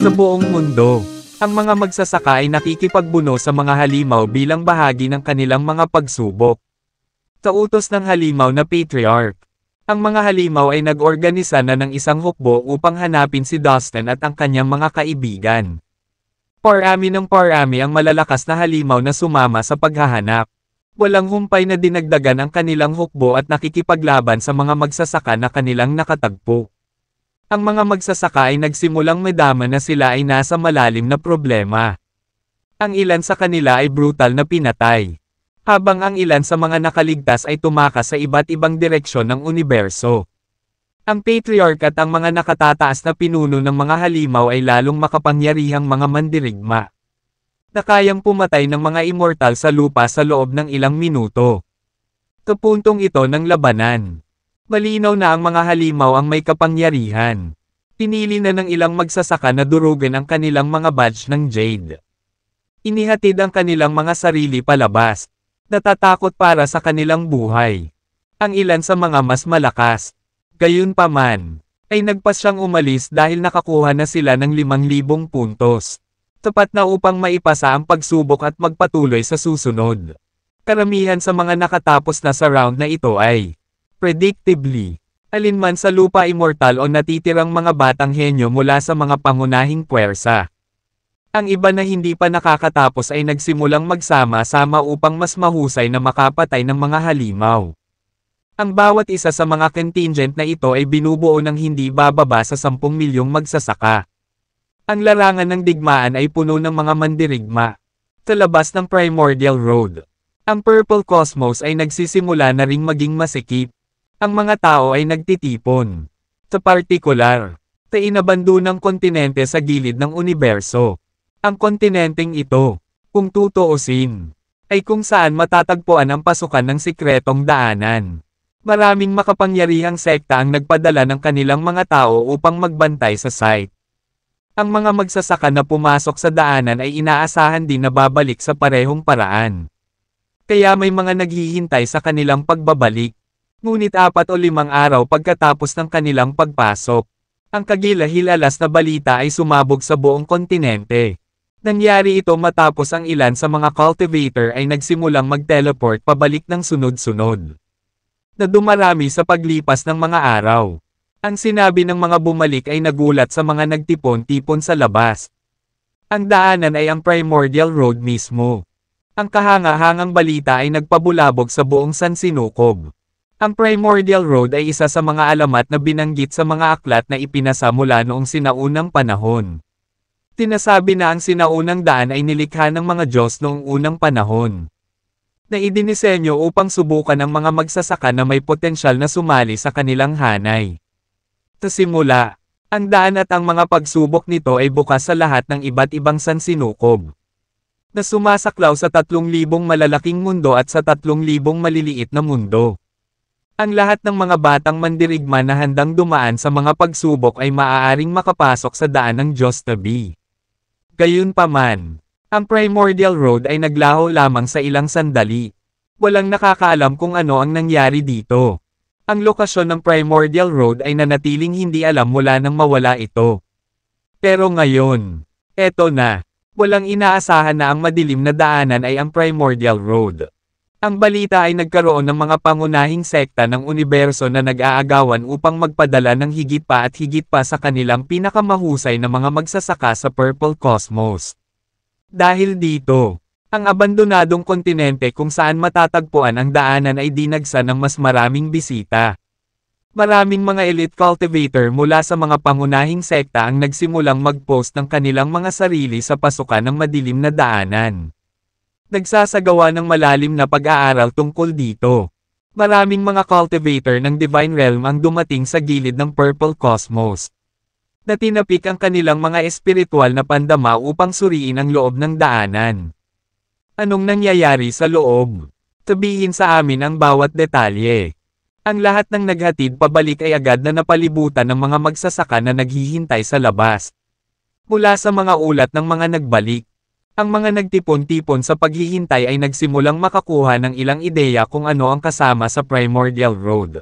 Sa buong mundo, ang mga magsasaka ay nakikipagbuno sa mga halimaw bilang bahagi ng kanilang mga pagsubok. Sa utos ng halimaw na patriarch, ang mga halimaw ay nag-organisa na ng isang hukbo upang hanapin si Dustin at ang kanyang mga kaibigan. Parami ng parami ang malalakas na halimaw na sumama sa paghahanap. Walang humpay na dinagdagan ang kanilang hukbo at nakikipaglaban sa mga magsasaka na kanilang nakatagpo. Ang mga magsasaka ay nagsimulang medama na sila ay nasa malalim na problema. Ang ilan sa kanila ay brutal na pinatay. Habang ang ilan sa mga nakaligtas ay tumakas sa iba't ibang direksyon ng universo. Ang patriarch at ang mga nakatataas na pinuno ng mga halimaw ay lalong makapangyarihang mga mandirigma na kayang pumatay ng mga immortal sa lupa sa loob ng ilang minuto. Kapuntong ito ng labanan. Malinaw na ang mga halimaw ang may kapangyarihan. Pinili na ng ilang magsasaka na durugin ang kanilang mga badge ng Jade. Inihatid ang kanilang mga sarili palabas. Natatakot para sa kanilang buhay. Ang ilan sa mga mas malakas. Gayunpaman, ay nagpas siyang umalis dahil nakakuha na sila ng 5,000 puntos. Tapat na upang maipasa ang pagsubok at magpatuloy sa susunod. Karamihan sa mga nakatapos na sa round na ito ay predictably Alinman sa lupa immortal o natitirang mga batang henyo mula sa mga pangunahing puwersa. Ang iba na hindi pa nakakatapos ay nagsimulang magsama-sama upang mas mahusay na makapatay ng mga halimaw. Ang bawat isa sa mga contingent na ito ay binubuo ng hindi bababa sa 10 milyong magsasaka. Ang larangan ng digmaan ay puno ng mga mandirigma. Sa labas ng Primordial Road, ang Purple Cosmos ay nagsisimula na ring maging masikip. Ang mga tao ay nagtitipon. Sa partikular, sa inabando ng kontinente sa gilid ng universo. Ang kontinenteng ito, kung tutuusin, ay kung saan matatagpuan ang pasukan ng sikretong daanan. Maraming makapangyarihang sekta ang nagpadala ng kanilang mga tao upang magbantay sa site. Ang mga magsasaka na pumasok sa daanan ay inaasahan din na babalik sa parehong paraan. Kaya may mga naghihintay sa kanilang pagbabalik. Ngunit apat o limang araw pagkatapos ng kanilang pagpasok, ang kagilahilalas na balita ay sumabog sa buong kontinente. Nangyari ito matapos ang ilan sa mga cultivator ay nagsimulang mag-teleport pabalik ng sunod-sunod. Na dumarami sa paglipas ng mga araw. Ang sinabi ng mga bumalik ay nagulat sa mga nagtipon-tipon sa labas. Ang daanan ay ang primordial road mismo. Ang kahanga-hangang balita ay nagpabulabog sa buong San Sinukob. Ang primordial road ay isa sa mga alamat na binanggit sa mga aklat na ipinasa mula noong sinaunang panahon. Tinasabi na ang sinaunang daan ay nilikha ng mga Diyos noong unang panahon. Na idinisenyo upang subukan ang mga magsasaka na may potensyal na sumali sa kanilang hanay. Simula, ang daan at ang mga pagsubok nito ay bukas sa lahat ng iba't ibang sansinukob na sumasaklaw sa 3,000 malalaking mundo at sa 3,000 maliliit na mundo. Ang lahat ng mga batang mandirigma na handang dumaan sa mga pagsubok ay maaaring makapasok sa daan ng Diyos Tabi. Gayunpaman, ang Primordial Road ay naglaho lamang sa ilang sandali. Walang nakakaalam kung ano ang nangyari dito. Ang lokasyon ng Primordial Road ay nanatiling hindi alam mula nang mawala ito. Pero ngayon, eto na. Walang inaasahan na ang madilim na daanan ay ang Primordial Road. Ang balita ay nagkaroon ng mga pangunahing sekta ng universo na nag-aagawan upang magpadala ng higit pa at higit pa sa kanilang pinakamahusay na mga magsasaka sa Purple Cosmos. Dahil dito, ang abandonadong kontinente kung saan matatagpuan ang daanan ay dinagsa ng mas maraming bisita. Maraming mga elite cultivator mula sa mga pangunahing sekta ang nagsimulang mag-post ng kanilang mga sarili sa pasukan ng madilim na daanan. Nagsasagawa ng malalim na pag-aaral tungkol dito. Maraming mga cultivator ng Divine Realm ang dumating sa gilid ng Purple Cosmos. Natinapik ang kanilang mga espiritual na pandama upang suriin ang loob ng daanan. Anong nangyayari sa loob? Sabihin sa amin ang bawat detalye. Ang lahat ng naghatid pabalik ay agad na napalibutan ng mga magsasaka na naghihintay sa labas. Mula sa mga ulat ng mga nagbalik, ang mga nagtipon-tipon sa paghihintay ay nagsimulang makakuha ng ilang ideya kung ano ang kasama sa Primordial Road.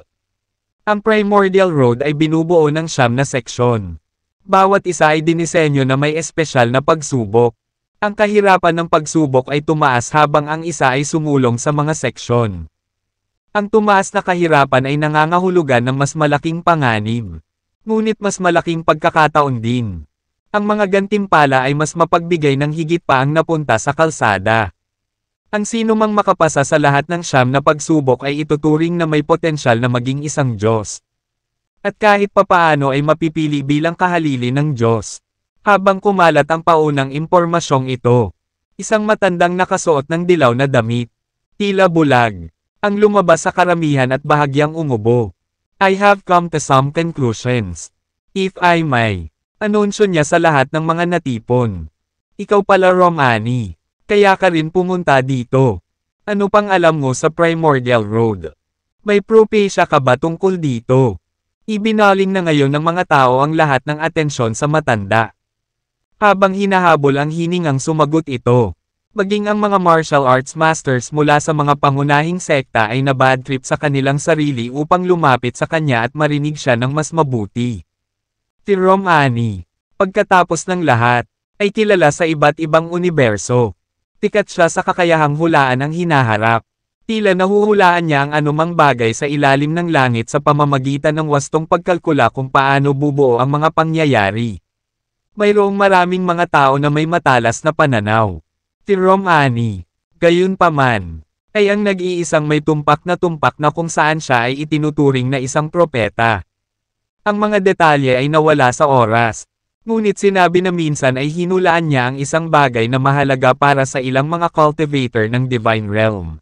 Ang Primordial Road ay binubuo ng siyam na seksyon. Bawat isa ay dinisenyo na may espesyal na pagsubok. Ang kahirapan ng pagsubok ay tumaas habang ang isa ay sumulong sa mga seksyon. Ang tumaas na kahirapan ay nangangahulugan ng mas malaking panganib. Ngunit mas malaking pagkakataon din. Ang mga gantimpala ay mas mapagbigay ng higit pa ang napunta sa kalsada. Ang sino mang makapasa sa lahat ng siyam na pagsubok ay ituturing na may potensyal na maging isang Diyos. At kahit papaano ay mapipili bilang kahalili ng Diyos habang kumalat ang paunang impormasyong ito. Isang matandang nakasuot ng dilaw na damit. Tila bulag. Ang lumabas sa karamihan at bahagyang umubo. I have come to some conclusions. If I may. Anunsyo niya sa lahat ng mga natipon. Ikaw pala Romani. Kaya ka rin pumunta dito. Ano pang alam mo sa Primordial Road? May propecia ka ba tungkol dito? Ibinaling na ngayon ng mga tao ang lahat ng atensyon sa matanda. Habang hinahabol ang hiningang sumagot ito. Maging ang mga martial arts masters mula sa mga pangunahing sekta ay nabad trip sa kanilang sarili upang lumapit sa kanya at marinig siya ng mas mabuti. Tirom Ani Pagkatapos ng lahat, ay kilala sa iba't ibang universo. Tikat siya sa kakayahang hulaan ang hinaharap. Tila nahuhulaan niya ang anumang bagay sa ilalim ng langit sa pamamagitan ng wastong pagkalkula kung paano bubuo ang mga pangyayari mayroong maraming mga tao na may matalas na pananaw. Tirom ani. Gayunpaman, ay ang nag-iisang may tumpak na tumpak na kung saan siya ay itinuturing na isang propeta. Ang mga detalye ay nawala sa oras. Ngunit sinabi na minsan ay hinulaan niya ang isang bagay na mahalaga para sa ilang mga cultivator ng Divine Realm.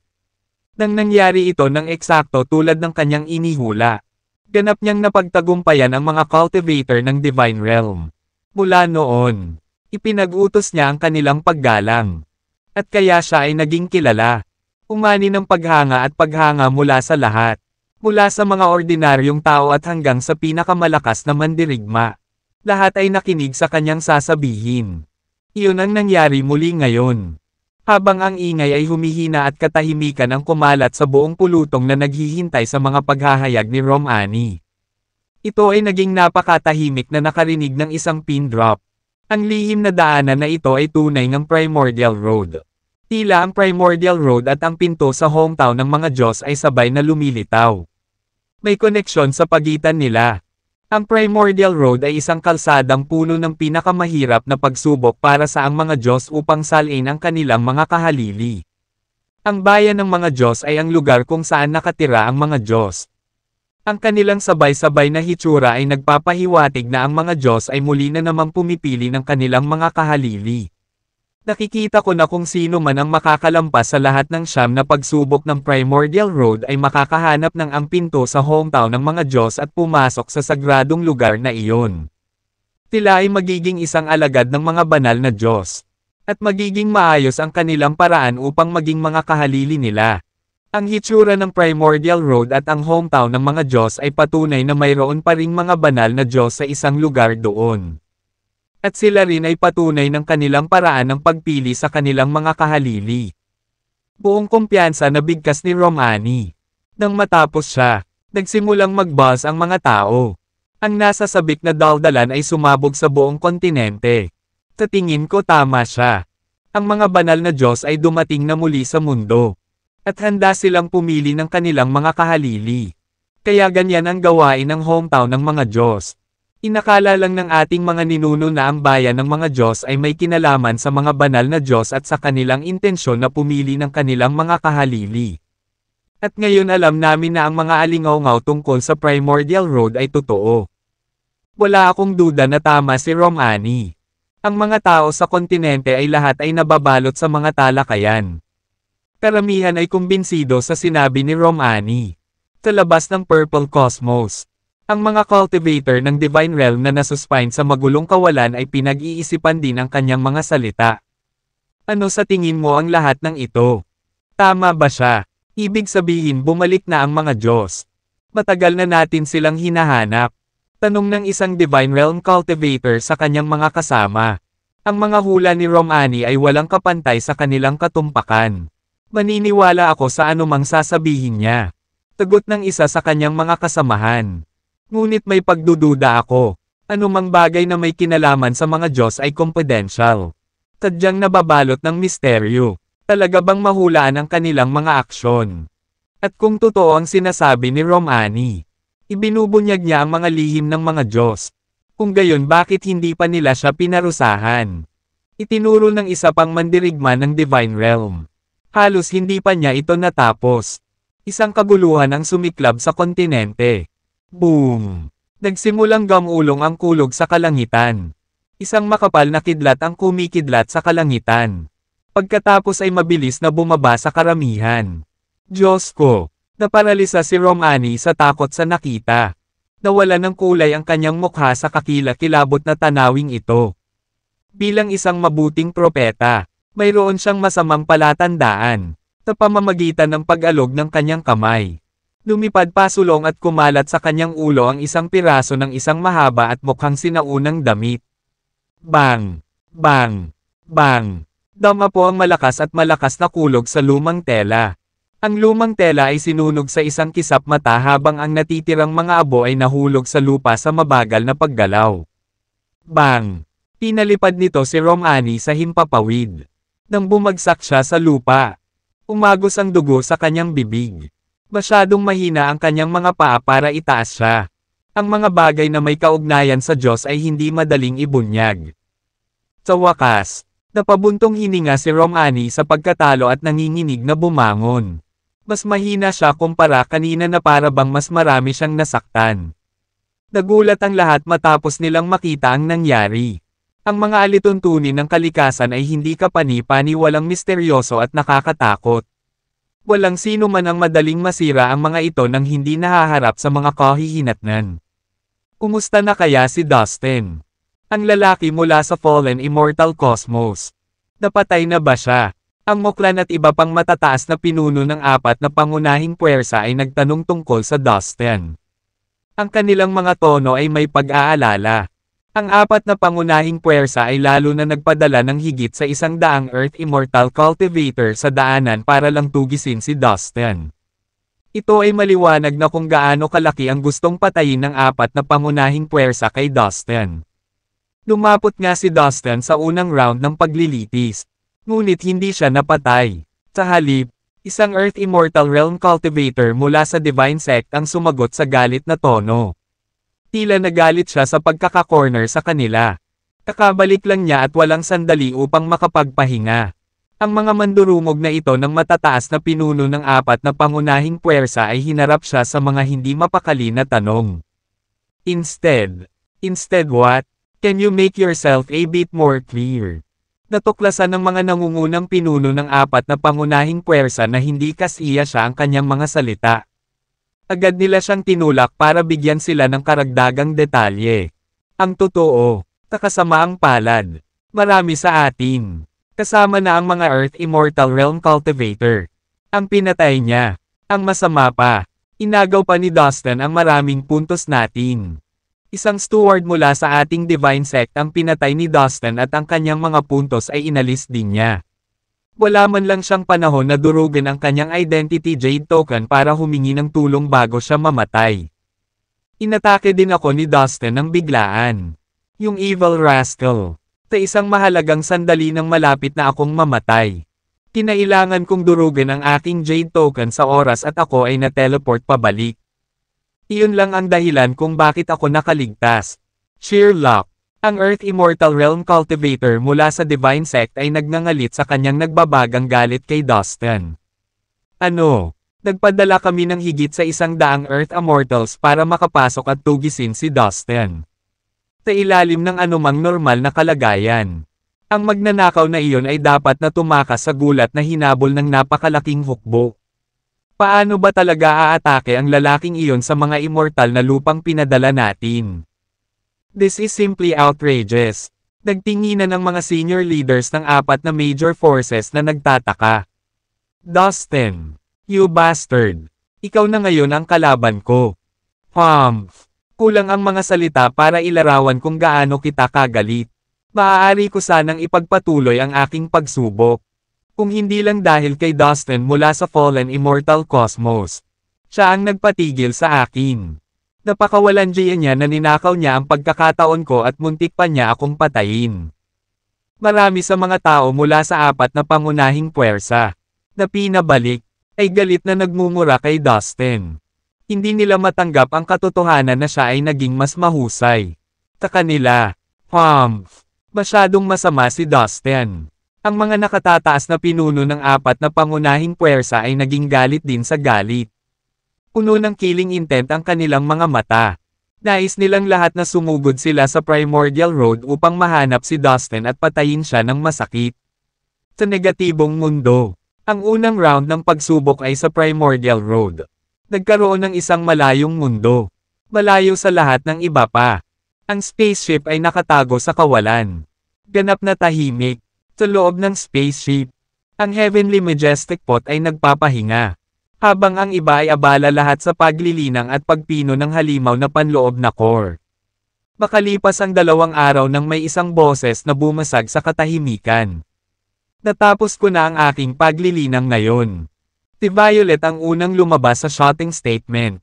Nang nangyari ito ng eksakto tulad ng kanyang inihula, ganap niyang napagtagumpayan ang mga cultivator ng Divine Realm. Mula noon, ipinag-utos niya ang kanilang paggalang. At kaya siya ay naging kilala. Umani ng paghanga at paghanga mula sa lahat. Mula sa mga ordinaryong tao at hanggang sa pinakamalakas na mandirigma. Lahat ay nakinig sa kanyang sasabihin. Iyon ang nangyari muli ngayon. Habang ang ingay ay humihina at katahimikan ang kumalat sa buong pulutong na naghihintay sa mga paghahayag ni Romani. Ito ay naging napakatahimik na nakarinig ng isang pin drop. Ang lihim na daanan na ito ay tunay ng Primordial Road. Tila ang Primordial Road at ang pinto sa hometown ng mga Diyos ay sabay na lumilitaw. May koneksyon sa pagitan nila. Ang Primordial Road ay isang kalsadang puno ng pinakamahirap na pagsubok para sa ang mga Diyos upang salin ang kanilang mga kahalili. Ang bayan ng mga Diyos ay ang lugar kung saan nakatira ang mga Diyos. Ang kanilang sabay-sabay na hitsura ay nagpapahiwatig na ang mga Diyos ay muli na namang pumipili ng kanilang mga kahalili. Nakikita ko na kung sino man ang makakalampas sa lahat ng siyam na pagsubok ng Primordial Road ay makakahanap ng ang pinto sa hometown ng mga Diyos at pumasok sa sagradong lugar na iyon. Tila ay magiging isang alagad ng mga banal na Diyos. At magiging maayos ang kanilang paraan upang maging mga kahalili nila. Ang hitsura ng primordial road at ang hometown ng mga Diyos ay patunay na mayroon pa ring mga banal na Diyos sa isang lugar doon. At sila rin ay patunay ng kanilang paraan ng pagpili sa kanilang mga kahalili. Buong kumpiyansa na bigkas ni Romani. Nang matapos siya, nagsimulang magbuzz ang mga tao. Ang nasa sabik na daldalan ay sumabog sa buong kontinente. Tatingin ko tama siya. Ang mga banal na Diyos ay dumating na muli sa mundo. At handa silang pumili ng kanilang mga kahalili. Kaya ganyan ang gawain ng hometown ng mga Diyos. Inakala lang ng ating mga ninuno na ang bayan ng mga Diyos ay may kinalaman sa mga banal na Diyos at sa kanilang intensyon na pumili ng kanilang mga kahalili. At ngayon alam namin na ang mga alingaw tungkol sa Primordial Road ay totoo. Wala akong duda na tama si Romani. Ang mga tao sa kontinente ay lahat ay nababalot sa mga talakayan. Karamihan ay kumbinsido sa sinabi ni Romani. Sa labas ng Purple Cosmos, ang mga cultivator ng Divine Realm na nasuspine sa magulong kawalan ay pinag-iisipan din ang kanyang mga salita. Ano sa tingin mo ang lahat ng ito? Tama ba siya? Ibig sabihin bumalik na ang mga Diyos. Matagal na natin silang hinahanap. Tanong ng isang Divine Realm Cultivator sa kanyang mga kasama. Ang mga hula ni Romani ay walang kapantay sa kanilang katumpakan. Maniniwala ako sa anumang sasabihin niya. Tagot ng isa sa kanyang mga kasamahan. Ngunit may pagdududa ako. Anumang bagay na may kinalaman sa mga Diyos ay confidential. Tadyang nababalot ng misteryo. Talaga bang mahulaan ang kanilang mga aksyon? At kung totoo ang sinasabi ni Romani, ibinubunyag niya ang mga lihim ng mga Diyos. Kung gayon bakit hindi pa nila siya pinarusahan? Itinuro ng isa pang mandirigma ng Divine Realm. Halos hindi pa niya ito natapos. Isang kaguluhan ang sumiklab sa kontinente. Boom! Nagsimulang gamulong ang kulog sa kalangitan. Isang makapal na kidlat ang kumikidlat sa kalangitan. Pagkatapos ay mabilis na bumaba sa karamihan. Diyos ko! Naparalisa si Romani sa takot sa nakita. Nawala ng kulay ang kanyang mukha sa kakila-kilabot na tanawing ito. Bilang isang mabuting propeta, mayroon siyang masamang palatandaan, sa pamamagitan ng pag-alog ng kanyang kamay. Lumipad pa sulong at kumalat sa kanyang ulo ang isang piraso ng isang mahaba at mukhang sinaunang damit. Bang! Bang! Bang! Dama po ang malakas at malakas na kulog sa lumang tela. Ang lumang tela ay sinunog sa isang kisap mata habang ang natitirang mga abo ay nahulog sa lupa sa mabagal na paggalaw. Bang! Pinalipad nito si Romani sa himpapawid nang bumagsak siya sa lupa. Umagos ang dugo sa kanyang bibig. Masyadong mahina ang kanyang mga paa para itaas siya. Ang mga bagay na may kaugnayan sa Diyos ay hindi madaling ibunyag. Sa wakas, napabuntong hininga si Romani sa pagkatalo at nanginginig na bumangon. Mas mahina siya kumpara kanina na para bang mas marami siyang nasaktan. Nagulat ang lahat matapos nilang makita ang nangyari. Ang mga alituntunin ng kalikasan ay hindi kapani-pani walang misteryoso at nakakatakot. Walang sino man ang madaling masira ang mga ito nang hindi nahaharap sa mga kahihinatnan. Kumusta na kaya si Dustin? Ang lalaki mula sa Fallen Immortal Cosmos. Napatay na ba siya? Ang Moklan at iba pang matataas na pinuno ng apat na pangunahing puwersa ay nagtanong tungkol sa Dustin. Ang kanilang mga tono ay may pag-aalala. Ang apat na pangunahing puwersa ay lalo na nagpadala ng higit sa isang daang Earth Immortal Cultivator sa daanan para lang tugisin si Dustin. Ito ay maliwanag na kung gaano kalaki ang gustong patayin ng apat na pangunahing puwersa kay Dustin. Lumapot nga si Dustin sa unang round ng paglilitis. Ngunit hindi siya napatay. Sa halip, isang Earth Immortal Realm Cultivator mula sa Divine Sect ang sumagot sa galit na tono. Tila nagalit siya sa pagkakakorner sa kanila. Kakabalik lang niya at walang sandali upang makapagpahinga. Ang mga mandurumog na ito ng matataas na pinuno ng apat na pangunahing puwersa ay hinarap siya sa mga hindi mapakali na tanong. Instead, instead what? Can you make yourself a bit more clear? Natuklasan ng mga nangungunang pinuno ng apat na pangunahing puwersa na hindi kasiya siya ang kanyang mga salita. Agad nila siyang tinulak para bigyan sila ng karagdagang detalye. Ang totoo, takasama ang palad. Marami sa atin. Kasama na ang mga Earth Immortal Realm Cultivator. Ang pinatay niya. Ang masama pa. Inagaw pa ni Dustin ang maraming puntos natin. Isang steward mula sa ating Divine Sect ang pinatay ni Dustin at ang kanyang mga puntos ay inalis din niya. Wala man lang siyang panahon na durugin ang kanyang identity jade token para humingi ng tulong bago siya mamatay. Inatake din ako ni Dustin ng biglaan. Yung evil rascal. Sa isang mahalagang sandali nang malapit na akong mamatay. Kinailangan kong durugin ang aking jade token sa oras at ako ay na-teleport pabalik. Iyon lang ang dahilan kung bakit ako nakaligtas. Cheer luck. Ang Earth Immortal Realm Cultivator mula sa Divine Sect ay nagnangalit sa kanyang nagbabagang galit kay Dustin. Ano? Nagpadala kami ng higit sa isang daang Earth Immortals para makapasok at tugisin si Dustin. Sa ilalim ng anumang normal na kalagayan. Ang magnanakaw na iyon ay dapat na tumakas sa gulat na hinabol ng napakalaking hukbo. Paano ba talaga aatake ang lalaking iyon sa mga immortal na lupang pinadala natin? This is simply outrageous. Nagtinginan ang mga senior leaders ng apat na major forces na nagtataka. Dustin, you bastard. Ikaw na ngayon ang kalaban ko. Humph. Kulang ang mga salita para ilarawan kung gaano kita kagalit. Maaari ko sanang ipagpatuloy ang aking pagsubok. Kung hindi lang dahil kay Dustin mula sa Fallen Immortal Cosmos. Siya ang nagpatigil sa akin. Napakawalan diya niya na ninakaw niya ang pagkakataon ko at muntik pa niya akong patayin. Marami sa mga tao mula sa apat na pangunahing puwersa na pinabalik ay galit na nagmumura kay Dustin. Hindi nila matanggap ang katotohanan na siya ay naging mas mahusay. Sa kanila, humph, masyadong masama si Dustin. Ang mga nakatataas na pinuno ng apat na pangunahing puwersa ay naging galit din sa galit. Puno ng killing intent ang kanilang mga mata. Nais nilang lahat na sumugod sila sa Primordial Road upang mahanap si Dustin at patayin siya ng masakit. Sa negatibong mundo, ang unang round ng pagsubok ay sa Primordial Road. Nagkaroon ng isang malayong mundo. Malayo sa lahat ng iba pa. Ang spaceship ay nakatago sa kawalan. Ganap na tahimik. Sa loob ng spaceship, ang Heavenly Majestic Pot ay nagpapahinga habang ang iba ay abala lahat sa paglilinang at pagpino ng halimaw na panloob na core. Makalipas ang dalawang araw nang may isang boses na bumasag sa katahimikan. Natapos ko na ang aking paglilinang ngayon. Si Violet ang unang lumabas sa shouting statement.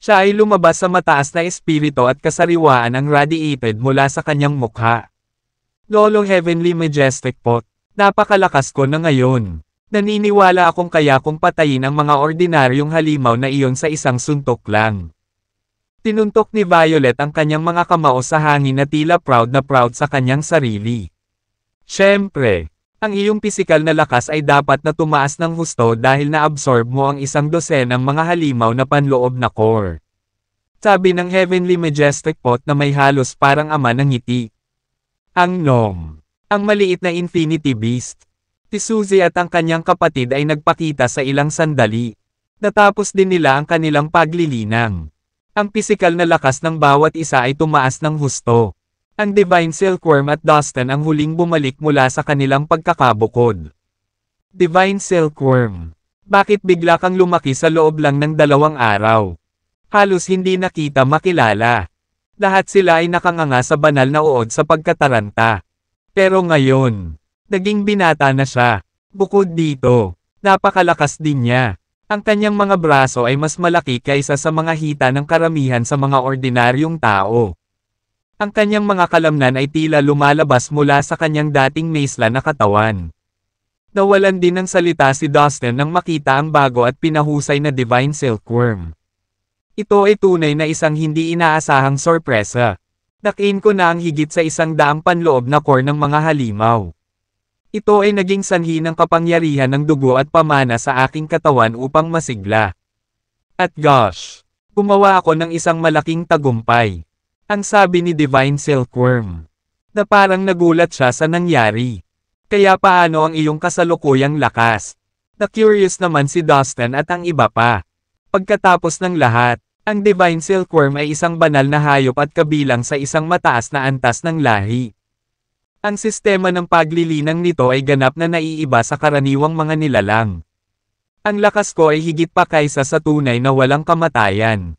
Siya ay lumabas sa mataas na espirito at kasariwaan ang radiated mula sa kanyang mukha. Lolo Heavenly Majestic Pot, napakalakas ko na ngayon. Naniniwala akong kaya kong patayin ang mga ordinaryong halimaw na iyon sa isang suntok lang. Tinuntok ni Violet ang kanyang mga kamao sa hangin na tila proud na proud sa kanyang sarili. Siyempre, ang iyong pisikal na lakas ay dapat na tumaas ng husto dahil na-absorb mo ang isang dosenang mga halimaw na panloob na core. Sabi ng Heavenly Majestic Pot na may halos parang ama ng ngiti. Ang Nom. Ang maliit na Infinity Beast. Si Suzy at ang kanyang kapatid ay nagpakita sa ilang sandali. Natapos din nila ang kanilang paglilinang. Ang pisikal na lakas ng bawat isa ay tumaas ng husto. Ang Divine Silkworm at Dustin ang huling bumalik mula sa kanilang pagkakabukod. Divine Silkworm. Bakit bigla kang lumaki sa loob lang ng dalawang araw? Halos hindi nakita makilala. Lahat sila ay nakanganga sa banal na uod sa pagkataranta. Pero ngayon, Naging binata na siya. Bukod dito, napakalakas din niya. Ang kanyang mga braso ay mas malaki kaysa sa mga hita ng karamihan sa mga ordinaryong tao. Ang kanyang mga kalamnan ay tila lumalabas mula sa kanyang dating maisla na katawan. Nawalan din ng salita si Dustin nang makita ang bago at pinahusay na Divine Silkworm. Ito ay tunay na isang hindi inaasahang sorpresa. Nakain ko na ang higit sa isang daang panloob na core ng mga halimaw. Ito ay naging sanhi ng kapangyarihan ng dugo at pamana sa aking katawan upang masigla. At gosh! Gumawa ako ng isang malaking tagumpay. Ang sabi ni Divine Silkworm. Na parang nagulat siya sa nangyari. Kaya paano ang iyong kasalukuyang lakas? Na-curious naman si Dustin at ang iba pa. Pagkatapos ng lahat, ang Divine Silkworm ay isang banal na hayop at kabilang sa isang mataas na antas ng lahi. Ang sistema ng paglilinang nito ay ganap na naiiba sa karaniwang mga nilalang. Ang lakas ko ay higit pa kaysa sa tunay na walang kamatayan.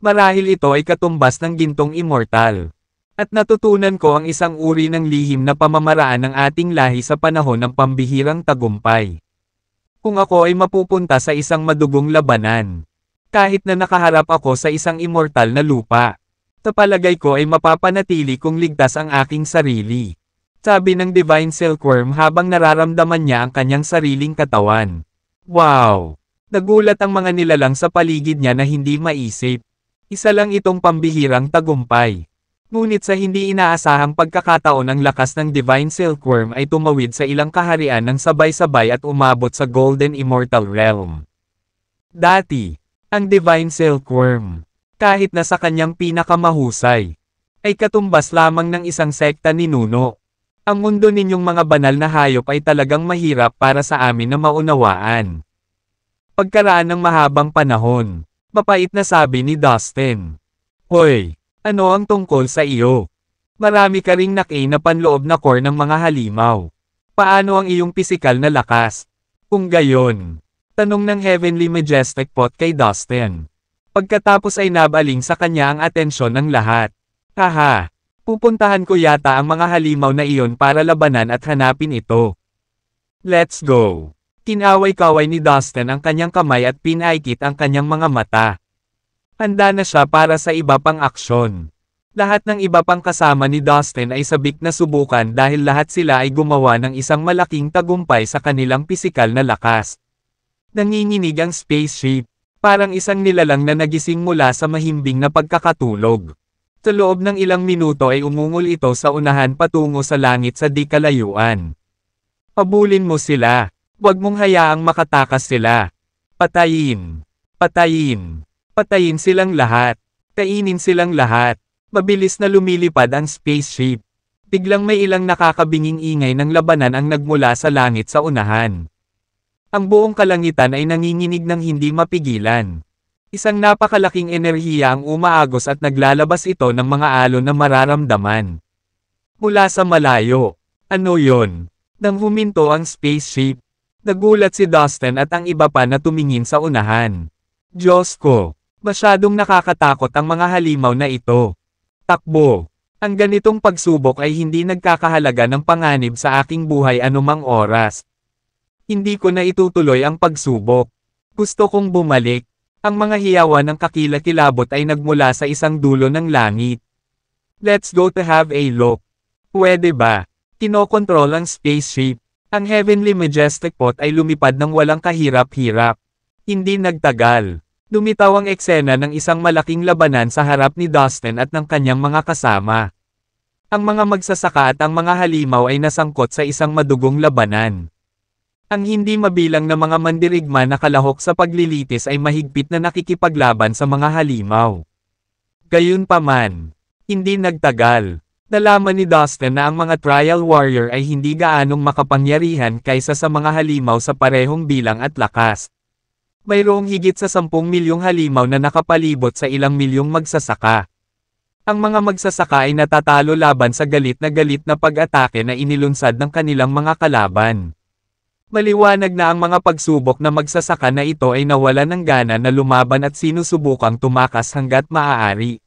Marahil ito ay katumbas ng gintong immortal. At natutunan ko ang isang uri ng lihim na pamamaraan ng ating lahi sa panahon ng pambihirang tagumpay. Kung ako ay mapupunta sa isang madugong labanan. Kahit na nakaharap ako sa isang immortal na lupa na palagay ko ay mapapanatili kong ligtas ang aking sarili. Sabi ng Divine Silkworm habang nararamdaman niya ang kanyang sariling katawan. Wow! Nagulat ang mga nilalang sa paligid niya na hindi maisip. Isa lang itong pambihirang tagumpay. Ngunit sa hindi inaasahang pagkakataon ang lakas ng Divine Silkworm ay tumawid sa ilang kaharian ng sabay-sabay at umabot sa Golden Immortal Realm. Dati, ang Divine Silkworm kahit na sa kanyang pinakamahusay, ay katumbas lamang ng isang sekta ni Nuno. Ang mundo ninyong mga banal na hayop ay talagang mahirap para sa amin na maunawaan. Pagkaraan ng mahabang panahon, mapait na sabi ni Dustin. Hoy, ano ang tungkol sa iyo? Marami ka ring nakay na panloob na core ng mga halimaw. Paano ang iyong pisikal na lakas? Kung gayon, tanong ng Heavenly Majestic Pot kay Dustin. Pagkatapos ay nabaling sa kanya ang atensyon ng lahat. Haha! Pupuntahan ko yata ang mga halimaw na iyon para labanan at hanapin ito. Let's go! Kinaway-kaway ni Dustin ang kanyang kamay at pinaikit ang kanyang mga mata. Handa na siya para sa iba pang aksyon. Lahat ng iba pang kasama ni Dustin ay sabik na subukan dahil lahat sila ay gumawa ng isang malaking tagumpay sa kanilang pisikal na lakas. Nanginginig ang spaceship parang isang nilalang na nagising mula sa mahimbing na pagkakatulog. Sa loob ng ilang minuto ay umungol ito sa unahan patungo sa langit sa di kalayuan. Pabulin mo sila. Huwag mong hayaang makatakas sila. Patayin. Patayin. Patayin silang lahat. Kainin silang lahat. Mabilis na lumilipad ang spaceship. Biglang may ilang nakakabinging ingay ng labanan ang nagmula sa langit sa unahan. Ang buong kalangitan ay nanginginig ng hindi mapigilan. Isang napakalaking enerhiya ang umaagos at naglalabas ito ng mga alon na mararamdaman. Mula sa malayo. Ano yon? Nang huminto ang spaceship, nagulat si Dustin at ang iba pa na tumingin sa unahan. Diyos ko, masyadong nakakatakot ang mga halimaw na ito. Takbo. Ang ganitong pagsubok ay hindi nagkakahalaga ng panganib sa aking buhay anumang oras, hindi ko na itutuloy ang pagsubok. Gusto kong bumalik. Ang mga hiyawan ng kakilakilabot ay nagmula sa isang dulo ng langit. Let's go to have a look. Pwede ba? Kinokontrol ang spaceship. Ang Heavenly Majestic Pot ay lumipad ng walang kahirap-hirap. Hindi nagtagal. Dumitaw ang eksena ng isang malaking labanan sa harap ni Dustin at ng kanyang mga kasama. Ang mga magsasaka at ang mga halimaw ay nasangkot sa isang madugong labanan. Ang hindi mabilang na mga mandirigma na kalahok sa paglilitis ay mahigpit na nakikipaglaban sa mga halimaw. Gayunpaman, hindi nagtagal. Nalaman ni Dustin na ang mga trial warrior ay hindi gaanong makapangyarihan kaysa sa mga halimaw sa parehong bilang at lakas. Mayroong higit sa 10 milyong halimaw na nakapalibot sa ilang milyong magsasaka. Ang mga magsasaka ay natatalo laban sa galit na galit na pag-atake na inilunsad ng kanilang mga kalaban. Maliwanag na ang mga pagsubok na magsasaka na ito ay nawala ng gana na lumaban at sinusubukang tumakas hanggat maaari.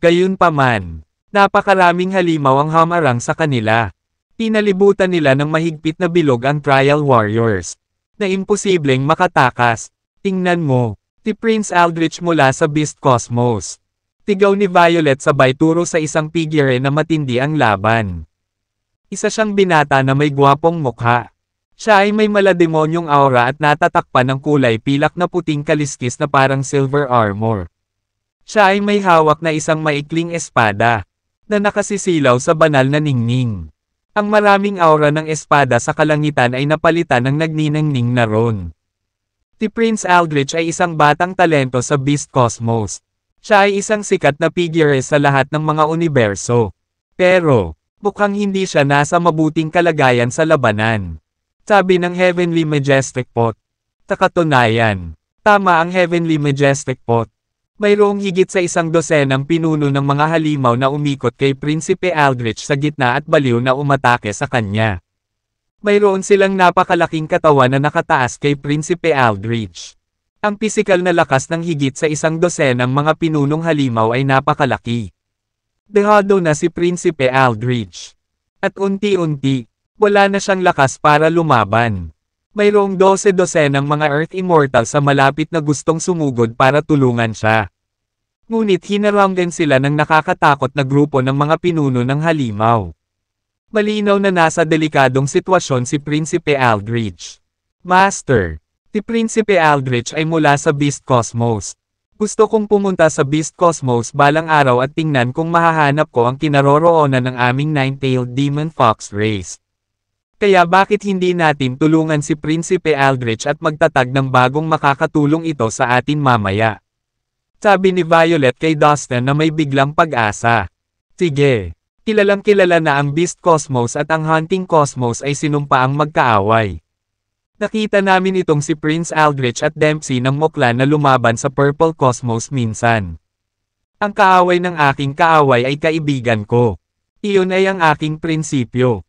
Gayunpaman, napakaraming halimaw ang hamarang sa kanila. Pinalibutan nila ng mahigpit na bilog ang Trial Warriors, na imposibleng makatakas. Tingnan mo, si Prince Aldrich mula sa Beast Cosmos. Tigaw ni Violet sabay turo sa isang figure na matindi ang laban. Isa siyang binata na may gwapong mukha. Siya ay may malademonyong aura at natatakpan ng kulay pilak na puting kaliskis na parang silver armor. Siya ay may hawak na isang maikling espada na nakasisilaw sa banal na ningning. Ang maraming aura ng espada sa kalangitan ay napalitan ng nagninangning na ron. Si Prince Aldrich ay isang batang talento sa Beast Cosmos. Siya ay isang sikat na figure sa lahat ng mga universo. Pero, bukang hindi siya nasa mabuting kalagayan sa labanan. Sabi ng Heavenly Majestic Pot. Takatunayan. Tama ang Heavenly Majestic Pot. Mayroong higit sa isang dosenang pinuno ng mga halimaw na umikot kay Prinsipe Aldrich sa gitna at baliw na umatake sa kanya. Mayroon silang napakalaking katawan na nakataas kay Prinsipe Aldrich. Ang pisikal na lakas ng higit sa isang dosenang mga pinunong halimaw ay napakalaki. Dehado na si Prinsipe Aldrich. At unti-unti, wala na siyang lakas para lumaban. Mayroong 12 ng mga Earth Immortal sa malapit na gustong sumugod para tulungan siya. Ngunit hinarang din sila ng nakakatakot na grupo ng mga pinuno ng halimaw. Malinaw na nasa delikadong sitwasyon si Prinsipe Aldrich. Master, si Prinsipe Aldrich ay mula sa Beast Cosmos. Gusto kong pumunta sa Beast Cosmos balang araw at tingnan kung mahahanap ko ang kinaroroonan ng aming nine-tailed demon fox race. Kaya bakit hindi natin tulungan si Prinsipe Aldrich at magtatag ng bagong makakatulong ito sa atin mamaya? Sabi ni Violet kay Dustin na may biglang pag-asa. Sige. Kilalang kilala na ang Beast Cosmos at ang Hunting Cosmos ay sinumpaang magkaaway. Nakita namin itong si Prince Aldrich at Dempsey ng mokla na lumaban sa Purple Cosmos minsan. Ang kaaway ng aking kaaway ay kaibigan ko. Iyon ay ang aking prinsipyo.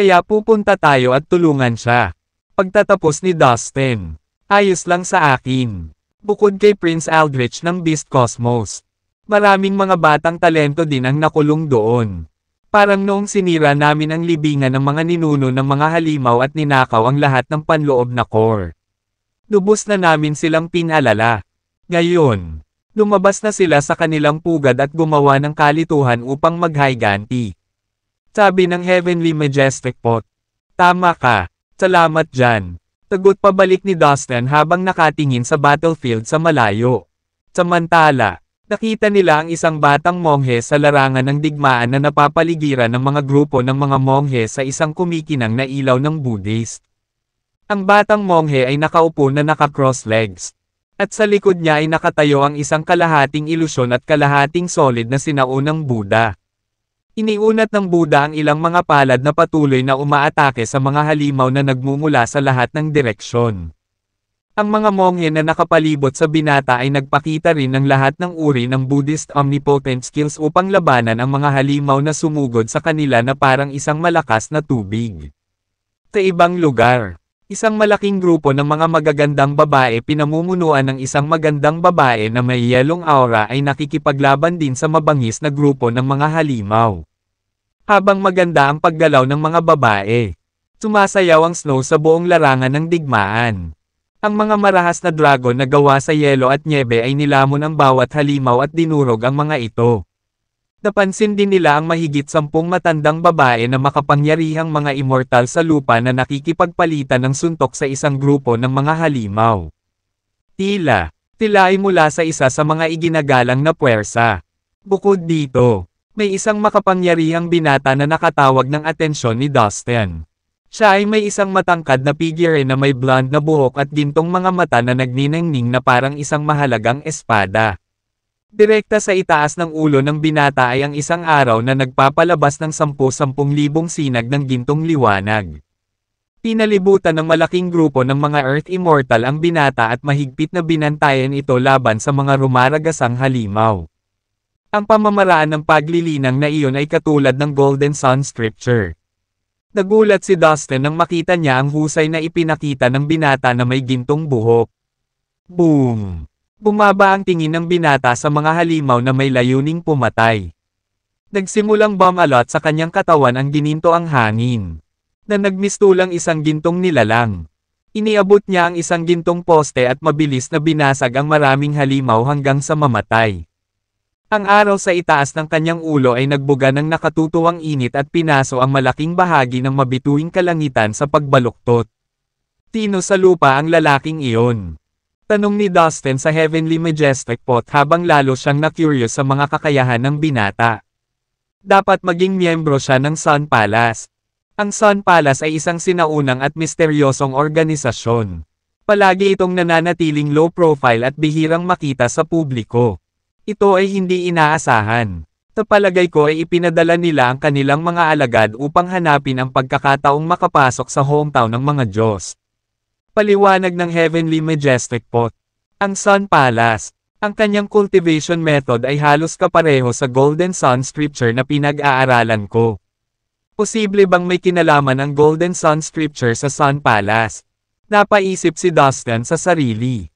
Kaya pupunta tayo at tulungan siya. Pagtatapos ni Dustin. Ayos lang sa akin. Bukod kay Prince Aldrich ng Beast Cosmos. Maraming mga batang talento din ang nakulong doon. Parang noong sinira namin ang libingan ng mga ninuno ng mga halimaw at ninakaw ang lahat ng panloob na core. Lubos na namin silang pinalala. Ngayon, lumabas na sila sa kanilang pugad at gumawa ng kalituhan upang maghayganti. Sabi ng Heavenly Majestic Pot. Tama ka. Salamat dyan. Tagot pabalik ni Dustin habang nakatingin sa battlefield sa malayo. Samantala, nakita nila ang isang batang monghe sa larangan ng digmaan na napapaligiran ng mga grupo ng mga monghe sa isang kumikinang na ilaw ng Buddhist. Ang batang monghe ay nakaupo na naka-cross legs. At sa likod niya ay nakatayo ang isang kalahating ilusyon at kalahating solid na sinaunang Buddha. Iniunat ng Buda ang ilang mga palad na patuloy na umaatake sa mga halimaw na nagmumula sa lahat ng direksyon. Ang mga monghe na nakapalibot sa binata ay nagpakita rin ng lahat ng uri ng Buddhist omnipotent skills upang labanan ang mga halimaw na sumugod sa kanila na parang isang malakas na tubig. Sa ibang lugar, isang malaking grupo ng mga magagandang babae pinamumunuan ng isang magandang babae na may yelong aura ay nakikipaglaban din sa mabangis na grupo ng mga halimaw habang maganda ang paggalaw ng mga babae. Sumasayaw ang snow sa buong larangan ng digmaan. Ang mga marahas na dragon na gawa sa yelo at nyebe ay nilamon ang bawat halimaw at dinurog ang mga ito. Napansin din nila ang mahigit sampung matandang babae na makapangyarihang mga immortal sa lupa na nakikipagpalitan ng suntok sa isang grupo ng mga halimaw. Tila, tila ay mula sa isa sa mga iginagalang na puwersa. Bukod dito, may isang makapangyarihang binata na nakatawag ng atensyon ni Dustin. Siya ay may isang matangkad na figure na may blonde na buhok at gintong mga mata na nagniningning na parang isang mahalagang espada. Direkta sa itaas ng ulo ng binata ay ang isang araw na nagpapalabas ng 10-10,000 sinag ng gintong liwanag. Pinalibutan ng malaking grupo ng mga Earth Immortal ang binata at mahigpit na binantayan ito laban sa mga rumaragasang halimaw. Ang pamamaraan ng paglilinang na iyon ay katulad ng Golden Sun Scripture. Nagulat si Dustin nang makita niya ang husay na ipinakita ng binata na may gintong buhok. Boom! Bumaba ang tingin ng binata sa mga halimaw na may layuning pumatay. Nagsimulang bumalot sa kanyang katawan ang gininto ang hangin. Na nagmistulang isang gintong nilalang. Iniabot niya ang isang gintong poste at mabilis na binasag ang maraming halimaw hanggang sa mamatay. Ang araw sa itaas ng kanyang ulo ay nagbuga ng nakatutuwang init at pinaso ang malaking bahagi ng mabituing kalangitan sa pagbaluktot. Tino sa lupa ang lalaking iyon. Tanong ni Dustin sa Heavenly Majestic Pot habang lalo siyang na-curious sa mga kakayahan ng binata. Dapat maging miyembro siya ng Sun Palace. Ang Sun Palace ay isang sinaunang at misteryosong organisasyon. Palagi itong nananatiling low profile at bihirang makita sa publiko. Ito ay hindi inaasahan. Sa palagay ko ay ipinadala nila ang kanilang mga alagad upang hanapin ang pagkakataong makapasok sa hometown ng mga Diyos. Paliwanag ng Heavenly Majestic Pot. Ang Sun Palace. Ang kanyang cultivation method ay halos kapareho sa Golden Sun Scripture na pinag-aaralan ko. Posible bang may kinalaman ang Golden Sun Scripture sa Sun Palace? Napaisip si Dustin sa sarili.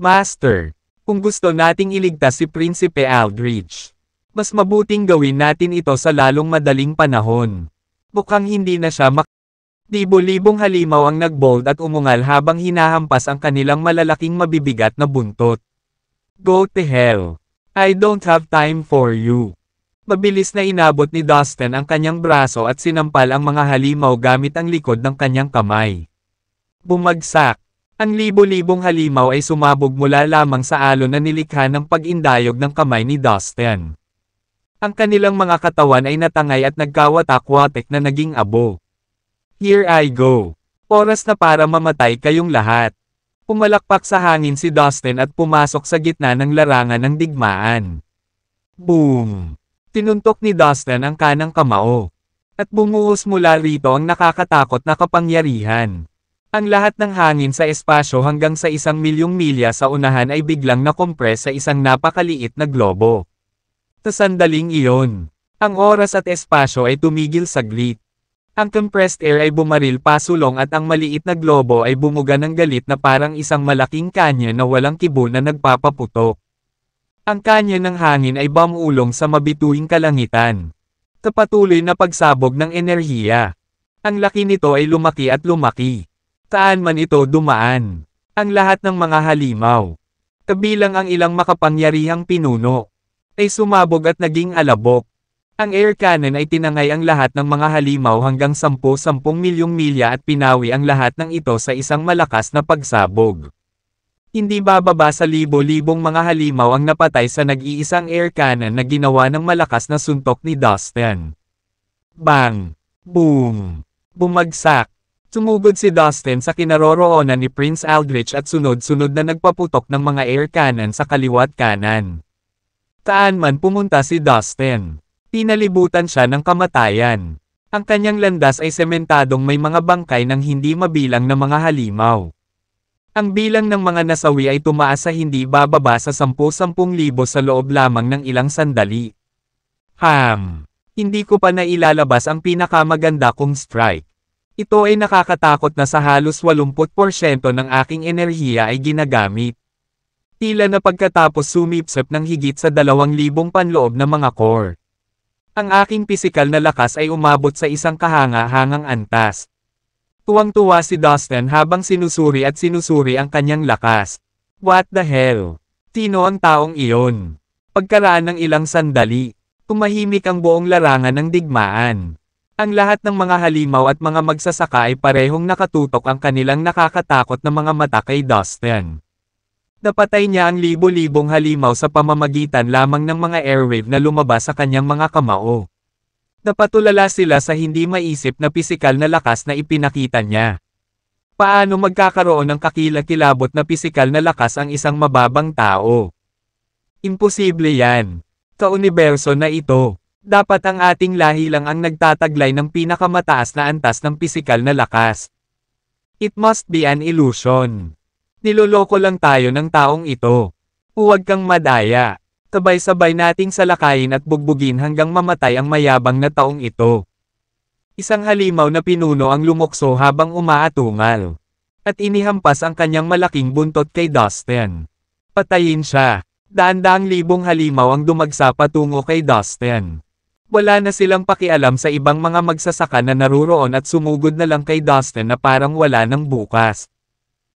Master, kung gusto nating iligtas si Prinsipe Aldridge. mas mabuting gawin natin ito sa lalong madaling panahon. Bukang hindi na siya mak... Libo-libong halimaw ang nagbold at umungal habang hinahampas ang kanilang malalaking mabibigat na buntot. Go to hell. I don't have time for you. Mabilis na inabot ni Dustin ang kanyang braso at sinampal ang mga halimaw gamit ang likod ng kanyang kamay. Bumagsak. Ang libo-libong halimaw ay sumabog mula lamang sa alon na nilikha ng pag-indayog ng kamay ni Dustin. Ang kanilang mga katawan ay natangay at nagkawatak-watek na naging abo. Here I go. Oras na para mamatay kayong lahat. Pumalakpak sa hangin si Dustin at pumasok sa gitna ng larangan ng digmaan. Boom! Tinuntok ni Dustin ang kanang kamao. At bumuhos mula rito ang nakakatakot na kapangyarihan. Ang lahat ng hangin sa espasyo hanggang sa isang milyong milya sa unahan ay biglang nakompress sa isang napakaliit na globo. Sa sandaling iyon, ang oras at espasyo ay tumigil saglit. Ang compressed air ay bumaril pasulong at ang maliit na globo ay bumuga ng galit na parang isang malaking kanya na walang kibo na nagpapaputok. Ang kanya ng hangin ay bamulong sa mabituing kalangitan. Sa patuloy na pagsabog ng enerhiya. Ang laki nito ay lumaki at lumaki. Saan man ito dumaan. Ang lahat ng mga halimaw, kabilang ang ilang makapangyarihang pinuno, ay sumabog at naging alabok. Ang air cannon ay tinangay ang lahat ng mga halimaw hanggang 10-10 milyong milya at pinawi ang lahat ng ito sa isang malakas na pagsabog. Hindi bababa sa libo-libong mga halimaw ang napatay sa nag-iisang air cannon na ginawa ng malakas na suntok ni Dustin. Bang! Boom! Bumagsak! Sumugod si Dustin sa kinaroroonan ni Prince Aldrich at sunod-sunod na nagpaputok ng mga air cannon sa kaliwat kanan. Taan man pumunta si Dustin, pinalibutan siya ng kamatayan. Ang kanyang landas ay sementadong may mga bangkay ng hindi mabilang na mga halimaw. Ang bilang ng mga nasawi ay tumaas sa hindi bababa sa 10-10,000 sa loob lamang ng ilang sandali. Ham! Hindi ko pa nailalabas ang pinakamaganda kong strike. Ito ay nakakatakot na sa halos 80% ng aking enerhiya ay ginagamit. Tila na pagkatapos sumipsip ng higit sa 2,000 panloob na mga core. Ang aking pisikal na lakas ay umabot sa isang kahanga-hangang antas. Tuwang-tuwa si Dustin habang sinusuri at sinusuri ang kanyang lakas. What the hell? Sino ang taong iyon? Pagkaraan ng ilang sandali, tumahimik ang buong larangan ng digmaan. Ang lahat ng mga halimaw at mga magsasaka ay parehong nakatutok ang kanilang nakakatakot na mga mata kay Dustin. Napatay niya ang libo-libong halimaw sa pamamagitan lamang ng mga airwave na lumabas sa kanyang mga kamao. Napatulala sila sa hindi maisip na pisikal na lakas na ipinakita niya. Paano magkakaroon ng kakilakilabot na pisikal na lakas ang isang mababang tao? Imposible yan. Kauniverso na ito. Dapat ang ating lahi lang ang nagtataglay ng pinakamataas na antas ng pisikal na lakas. It must be an illusion. Niloloko lang tayo ng taong ito. Huwag kang madaya. Sabay-sabay nating salakayin at bugbugin hanggang mamatay ang mayabang na taong ito. Isang halimaw na pinuno ang lumukso habang umaatungal. At inihampas ang kanyang malaking buntot kay Dustin. Patayin siya. Daan-daang libong halimaw ang dumagsa patungo kay Dustin. Wala na silang pakialam sa ibang mga magsasaka na naruroon at sumugod na lang kay Dustin na parang wala ng bukas.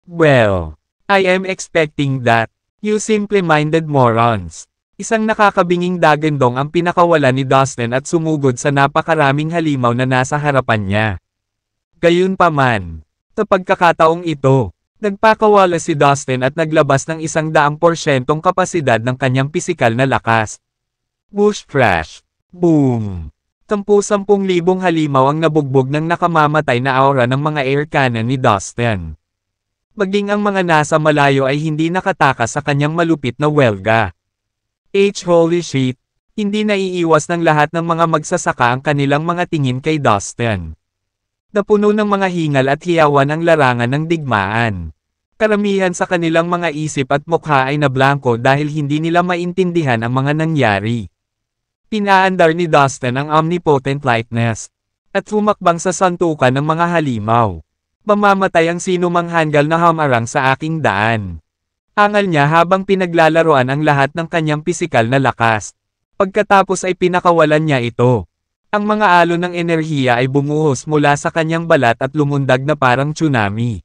Well, I am expecting that. You simple minded morons. Isang nakakabinging dagendong ang pinakawala ni Dustin at sumugod sa napakaraming halimaw na nasa harapan niya. Gayunpaman, sa pagkakataong ito, nagpakawala si Dustin at naglabas ng isang daang porsyentong kapasidad ng kanyang pisikal na lakas. Bush Crash Boom! Tampu-sampung libong halimaw ang nabugbog ng nakamamatay na aura ng mga air cannon ni Dustin. Maging ang mga nasa malayo ay hindi nakataka sa kanyang malupit na welga. H. Holy shit! Hindi naiiwas ng lahat ng mga magsasaka ang kanilang mga tingin kay Dustin. Napuno ng mga hingal at hiyawan ang larangan ng digmaan. Karamihan sa kanilang mga isip at mukha ay nablangko dahil hindi nila maintindihan ang mga nangyari. Pinaandar ni Dustin ang omnipotent lightness. At humakbang sa santukan ng mga halimaw. Mamamatay ang sino mang hanggal na hamarang sa aking daan. Angal niya habang pinaglalaroan ang lahat ng kanyang pisikal na lakas. Pagkatapos ay pinakawalan niya ito. Ang mga alon ng enerhiya ay bumuhos mula sa kanyang balat at lumundag na parang tsunami.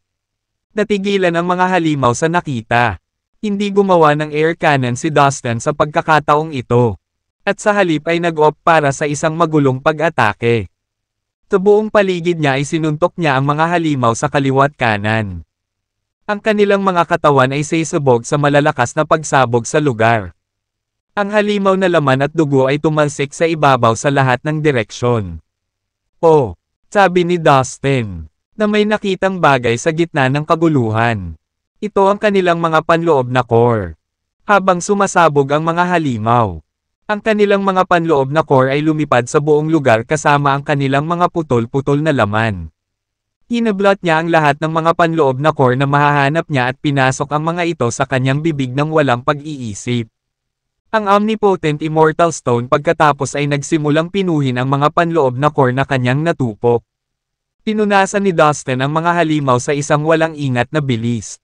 Natigilan ang mga halimaw sa nakita. Hindi gumawa ng air cannon si Dustin sa pagkakataong ito. At sa halip ay nag-opt para sa isang magulong pag-atake. Sa buong paligid niya ay sinuntok niya ang mga halimaw sa kaliwa't kanan. Ang kanilang mga katawan ay sisubog sa malalakas na pagsabog sa lugar. Ang halimaw na laman at dugo ay tumalsik sa ibabaw sa lahat ng direksyon. Oh! Sabi ni Dustin, na may nakitang bagay sa gitna ng kaguluhan. Ito ang kanilang mga panloob na core. Habang sumasabog ang mga halimaw. Ang kanilang mga panloob na core ay lumipad sa buong lugar kasama ang kanilang mga putol-putol na laman. Hinablot niya ang lahat ng mga panloob na core na mahahanap niya at pinasok ang mga ito sa kanyang bibig ng walang pag-iisip. Ang Omnipotent Immortal Stone pagkatapos ay nagsimulang pinuhin ang mga panloob na core na kanyang natupok. Pinunasan ni Dustin ang mga halimaw sa isang walang ingat na bilis.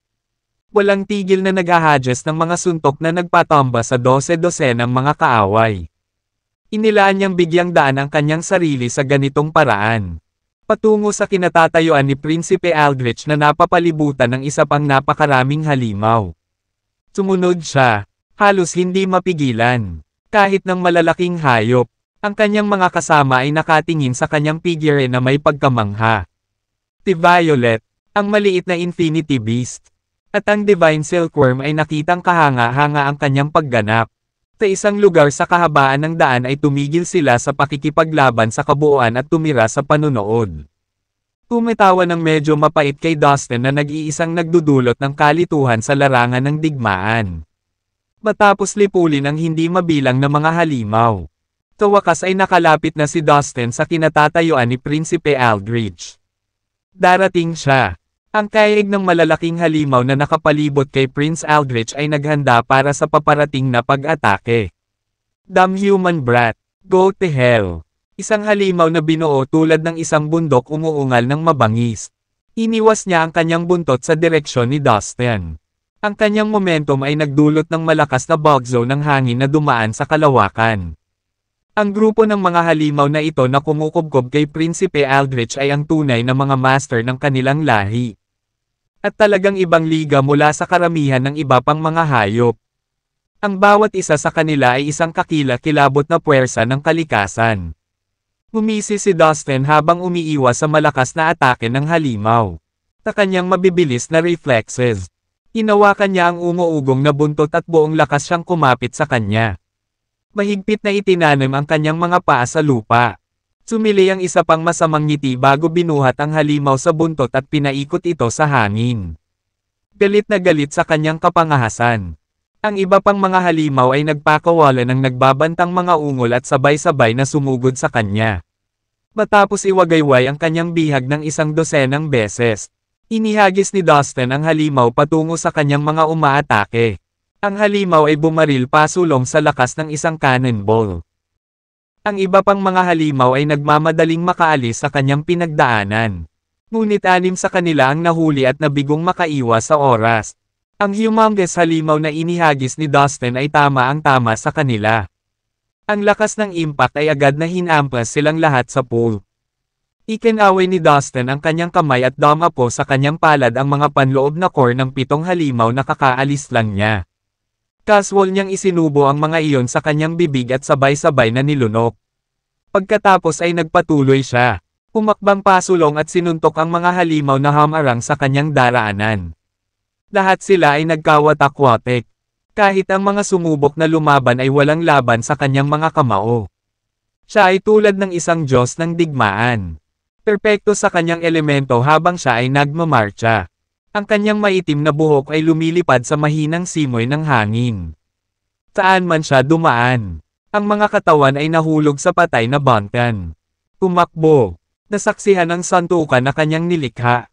Walang tigil na naghahadyas ng mga suntok na nagpatamba sa dose-dose ng mga kaaway. Inilaan niyang bigyang daan ang kanyang sarili sa ganitong paraan. Patungo sa kinatatayuan ni Prinsipe Aldrich na napapalibutan ng isa pang napakaraming halimaw. Sumunod siya, halos hindi mapigilan, kahit ng malalaking hayop. Ang kanyang mga kasama ay nakatingin sa kanyang figure na may pagkamangha. Si Violet, ang maliit na Infinity Beast. At ang Divine Silkworm ay nakitang kahanga-hanga ang kanyang pagganap. Sa isang lugar sa kahabaan ng daan ay tumigil sila sa pakikipaglaban sa kabuuan at tumira sa panunood. Tumitawa ng medyo mapait kay Dustin na nag-iisang nagdudulot ng kalituhan sa larangan ng digmaan. Matapos lipulin ang hindi mabilang na mga halimaw. Sa wakas ay nakalapit na si Dustin sa kinatatayuan ni Prinsipe Aldrich. Darating siya. Ang kaig ng malalaking halimaw na nakapalibot kay Prince Aldrich ay naghanda para sa paparating na pag-atake. Damn human brat, go to hell. Isang halimaw na binuo tulad ng isang bundok umuungal ng mabangis. Iniwas niya ang kanyang buntot sa direksyon ni Dustin. Ang kanyang momentum ay nagdulot ng malakas na bogzo ng hangin na dumaan sa kalawakan. Ang grupo ng mga halimaw na ito na kumukubkob kay Prinsipe Aldrich ay ang tunay na mga master ng kanilang lahi. At talagang ibang liga mula sa karamihan ng iba pang mga hayop. Ang bawat isa sa kanila ay isang kakila-kilabot na puwersa ng kalikasan. Humisi si Dustin habang umiiwas sa malakas na atake ng halimaw. Sa kanyang mabibilis na reflexes. inawakan niya ang umuugong na buntot at buong lakas siyang kumapit sa kanya mahigpit na itinanim ang kanyang mga paa sa lupa. Sumili ang isa pang masamang ngiti bago binuhat ang halimaw sa buntot at pinaikot ito sa hangin. Galit na galit sa kanyang kapangahasan. Ang iba pang mga halimaw ay nagpakawala ng nagbabantang mga ungol at sabay-sabay na sumugod sa kanya. Matapos iwagayway ang kanyang bihag ng isang dosenang beses, inihagis ni Dustin ang halimaw patungo sa kanyang mga umaatake. Ang halimaw ay bumaril pasulong sa lakas ng isang cannonball. Ang iba pang mga halimaw ay nagmamadaling makaalis sa kanyang pinagdaanan. Ngunit anim sa kanila ang nahuli at nabigong makaiwas sa oras. Ang humongous halimaw na inihagis ni Dustin ay tama ang tama sa kanila. Ang lakas ng impact ay agad na hinampas silang lahat sa pool. Ikinaway ni Dustin ang kanyang kamay at damapo sa kanyang palad ang mga panloob na core ng pitong halimaw na kakaalis lang niya. Casual niyang isinubo ang mga iyon sa kanyang bibig at sabay-sabay na nilunok. Pagkatapos ay nagpatuloy siya. Umakbang pasulong at sinuntok ang mga halimaw na hamarang sa kanyang daraanan. Lahat sila ay nagkawatak-watek. Kahit ang mga sumubok na lumaban ay walang laban sa kanyang mga kamao. Siya ay tulad ng isang Diyos ng digmaan. Perpekto sa kanyang elemento habang siya ay nagmamarcha. Ang kanyang maitim na buhok ay lumilipad sa mahinang simoy ng hangin. Saan man siya dumaan, ang mga katawan ay nahulog sa patay na bantan. Tumakbo, nasaksihan ang santukan na kanyang nilikha.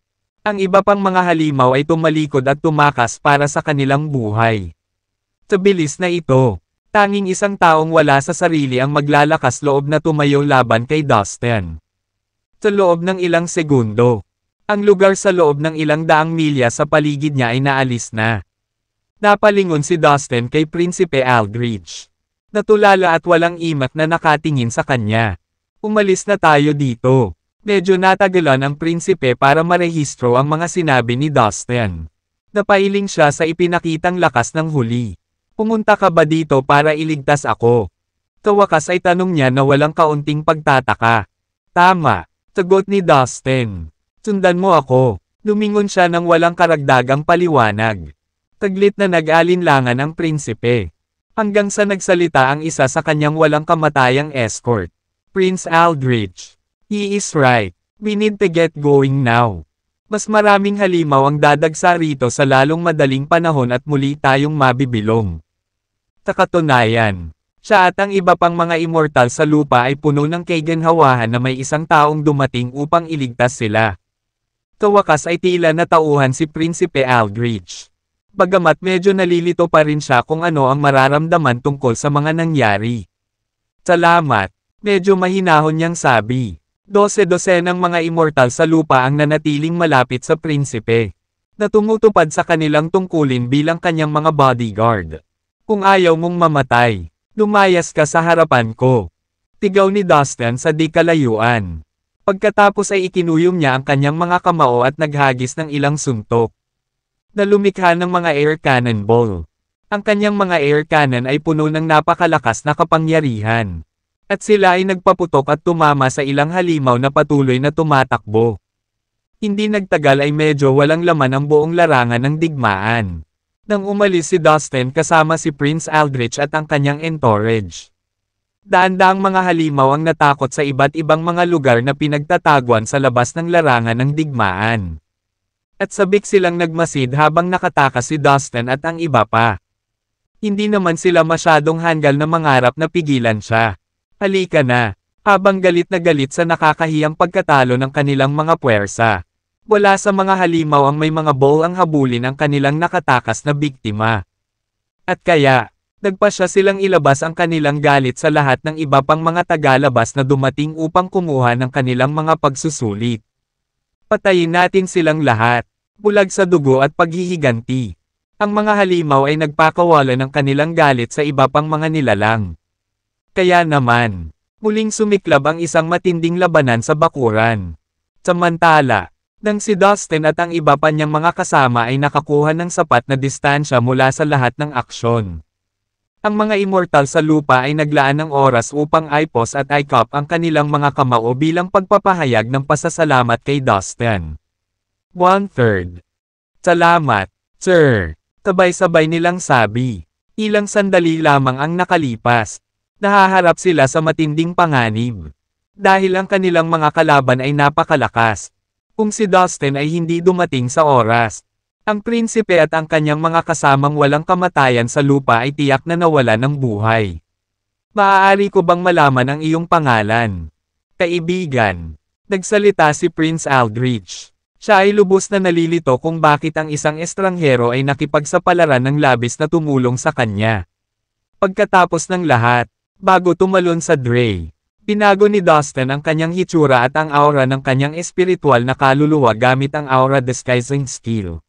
Ang iba pang mga halimaw ay tumalikod at tumakas para sa kanilang buhay. Sa bilis na ito, tanging isang taong wala sa sarili ang maglalakas loob na tumayo laban kay Dustin. Sa loob ng ilang segundo, ang lugar sa loob ng ilang daang milya sa paligid niya ay naalis na. Napalingon si Dustin kay Prinsipe Aldridge. Natulala at walang imat na nakatingin sa kanya. Umalis na tayo dito. Medyo natagalan ang prinsipe para marehistro ang mga sinabi ni Dustin. Napailing siya sa ipinakitang lakas ng huli. Pumunta ka ba dito para iligtas ako? Kawakas ay tanong niya na walang kaunting pagtataka. Tama, sagot ni Dustin. Sundan mo ako. Lumingon siya ng walang karagdagang paliwanag. Taglit na nag-alinlangan ang prinsipe. Hanggang sa nagsalita ang isa sa kanyang walang kamatayang escort. Prince Aldrich. He is right. We need to get going now. Mas maraming halimaw ang dadagsa rito sa lalong madaling panahon at muli tayong mabibilong. Sa katunayan, siya at ang iba pang mga immortal sa lupa ay puno ng kaiganhawahan na may isang taong dumating upang iligtas sila. Sa wakas ay tila natauhan si Prinsipe Aldrich. Bagamat medyo nalilito pa rin siya kung ano ang mararamdaman tungkol sa mga nangyari. Salamat, medyo mahinahon niyang sabi. dose dosen ng mga immortal sa lupa ang nanatiling malapit sa prinsipe. Na sa kanilang tungkulin bilang kanyang mga bodyguard. Kung ayaw mong mamatay, dumayas ka sa harapan ko. Tigaw ni Dustin sa di kalayuan. Pagkatapos ay ikinuyom niya ang kanyang mga kamao at naghagis ng ilang suntok. Nalumikha ng mga air cannonball. Ang kanyang mga air cannon ay puno ng napakalakas na kapangyarihan. At sila ay nagpaputok at tumama sa ilang halimaw na patuloy na tumatakbo. Hindi nagtagal ay medyo walang laman ang buong larangan ng digmaan. Nang umalis si Dustin kasama si Prince Aldrich at ang kanyang entourage. Dandang mga halimaw ang natakot sa iba't ibang mga lugar na pinagtataguan sa labas ng larangan ng digmaan. At sabik silang nagmasid habang nakatakas si Dustin at ang iba pa. Hindi naman sila masyadong hanggal na mangarap na pigilan siya. Halika na, habang galit na galit sa nakakahiyang pagkatalo ng kanilang mga puwersa. Wala sa mga halimaw ang may mga ball ang habulin ang kanilang nakatakas na biktima. At kaya, Nagpa siya silang ilabas ang kanilang galit sa lahat ng iba pang mga tagalabas na dumating upang kumuha ng kanilang mga pagsusulit. Patayin natin silang lahat. Bulag sa dugo at paghihiganti. Ang mga halimaw ay nagpakawala ng kanilang galit sa iba pang mga nilalang. Kaya naman, muling sumiklab ang isang matinding labanan sa bakuran. Samantala, nang si Dustin at ang iba pa niyang mga kasama ay nakakuha ng sapat na distansya mula sa lahat ng aksyon. Ang mga immortal sa lupa ay naglaan ng oras upang ipos at i-cup ang kanilang mga kamao bilang pagpapahayag ng pasasalamat kay Dustin. One-third. Salamat, sir. Sabay-sabay nilang sabi. Ilang sandali lamang ang nakalipas. Nahaharap sila sa matinding panganib. Dahil ang kanilang mga kalaban ay napakalakas. Kung si Dustin ay hindi dumating sa oras, ang prinsipe at ang kanyang mga kasamang walang kamatayan sa lupa ay tiyak na nawala ng buhay. Maaari ko bang malaman ang iyong pangalan? Kaibigan. Nagsalita si Prince Aldrich. Siya ay lubos na nalilito kung bakit ang isang estranghero ay nakipagsapalaran ng labis na tumulong sa kanya. Pagkatapos ng lahat, bago tumalon sa Dre, Pinago ni Dustin ang kanyang hitsura at ang aura ng kanyang espiritual na kaluluwa gamit ang aura disguising skill.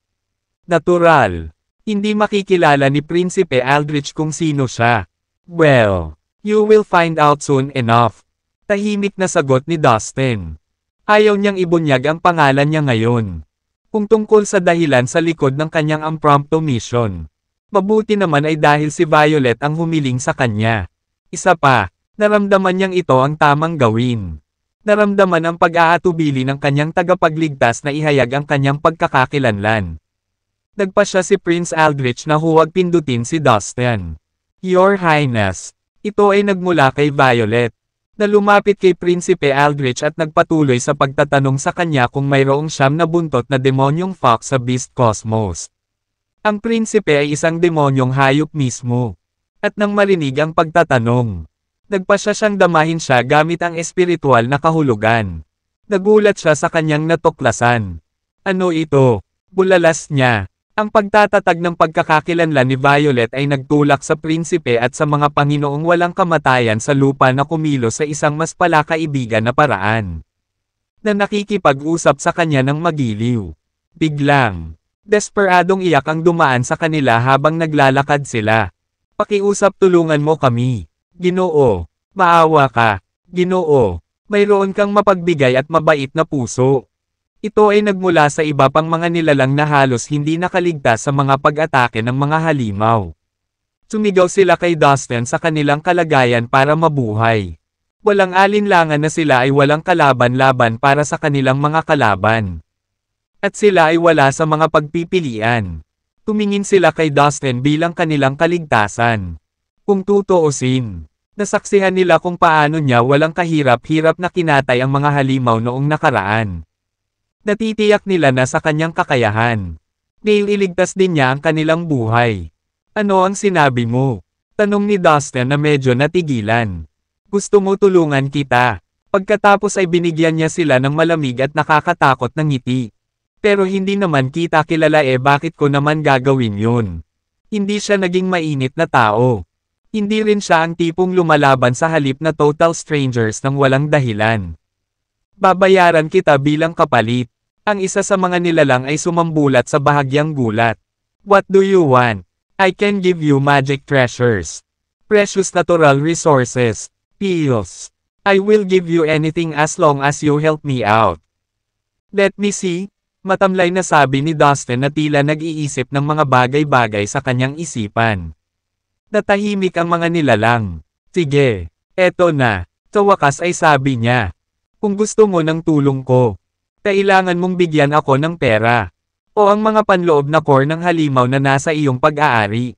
Natural. Hindi makikilala ni Prinsipe Aldrich kung sino siya. Well, you will find out soon enough. Tahimik na sagot ni Dustin. Ayaw niyang ibunyag ang pangalan niya ngayon. Kung tungkol sa dahilan sa likod ng kanyang impromptu mission. Mabuti naman ay dahil si Violet ang humiling sa kanya. Isa pa, naramdaman niyang ito ang tamang gawin. Naramdaman ang pag-aatubili ng kanyang tagapagligtas na ihayag ang kanyang pagkakakilanlan. Nagpa siya si Prince Aldrich na huwag pindutin si Dustin. Your Highness. Ito ay nagmula kay Violet, na lumapit kay Prinsipe Aldrich at nagpatuloy sa pagtatanong sa kanya kung mayroong siyam na buntot na demonyong fox sa Beast Cosmos. Ang prinsipe ay isang demonyong hayop mismo. At nang marinig ang pagtatanong, nagpa siya siyang damahin siya gamit ang espiritual na kahulugan. Nagulat siya sa kanyang natuklasan. Ano ito? Bulalas niya. Ang pagtatatag ng pagkakakilanlan ni Violet ay nagtulak sa prinsipe at sa mga Panginoong walang kamatayan sa lupa na kumilo sa isang mas palakaibigan na paraan. Na nakikipag-usap sa kanya ng magiliw. Biglang, desperadong iyak ang dumaan sa kanila habang naglalakad sila. Pakiusap tulungan mo kami. Ginoo, maawa ka. Ginoo, mayroon kang mapagbigay at mabait na puso. Ito ay nagmula sa iba pang mga nilalang na halos hindi nakaligtas sa mga pag-atake ng mga halimaw. Sumigaw sila kay Dustin sa kanilang kalagayan para mabuhay. Walang alinlangan na sila ay walang kalaban-laban para sa kanilang mga kalaban. At sila ay wala sa mga pagpipilian. Tumingin sila kay Dustin bilang kanilang kaligtasan. Kung tutuusin, nasaksihan nila kung paano niya walang kahirap-hirap na kinatay ang mga halimaw noong nakaraan. Natitiyak nila na sa kanyang kakayahan. Dale iligtas din niya ang kanilang buhay. Ano ang sinabi mo? Tanong ni Dustin na medyo natigilan. Gusto mo tulungan kita. Pagkatapos ay binigyan niya sila ng malamig at nakakatakot ng ngiti. Pero hindi naman kita kilala eh bakit ko naman gagawin yun. Hindi siya naging mainit na tao. Hindi rin siya ang tipong lumalaban sa halip na total strangers ng walang dahilan. Babayaran kita bilang kapalit. Ang isa sa mga nilalang ay sumambulat sa bahagyang gulat. What do you want? I can give you magic treasures. Precious natural resources. Peels. I will give you anything as long as you help me out. Let me see. Matamlay na sabi ni Dustin na tila nag-iisip ng mga bagay-bagay sa kanyang isipan. Natahimik ang mga nilalang. Sige, eto na. Sa wakas ay sabi niya. Kung gusto mo ng tulong ko, kailangan mong bigyan ako ng pera. O ang mga panloob na core ng halimaw na nasa iyong pag-aari.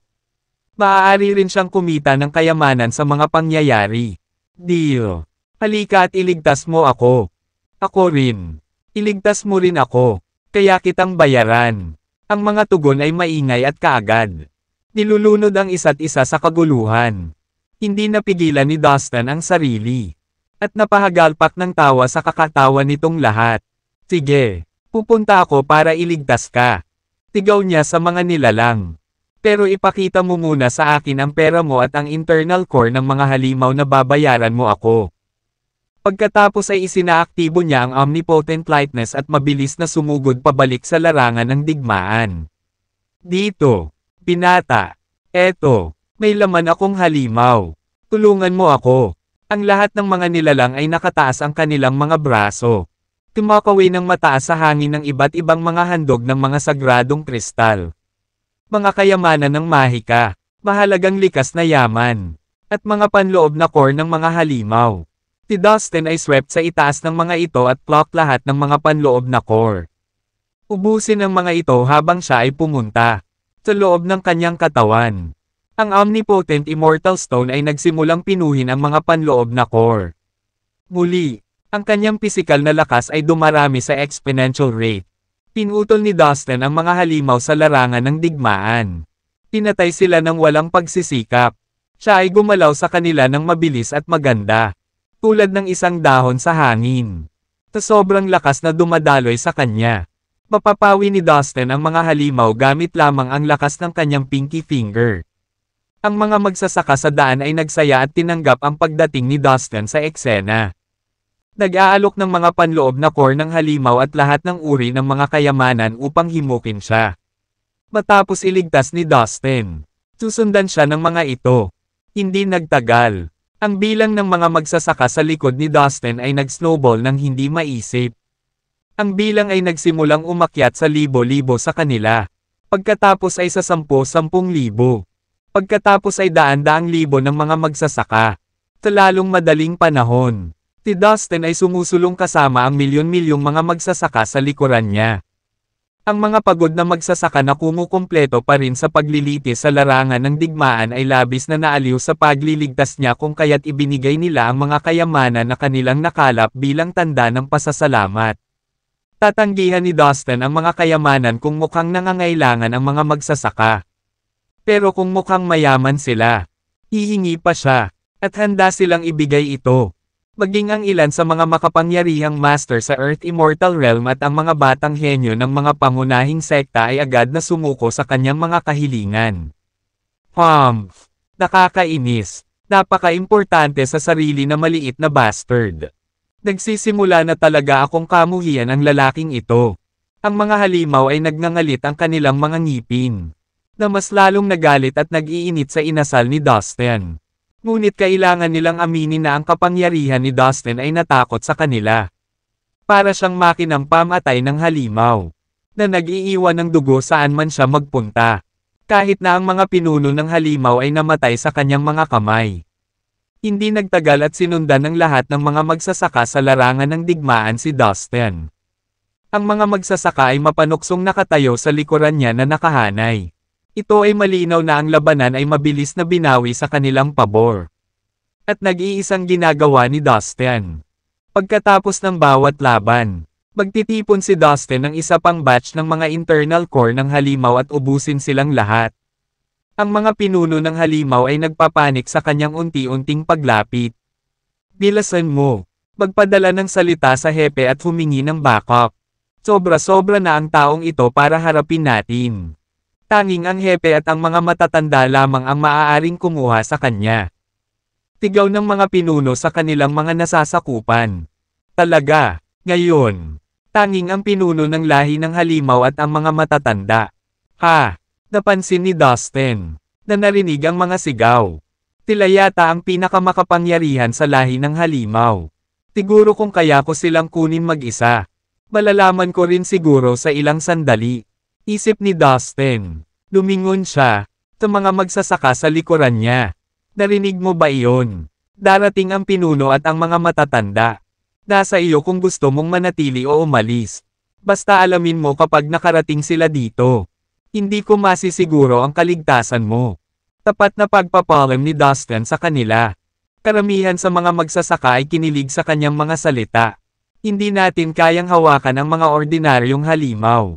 Maaari rin siyang kumita ng kayamanan sa mga pangyayari. Deal. Halika at iligtas mo ako. Ako rin. Iligtas mo rin ako. Kaya kitang bayaran. Ang mga tugon ay maingay at kaagad. Nilulunod ang isa't isa sa kaguluhan. Hindi napigilan ni Dustin ang sarili. At napahagalpak ng tawa sa kakatawa nitong lahat. Sige. Pupunta ako para iligtas ka. Tigaw niya sa mga nilalang. Pero ipakita mo muna sa akin ang pera mo at ang internal core ng mga halimaw na babayaran mo ako. Pagkatapos ay isinaaktibo niya ang omnipotent lightness at mabilis na sumugod pabalik sa larangan ng digmaan. Dito, pinata, eto, may laman akong halimaw. Tulungan mo ako. Ang lahat ng mga nilalang ay nakataas ang kanilang mga braso. Tumapaway ng mataas sa hangin ng iba't ibang mga handog ng mga sagradong kristal. Mga kayamanan ng mahika, mahalagang likas na yaman, at mga panloob na core ng mga halimaw. Si Dustin ay swept sa itaas ng mga ito at clock lahat ng mga panloob na core. Ubusin ang mga ito habang siya ay pumunta sa loob ng kanyang katawan. Ang Omnipotent Immortal Stone ay nagsimulang pinuhin ang mga panloob na core. Muli, ang kanyang pisikal na lakas ay dumarami sa exponential rate. Pinutol ni Dustin ang mga halimaw sa larangan ng digmaan. Pinatay sila ng walang pagsisikap. Siya ay gumalaw sa kanila ng mabilis at maganda. Tulad ng isang dahon sa hangin. Sa sobrang lakas na dumadaloy sa kanya. Mapapawi ni Dustin ang mga halimaw gamit lamang ang lakas ng kanyang pinky finger. Ang mga magsasaka sa daan ay nagsaya at tinanggap ang pagdating ni Dustin sa eksena. Nag-aalok ng mga panloob na core ng halimaw at lahat ng uri ng mga kayamanan upang himukin siya. Matapos iligtas ni Dustin, susundan siya ng mga ito. Hindi nagtagal. Ang bilang ng mga magsasaka sa likod ni Dustin ay nag-snowball ng hindi maisip. Ang bilang ay nagsimulang umakyat sa libo-libo sa kanila. Pagkatapos ay sa sampo-sampung libo. Pagkatapos ay daan-daang libo ng mga magsasaka. Sa lalong madaling panahon, Si Dustin ay sumusulong kasama ang milyon-milyong mga magsasaka sa likuran niya. Ang mga pagod na magsasaka na kumukompleto pa rin sa paglilitis sa larangan ng digmaan ay labis na naaliw sa pagliligtas niya kung kaya't ibinigay nila ang mga kayamanan na kanilang nakalap bilang tanda ng pasasalamat. Tatanggihan ni Dustin ang mga kayamanan kung mukhang nangangailangan ang mga magsasaka. Pero kung mukhang mayaman sila, hihingi pa siya, at handa silang ibigay ito maging ang ilan sa mga makapangyarihang master sa Earth Immortal Realm at ang mga batang henyo ng mga pangunahing sekta ay agad na sumuko sa kanyang mga kahilingan. Humph! Nakakainis! Napaka-importante sa sarili na maliit na bastard. Nagsisimula na talaga akong kamuhian ang lalaking ito. Ang mga halimaw ay nagngangalit ang kanilang mga ngipin. Na mas lalong nagalit at nag-iinit sa inasal ni Dustin. Ngunit kailangan nilang aminin na ang kapangyarihan ni Dustin ay natakot sa kanila. Para siyang makinang pamatay ng halimaw, na nag-iiwan ng dugo saan man siya magpunta. Kahit na ang mga pinuno ng halimaw ay namatay sa kanyang mga kamay. Hindi nagtagal at sinundan ng lahat ng mga magsasaka sa larangan ng digmaan si Dustin. Ang mga magsasaka ay mapanuksong nakatayo sa likuran niya na nakahanay. Ito ay malinaw na ang labanan ay mabilis na binawi sa kanilang pabor. At nag-iisang ginagawa ni Dustin. Pagkatapos ng bawat laban, magtitipon si Dustin ng isa pang batch ng mga internal core ng halimaw at ubusin silang lahat. Ang mga pinuno ng halimaw ay nagpapanik sa kanyang unti-unting paglapit. Bilasan mo. Magpadala ng salita sa hepe at humingi ng backup. Sobra-sobra na ang taong ito para harapin natin. Tanging ang hepe at ang mga matatanda lamang ang maaaring kumuha sa kanya. Tigaw ng mga pinuno sa kanilang mga nasasakupan. Talaga, ngayon, tanging ang pinuno ng lahi ng halimaw at ang mga matatanda. Ha! Napansin ni Dustin, na narinig ang mga sigaw. Tila yata ang pinakamakapangyarihan sa lahi ng halimaw. Siguro kung kaya ko silang kunin mag-isa. Malalaman ko rin siguro sa ilang sandali. Isip ni Dustin. Dumingon siya, sa mga magsasaka sa likuran niya. Narinig mo ba iyon? Darating ang pinuno at ang mga matatanda. Nasa iyo kung gusto mong manatili o umalis. Basta alamin mo kapag nakarating sila dito. Hindi ko masisiguro ang kaligtasan mo. Tapat na pagpapalam ni Dustin sa kanila. Karamihan sa mga magsasaka ay kinilig sa kanyang mga salita. Hindi natin kayang hawakan ang mga ordinaryong halimaw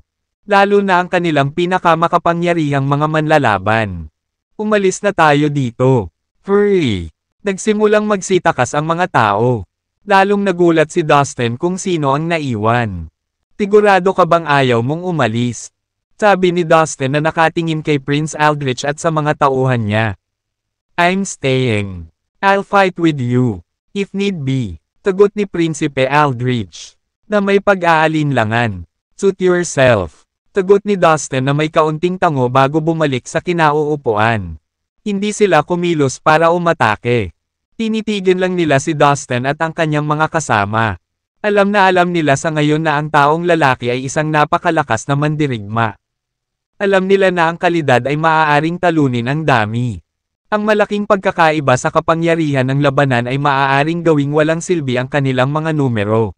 lalo na ang kanilang pinakamakapangyarihang mga manlalaban. Umalis na tayo dito. Free. Nagsimulang magsitakas ang mga tao. Lalong nagulat si Dustin kung sino ang naiwan. Sigurado ka bang ayaw mong umalis? Sabi ni Dustin na nakatingin kay Prince Aldrich at sa mga tauhan niya. I'm staying. I'll fight with you. If need be. Tagot ni Prinsipe Aldrich. Na may pag-aalinlangan. Suit yourself. Tagot ni Dustin na may kaunting tango bago bumalik sa kinauupuan. Hindi sila kumilos para umatake. Tinitigan lang nila si Dustin at ang kanyang mga kasama. Alam na alam nila sa ngayon na ang taong lalaki ay isang napakalakas na mandirigma. Alam nila na ang kalidad ay maaaring talunin ang dami. Ang malaking pagkakaiba sa kapangyarihan ng labanan ay maaaring gawing walang silbi ang kanilang mga numero.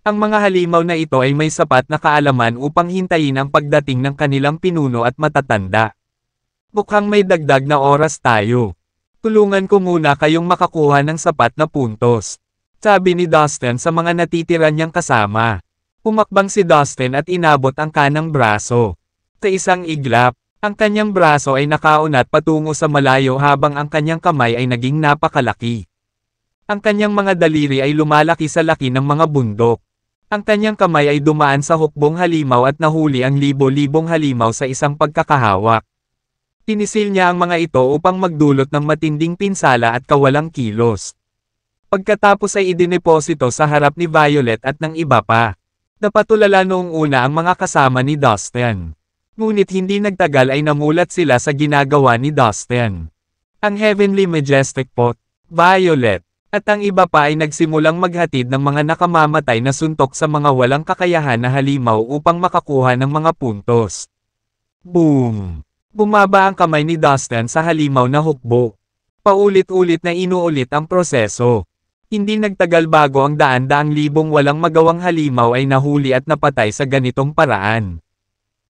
Ang mga halimaw na ito ay may sapat na kaalaman upang hintayin ang pagdating ng kanilang pinuno at matatanda. Mukhang may dagdag na oras tayo. Tulungan ko muna kayong makakuha ng sapat na puntos. Sabi ni Dustin sa mga natitira niyang kasama. Umakbang si Dustin at inabot ang kanang braso. Sa isang iglap, ang kanyang braso ay nakaunat patungo sa malayo habang ang kanyang kamay ay naging napakalaki. Ang kanyang mga daliri ay lumalaki sa laki ng mga bundok. Ang kanyang kamay ay dumaan sa hukbong halimaw at nahuli ang libo-libong halimaw sa isang pagkakahawak. Tinisil niya ang mga ito upang magdulot ng matinding pinsala at kawalang kilos. Pagkatapos ay idineposito sa harap ni Violet at ng iba pa. Napatulala noong una ang mga kasama ni Dustin. Ngunit hindi nagtagal ay namulat sila sa ginagawa ni Dustin. Ang Heavenly Majestic Pot, Violet, at ang iba pa ay nagsimulang maghatid ng mga nakamamatay na suntok sa mga walang kakayahan na halimaw upang makakuha ng mga puntos. Boom! Bumaba ang kamay ni Dustin sa halimaw na hukbo. Paulit-ulit na inuulit ang proseso. Hindi nagtagal bago ang daan-daang libong walang magawang halimaw ay nahuli at napatay sa ganitong paraan.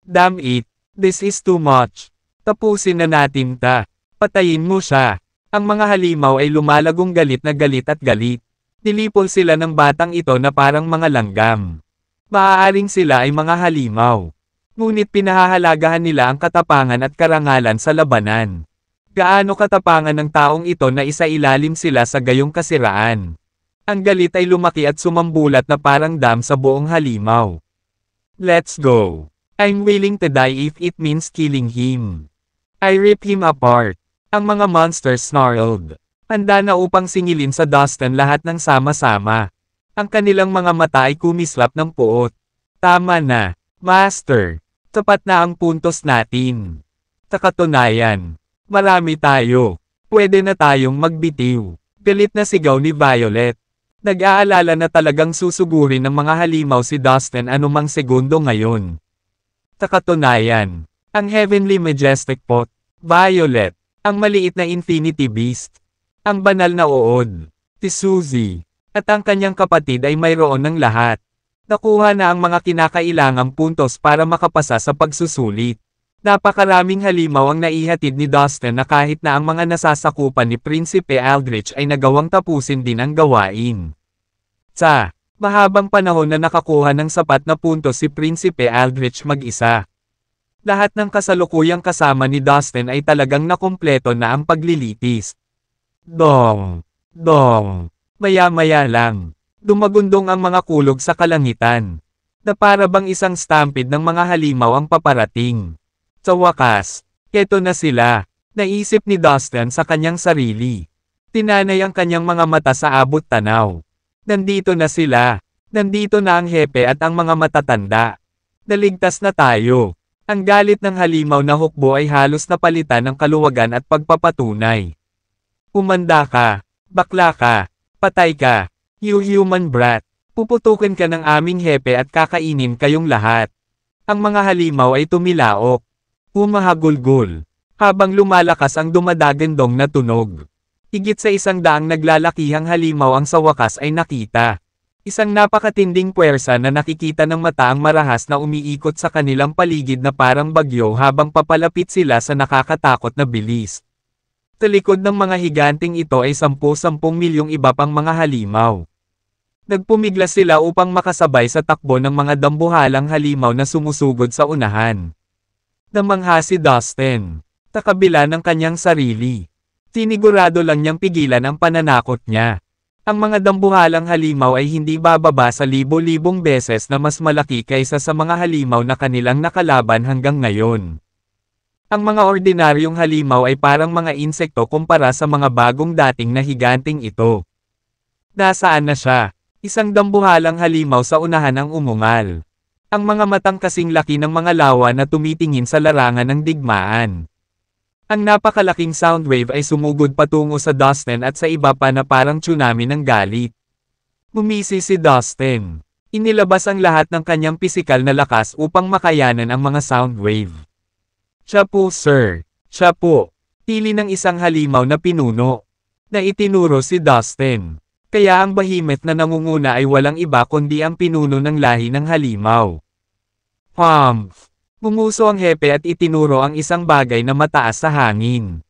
Damn it! This is too much! Tapusin na natin ta! Patayin mo siya! Ang mga halimaw ay lumalagong galit na galit at galit. Nilipol sila ng batang ito na parang mga langgam. Maaaring sila ay mga halimaw. Ngunit pinahahalagahan nila ang katapangan at karangalan sa labanan. Gaano katapangan ng taong ito na isa ilalim sila sa gayong kasiraan. Ang galit ay lumaki at sumambulat na parang dam sa buong halimaw. Let's go. I'm willing to die if it means killing him. I rip him apart. Ang mga monster snarled. Handa na upang singilin sa Dustin lahat ng sama-sama. Ang kanilang mga mata ay kumislap ng puot. Tama na, Master. Tapat na ang puntos natin. Sa katunayan, marami tayo. Pwede na tayong magbitiw. Pilit na sigaw ni Violet. Nag-aalala na talagang susugurin ng mga halimaw si Dustin anumang segundo ngayon. Sa katunayan, ang Heavenly Majestic Pot, Violet, ang maliit na Infinity Beast, ang banal na uod, si Suzy, at ang kanyang kapatid ay mayroon ng lahat. Nakuha na ang mga kinakailangang puntos para makapasa sa pagsusulit. Napakaraming halimaw ang naihatid ni Dustin na kahit na ang mga nasasakupan ni Prinsipe Aldrich ay nagawang tapusin din ang gawain. Sa mahabang panahon na nakakuha ng sapat na puntos si Prinsipe Aldrich mag-isa, lahat ng kasalukuyang kasama ni Dustin ay talagang nakumpleto na ang paglilitis. Dong! Dong! Maya-maya lang. Dumagundong ang mga kulog sa kalangitan. Na para bang isang stampid ng mga halimaw ang paparating. Sa wakas, keto na sila. Naisip ni Dustin sa kanyang sarili. Tinanay ang kanyang mga mata sa abot tanaw. Nandito na sila. Nandito na ang hepe at ang mga matatanda. Naligtas na tayo. Ang galit ng halimaw na hukbo ay halos napalitan ng kaluwagan at pagpapatunay. Umanda ka, bakla ka, patay ka, you human brat, puputukin ka ng aming hepe at kakainin kayong lahat. Ang mga halimaw ay tumilaok, humahagulgul, habang lumalakas ang dumadagendong na tunog. Higit sa isang daang naglalakihang halimaw ang sa wakas ay nakita. Isang napakatinding puwersa na nakikita ng mata ang marahas na umiikot sa kanilang paligid na parang bagyo habang papalapit sila sa nakakatakot na bilis. Talikod ng mga higanting ito ay sampu-sampung milyong iba pang mga halimaw. Nagpumiglas sila upang makasabay sa takbo ng mga dambuhalang halimaw na sumusugod sa unahan. Namangha si Dustin. Takabila ng kanyang sarili. Tinigurado lang niyang pigilan ang pananakot niya. Ang mga dambuhalang halimaw ay hindi bababa sa libo-libong beses na mas malaki kaysa sa mga halimaw na kanilang nakalaban hanggang ngayon. Ang mga ordinaryong halimaw ay parang mga insekto kumpara sa mga bagong dating na higanting ito. Nasaan na siya? Isang dambuhalang halimaw sa unahan ang umungal. Ang mga matang kasing laki ng mga lawa na tumitingin sa larangan ng digmaan. Ang napakalaking soundwave ay sumugod patungo sa Dustin at sa iba pa na parang tsunami ng galit. Bumisi si Dustin. Inilabas ang lahat ng kanyang pisikal na lakas upang makayanan ang mga soundwave. Siya po sir. Siya po. Tili ng isang halimaw na pinuno. Na itinuro si Dustin. Kaya ang bahimet na nangunguna ay walang iba kundi ang pinuno ng lahi ng halimaw. Humph! Bumuso ang hepe at itinuro ang isang bagay na mataas sa hangin.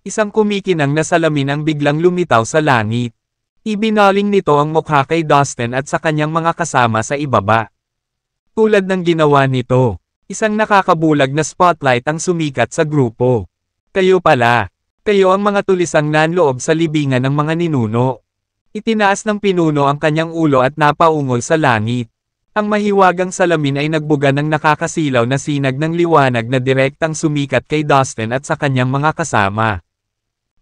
Isang kumikinang na salamin ang biglang lumitaw sa langit. Ibinaling nito ang mukha kay Dustin at sa kanyang mga kasama sa ibaba. Tulad ng ginawa nito, isang nakakabulag na spotlight ang sumikat sa grupo. Kayo pala, kayo ang mga tulisang nanloob sa libingan ng mga ninuno. Itinaas ng pinuno ang kanyang ulo at napaungol sa langit. Ang mahiwagang salamin ay nagbuga ng nakakasilaw na sinag ng liwanag na direktang sumikat kay Dustin at sa kanyang mga kasama.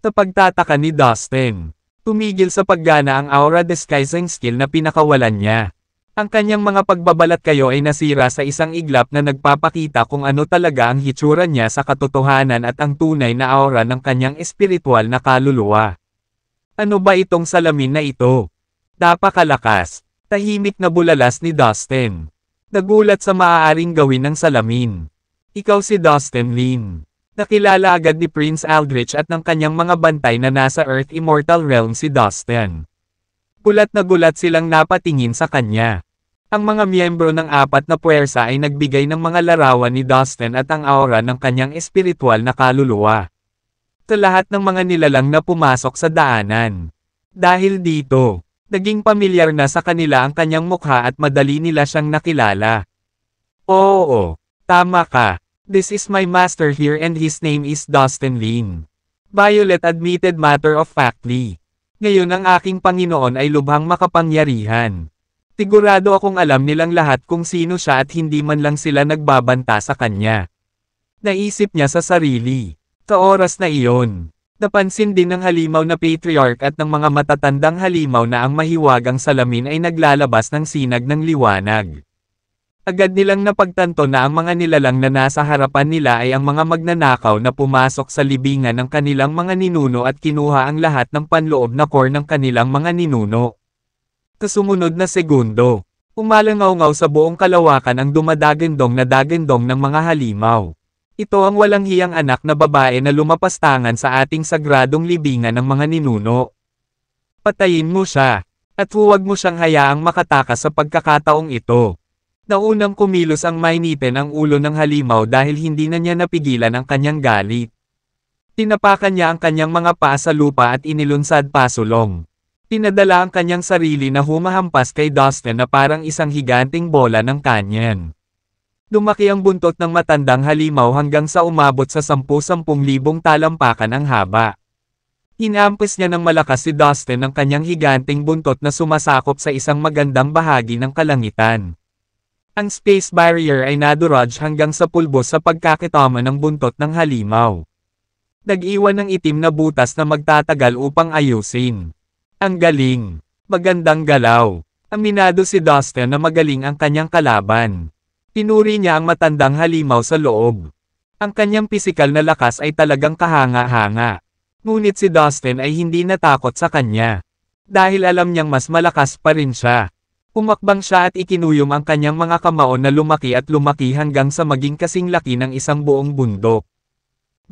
Sa pagtataka ni Dustin, tumigil sa paggana ang aura disguising skill na pinakawalan niya. Ang kanyang mga pagbabalat kayo ay nasira sa isang iglap na nagpapakita kung ano talaga ang hitsura niya sa katotohanan at ang tunay na aura ng kanyang espiritual na kaluluwa. Ano ba itong salamin na ito? Napakalakas, Tahimik na bulalas ni Dustin. Nagulat sa maaaring gawin ng salamin. Ikaw si Dustin Lin. Nakilala agad ni Prince Aldrich at ng kanyang mga bantay na nasa Earth Immortal Realm si Dustin. Gulat na gulat silang napatingin sa kanya. Ang mga miyembro ng apat na puwersa ay nagbigay ng mga larawan ni Dustin at ang aura ng kanyang espiritual na kaluluwa. Sa lahat ng mga nilalang na pumasok sa daanan. Dahil dito, Naging pamilyar na sa kanila ang kanyang mukha at madali nila siyang nakilala. Oo, tama ka. This is my master here and his name is Dustin Lin. Violet admitted matter of factly. Ngayon ang aking Panginoon ay lubhang makapangyarihan. Sigurado akong alam nilang lahat kung sino siya at hindi man lang sila nagbabanta sa kanya. Naisip niya sa sarili. Sa oras na iyon, Napansin din ng halimaw na patriarch at ng mga matatandang halimaw na ang mahiwagang salamin ay naglalabas ng sinag ng liwanag. Agad nilang napagtanto na ang mga nilalang na nasa harapan nila ay ang mga magnanakaw na pumasok sa libingan ng kanilang mga ninuno at kinuha ang lahat ng panloob na core ng kanilang mga ninuno. Kasumunod na segundo, umalangaw-ngaw sa buong kalawakan ang dumadagendong na dagendong ng mga halimaw. Ito ang walang hiyang anak na babae na lumapastangan sa ating sagradong libingan ng mga ninuno. Patayin mo siya, at huwag mo siyang hayaang makatakas sa pagkakataong ito. Naunang kumilos ang mainitin ang ulo ng halimaw dahil hindi na niya napigilan ang kanyang galit. Tinapakan niya ang kanyang mga paa sa lupa at inilunsad pasulong. Pinadala ang kanyang sarili na humahampas kay Dustin na parang isang higanting bola ng kanyan. Lumaki ang buntot ng matandang halimaw hanggang sa umabot sa 10-10,000 talampakan ang haba. Inaampas niya ng malakas si Dustin ang kanyang higanting buntot na sumasakop sa isang magandang bahagi ng kalangitan. Ang space barrier ay naduraj hanggang sa pulbo sa pagkakitama ng buntot ng halimaw. Nag-iwan ng itim na butas na magtatagal upang ayusin. Ang galing! Magandang galaw! Aminado si Dustin na magaling ang kanyang kalaban. Pinuri niya ang matandang halimaw sa loob. Ang kanyang pisikal na lakas ay talagang kahanga-hanga. Ngunit si Dustin ay hindi natakot sa kanya. Dahil alam niyang mas malakas pa rin siya. Umakbang siya at ikinuyom ang kanyang mga kamao na lumaki at lumaki hanggang sa maging kasing laki ng isang buong bundok.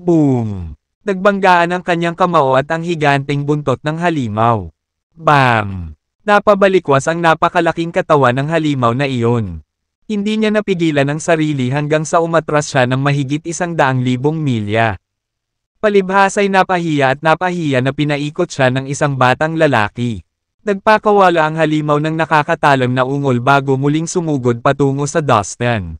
Boom! Nagbanggaan ang kanyang kamao at ang higanteng buntot ng halimaw. Bam! Napabalikwas ang napakalaking katawan ng halimaw na iyon. Hindi niya napigilan ang sarili hanggang sa umatras siya ng mahigit isang daang libong milya. Palibhas ay napahiya at napahiya na pinaikot siya ng isang batang lalaki. Nagpakawala ang halimaw ng nakakatalam na ungol bago muling sumugod patungo sa Dustin.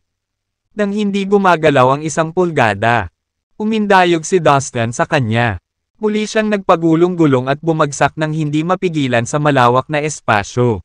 Nang hindi gumagalaw ang isang pulgada, umindayog si Dustin sa kanya. Muli siyang nagpagulong-gulong at bumagsak nang hindi mapigilan sa malawak na espasyo.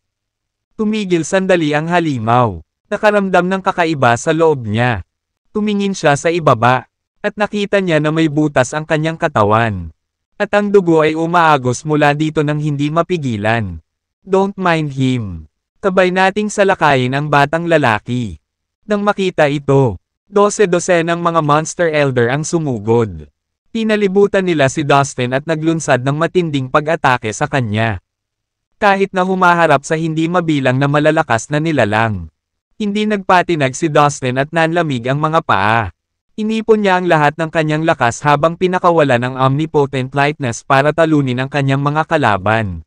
Tumigil sandali ang halimaw. Nakaramdam ng kakaiba sa loob niya. Tumingin siya sa ibaba, at nakita niya na may butas ang kanyang katawan. At ang dugo ay umaagos mula dito nang hindi mapigilan. Don't mind him. Sabay nating salakayin ang batang lalaki. Nang makita ito, dose-dose ng mga monster elder ang sumugod. Pinalibutan nila si Dustin at naglunsad ng matinding pag-atake sa kanya. Kahit na humaharap sa hindi mabilang na malalakas na nilalang. Hindi nagpatinag si Dustin at nanlamig ang mga paa. Inipon niya ang lahat ng kanyang lakas habang pinakawalan ng omnipotent lightness para talunin ang kanyang mga kalaban.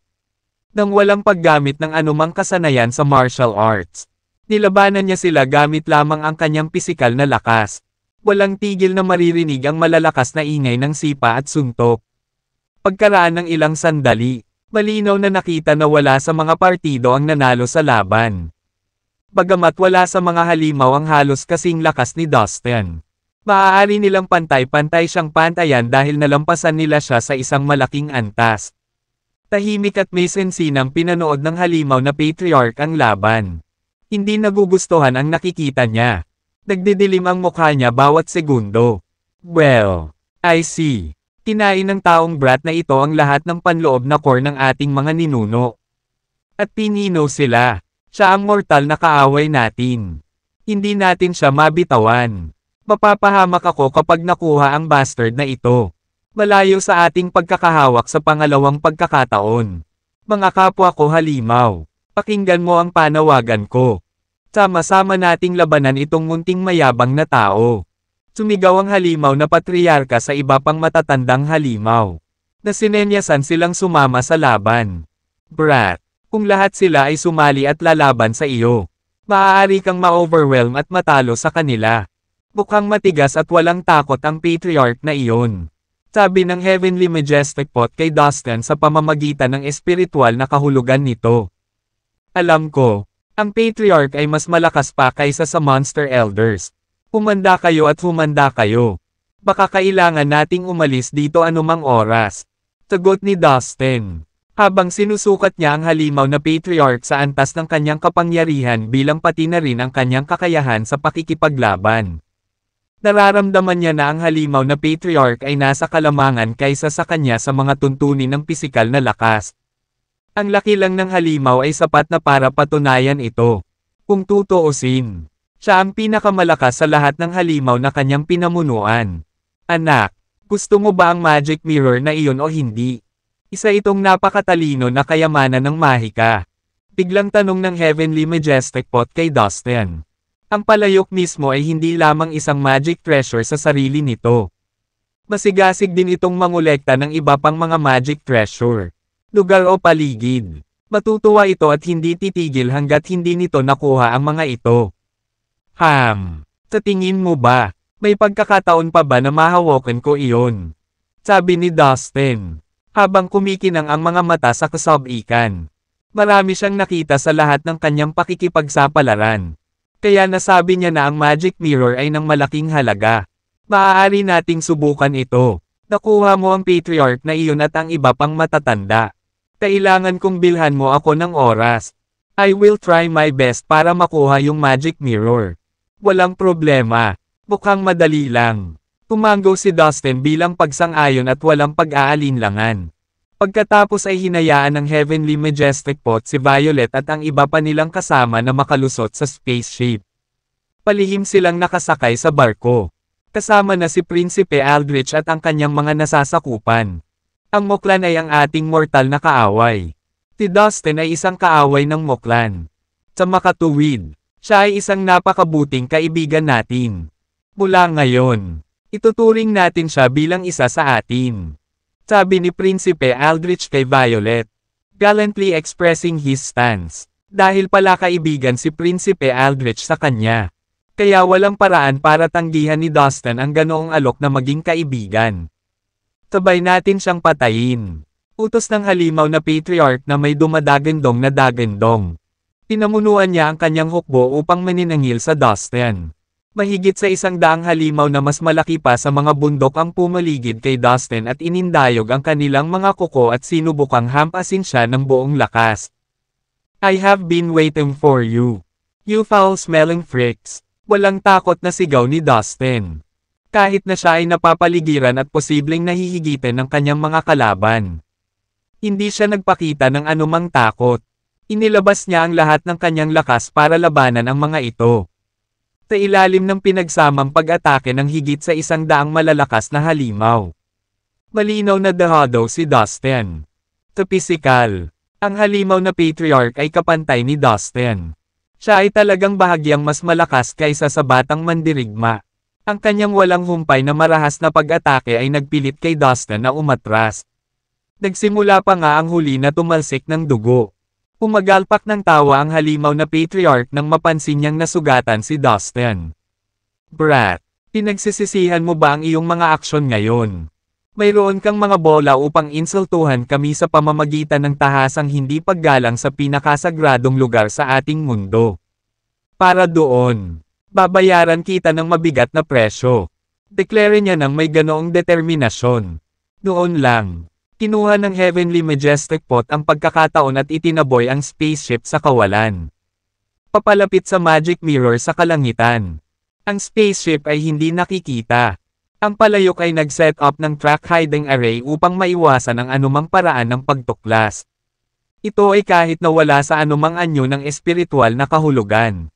Nang walang paggamit ng anumang kasanayan sa martial arts, nilabanan niya sila gamit lamang ang kanyang pisikal na lakas. Walang tigil na maririnig ang malalakas na ingay ng sipa at suntok. Pagkaraan ng ilang sandali, malinaw na nakita na wala sa mga partido ang nanalo sa laban. Bagamat wala sa mga halimaw ang halos kasing lakas ni Dustin. Maaari nilang pantay-pantay siyang pantayan dahil nalampasan nila siya sa isang malaking antas. Tahimik at may sensinang pinanood ng halimaw na patriarch ang laban. Hindi nagugustuhan ang nakikita niya. Nagdidilim ang mukha niya bawat segundo. Well, I see. Kinain ng taong brat na ito ang lahat ng panloob na core ng ating mga ninuno. At pinino sila. Sa ang mortal na kaaway natin. Hindi natin siya mabitawan. Mapapahamak ako kapag nakuha ang bastard na ito. Malayo sa ating pagkakahawak sa pangalawang pagkakataon. Mga kapwa ko halimaw. Pakinggan mo ang panawagan ko. Sama-sama nating labanan itong munting mayabang na tao. Sumigaw ang halimaw na patriarka sa iba pang matatandang halimaw. Nasinenyasan silang sumama sa laban. Brat. Kung lahat sila ay sumali at lalaban sa iyo, maaari kang ma-overwhelm at matalo sa kanila. Bukang matigas at walang takot ang patriarch na iyon. Sabi ng Heavenly Majestic Pot kay Dustin sa pamamagitan ng espiritual na kahulugan nito. Alam ko, ang patriarch ay mas malakas pa kaysa sa monster elders. Humanda kayo at humanda kayo. Baka kailangan nating umalis dito anumang oras. Sagot ni Dustin. Habang sinusukat niya ang halimaw na patriarch sa antas ng kanyang kapangyarihan bilang pati na rin ang kanyang kakayahan sa pakikipaglaban. Nararamdaman niya na ang halimaw na patriarch ay nasa kalamangan kaysa sa kanya sa mga tuntunin ng pisikal na lakas. Ang laki lang ng halimaw ay sapat na para patunayan ito. Kung tutuusin, siya ang pinakamalakas sa lahat ng halimaw na kanyang pinamunuan. Anak, gusto mo ba ang magic mirror na iyon o hindi? Isa itong napakatalino na kayamanan ng Mahika. Biglang tanong ng Heavenly Majestic Pot kay Dustin. Ang palayok mismo ay hindi lamang isang magic treasure sa sarili nito. Masigasig din itong mangolekta ng iba pang mga magic treasure. Lugar o paligid. Matutuwa ito at hindi titigil hanggat hindi nito nakuha ang mga ito. Ham, sa tingin mo ba, may pagkakataon pa ba na mahawakan ko iyon? Sabi ni Dustin habang kumikinang ang mga mata sa kasabikan. Marami siyang nakita sa lahat ng kanyang pakikipagsapalaran. Kaya nasabi niya na ang magic mirror ay ng malaking halaga. Maaari nating subukan ito. Nakuha mo ang patriarch na iyon at ang iba pang matatanda. Kailangan kong bilhan mo ako ng oras. I will try my best para makuha yung magic mirror. Walang problema. Bukhang madali lang. Tumanggo si Dustin bilang pagsang-ayon at walang pag-aalinlangan. Pagkatapos ay hinayaan ng Heavenly Majestic Pot si Violet at ang iba pa nilang kasama na makalusot sa spaceship. Palihim silang nakasakay sa barko. Kasama na si Prinsipe Aldrich at ang kanyang mga nasasakupan. Ang Moklan ay ang ating mortal na kaaway. Si Dustin ay isang kaaway ng Moklan. Sa makatuwid, siya ay isang napakabuting kaibigan natin. Mula ngayon. Ituturing natin siya bilang isa sa atin. Sabi ni Prinsipe Aldrich kay Violet, gallantly expressing his stance. Dahil pala kaibigan si Prinsipe Aldrich sa kanya. Kaya walang paraan para tanggihan ni Dustin ang ganoong alok na maging kaibigan. Sabay natin siyang patayin. Utos ng halimaw na patriarch na may dumadagendong na dagendong. Pinamunuan niya ang kanyang hukbo upang maninangil sa Dustin mahigit sa isang daang halimaw na mas malaki pa sa mga bundok ang pumaligid kay Dustin at inindayog ang kanilang mga kuko at sinubukang hampasin siya ng buong lakas. I have been waiting for you. You foul-smelling freaks. Walang takot na sigaw ni Dustin. Kahit na siya ay napapaligiran at posibleng nahihigitan ng kanyang mga kalaban. Hindi siya nagpakita ng anumang takot. Inilabas niya ang lahat ng kanyang lakas para labanan ang mga ito sa ilalim ng pinagsamang pag-atake ng higit sa isang daang malalakas na halimaw. Malinaw na dahado si Dustin. Sa pisikal, ang halimaw na patriarch ay kapantay ni Dustin. Siya ay talagang bahagyang mas malakas kaysa sa batang mandirigma. Ang kanyang walang humpay na marahas na pag-atake ay nagpilit kay Dustin na umatras. Nagsimula pa nga ang huli na tumalsik ng dugo. Pumagalpak ng tawa ang halimaw na patriarch nang mapansin niyang nasugatan si Dustin. Brat, pinagsisisihan mo ba ang iyong mga aksyon ngayon? Mayroon kang mga bola upang insultuhan kami sa pamamagitan ng tahasang hindi paggalang sa pinakasagradong lugar sa ating mundo. Para doon, babayaran kita ng mabigat na presyo. Deklare niya ng may ganoong determinasyon. Doon lang, Kinuha ng Heavenly Majestic Pot ang pagkakataon at itinaboy ang spaceship sa kawalan. Papalapit sa magic mirror sa kalangitan. Ang spaceship ay hindi nakikita. Ang palayok ay nag-set up ng track hiding array upang maiwasan ang anumang paraan ng pagtuklas. Ito ay kahit na wala sa anumang anyo ng espiritual na kahulugan.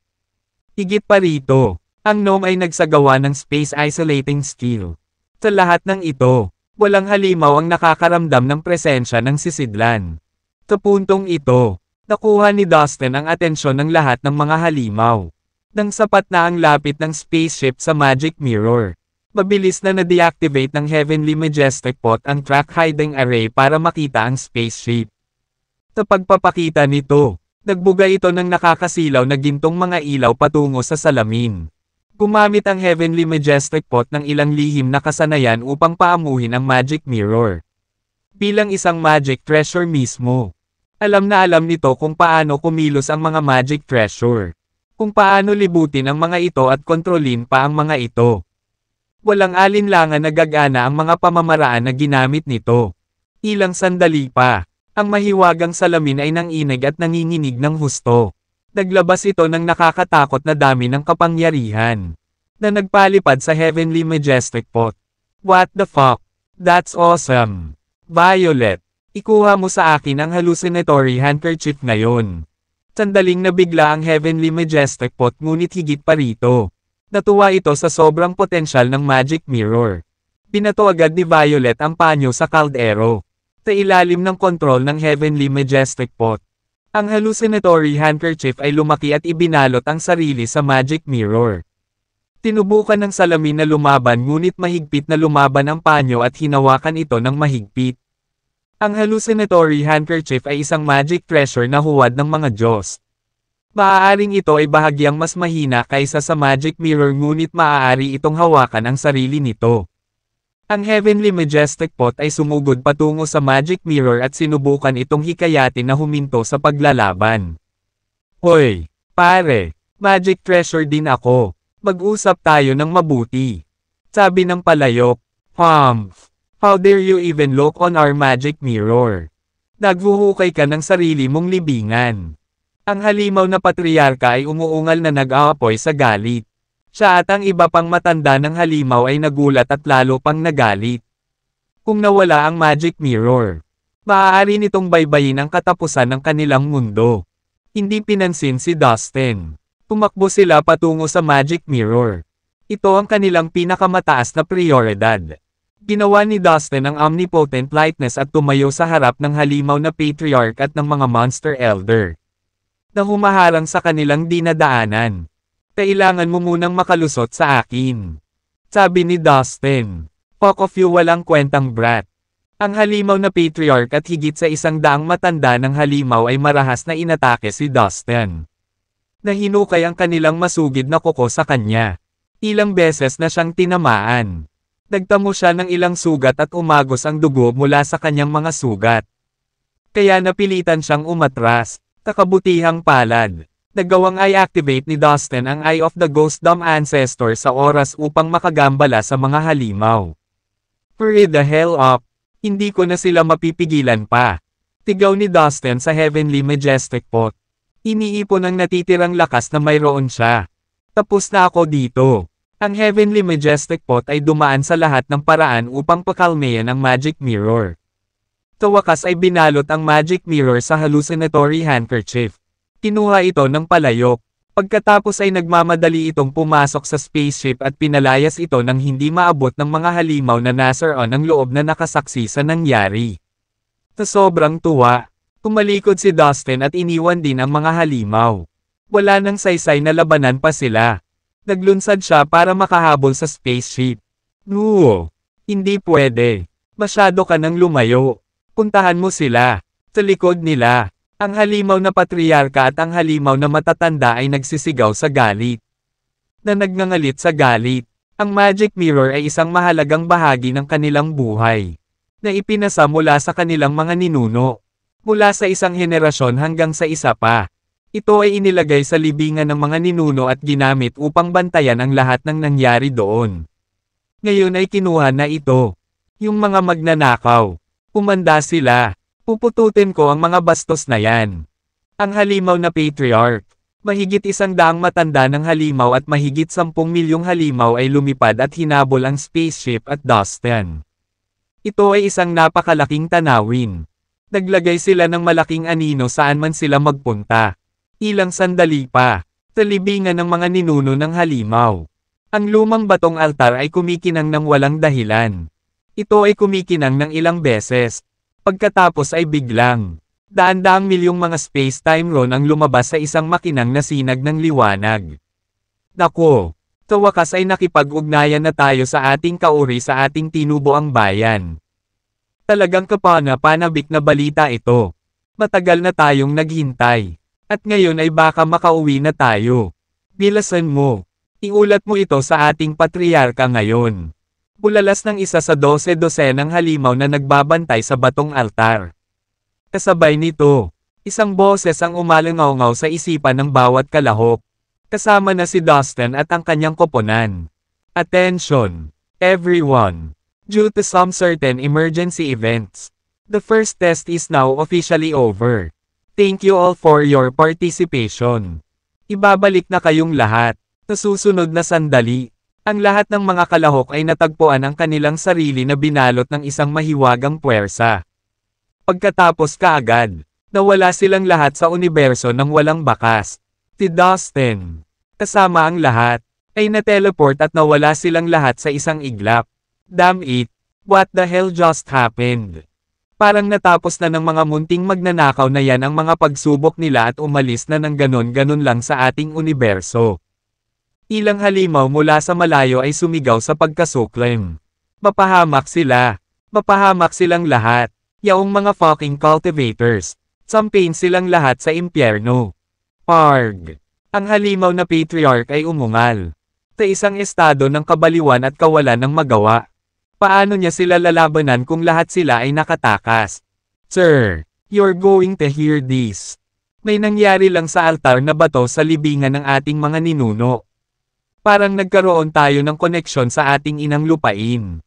Higit pa rito, ang gnome ay nagsagawa ng space isolating skill. Sa lahat ng ito, Walang halimaw ang nakakaramdam ng presensya ng sisidlan. Sa puntong ito, nakuha ni Dustin ang atensyon ng lahat ng mga halimaw. Nang sapat na ang lapit ng spaceship sa Magic Mirror, mabilis na na-deactivate ng Heavenly Majestic Pot ang track hiding array para makita ang spaceship. Sa pagpapakita nito, nagbuga ito ng nakakasilaw na gintong mga ilaw patungo sa salamin. Gumamit ang Heavenly Majestic Pot ng ilang lihim na kasanayan upang paamuhin ang Magic Mirror. Bilang isang magic treasure mismo. Alam na alam nito kung paano kumilos ang mga magic treasure. Kung paano libutin ang mga ito at kontrolin pa ang mga ito. Walang alinlangan na gagana ang mga pamamaraan na ginamit nito. Ilang sandali pa, ang mahiwagang salamin ay nanginig at nanginginig ng husto. Naglabas ito ng nakakatakot na dami ng kapangyarihan. Na nagpalipad sa Heavenly Majestic Pot. What the fuck? That's awesome. Violet, ikuha mo sa akin ang hallucinatory handkerchief ngayon. Sandaling nabigla ang Heavenly Majestic Pot ngunit higit pa rito. Natuwa ito sa sobrang potensyal ng Magic Mirror. Binato agad ni Violet ang panyo sa caldero. Sa ilalim ng kontrol ng Heavenly Majestic Pot. Ang hallucinatory handkerchief ay lumaki at ibinalot ang sarili sa magic mirror. Tinubukan ng salamin na lumaban ngunit mahigpit na lumaban ang panyo at hinawakan ito ng mahigpit. Ang hallucinatory handkerchief ay isang magic treasure na huwad ng mga Diyos. Maaaring ito ay bahagyang mas mahina kaysa sa magic mirror ngunit maaari itong hawakan ang sarili nito. Ang Heavenly Majestic Pot ay sumugod patungo sa Magic Mirror at sinubukan itong hikayatin na huminto sa paglalaban. Hoy! Pare! Magic Treasure din ako. Mag-usap tayo ng mabuti. Sabi ng palayok, Humph! How dare you even look on our magic mirror? Naghuhukay ka ng sarili mong libingan. Ang halimaw na patriarka ay umuungal na nag-aapoy sa galit. Siya at ang iba pang matanda ng halimaw ay nagulat at lalo pang nagalit. Kung nawala ang magic mirror, maaari nitong baybayin ang katapusan ng kanilang mundo. Hindi pinansin si Dustin. Tumakbo sila patungo sa magic mirror. Ito ang kanilang pinakamataas na prioridad. Ginawa ni Dustin ang omnipotent lightness at tumayo sa harap ng halimaw na patriarch at ng mga monster elder. Na humaharang sa kanilang dinadaanan. Kailangan mo munang makalusot sa akin. Sabi ni Dustin. Poco few walang kwentang brat. Ang halimaw na patriarch at higit sa isang daang matanda ng halimaw ay marahas na inatake si Dustin. Nahinukay ang kanilang masugid na kuko sa kanya. Ilang beses na siyang tinamaan. Nagtamo siya ng ilang sugat at umagos ang dugo mula sa kanyang mga sugat. Kaya napilitan siyang umatras, kakabutihang palad. Nagawang i activate ni Dustin ang Eye of the Ghost Dam Ancestor sa oras upang makagambala sa mga halimaw. Hurry the hell up! Hindi ko na sila mapipigilan pa. Tigaw ni Dustin sa Heavenly Majestic Pot. Iniipon ang natitirang lakas na mayroon siya. Tapos na ako dito. Ang Heavenly Majestic Pot ay dumaan sa lahat ng paraan upang pakalmeyan ang Magic Mirror. Sa wakas ay binalot ang Magic Mirror sa hallucinatory handkerchief. Kinuha ito ng palayok. Pagkatapos ay nagmamadali itong pumasok sa spaceship at pinalayas ito nang hindi maabot ng mga halimaw na on ang loob na nakasaksi sa nangyari. Sa sobrang tuwa, kumalikod si Dustin at iniwan din ang mga halimaw. Wala nang saysay na labanan pa sila. Naglunsad siya para makahabol sa spaceship. Nuo! Hindi pwede. Masyado ka nang lumayo. Puntahan mo sila. Sa likod nila. Ang halimaw na patriarka at ang halimaw na matatanda ay nagsisigaw sa galit. Na nagngangalit sa galit. Ang magic mirror ay isang mahalagang bahagi ng kanilang buhay. Na ipinasa mula sa kanilang mga ninuno. Mula sa isang henerasyon hanggang sa isa pa. Ito ay inilagay sa libingan ng mga ninuno at ginamit upang bantayan ang lahat ng nangyari doon. Ngayon ay kinuha na ito. Yung mga magnanakaw. Umanda sila. Pupututin ko ang mga bastos na yan. Ang halimaw na patriarch. Mahigit isang daang matanda ng halimaw at mahigit sampung milyong halimaw ay lumipad at hinabol ang spaceship at Dustin. Ito ay isang napakalaking tanawin. Naglagay sila ng malaking anino saan man sila magpunta. Ilang sandali pa, talibingan ng mga ninuno ng halimaw. Ang lumang batong altar ay kumikinang ng walang dahilan. Ito ay kumikinang ng ilang beses, Pagkatapos ay biglang. Daan-daang milyong mga space-time ron ang lumabas sa isang makinang na sinag ng liwanag. Nako! Sa wakas ay nakipag-ugnayan na tayo sa ating kauri sa ating tinubo ang bayan. Talagang kapana-panabik na balita ito. Matagal na tayong naghintay. At ngayon ay baka makauwi na tayo. Bilasan mo. Iulat mo ito sa ating patriarka ngayon. Pulalas ng isa sa 12 dosenang halimaw na nagbabantay sa batong altar. Kasabay nito, isang boses ang umalangaw sa isipan ng bawat kalahok. Kasama na si Dustin at ang kanyang koponan. Attention! Everyone! Due to some certain emergency events, the first test is now officially over. Thank you all for your participation. Ibabalik na kayong lahat, sa susunod na sandali. Ang lahat ng mga kalahok ay natagpuan ang kanilang sarili na binalot ng isang mahiwagang puwersa. Pagkatapos kaagad, nawala silang lahat sa universo ng walang bakas. Ti Dustin, kasama ang lahat, ay na-teleport at nawala silang lahat sa isang iglap. Damn it, what the hell just happened? Parang natapos na ng mga munting magnanakaw na yan ang mga pagsubok nila at umalis na ng ganon-ganon lang sa ating universo. Ilang halimaw mula sa malayo ay sumigaw sa pagkasuklim. Mapahamak sila. Mapahamak silang lahat. Yaong mga fucking cultivators. Sampain silang lahat sa impyerno. Parg. Ang halimaw na patriarch ay umungal. Sa isang estado ng kabaliwan at kawalan ng magawa. Paano niya sila lalabanan kung lahat sila ay nakatakas? Sir, you're going to hear this. May nangyari lang sa altar na bato sa libingan ng ating mga ninuno. Parang nagkaroon tayo ng koneksyon sa ating inang lupain.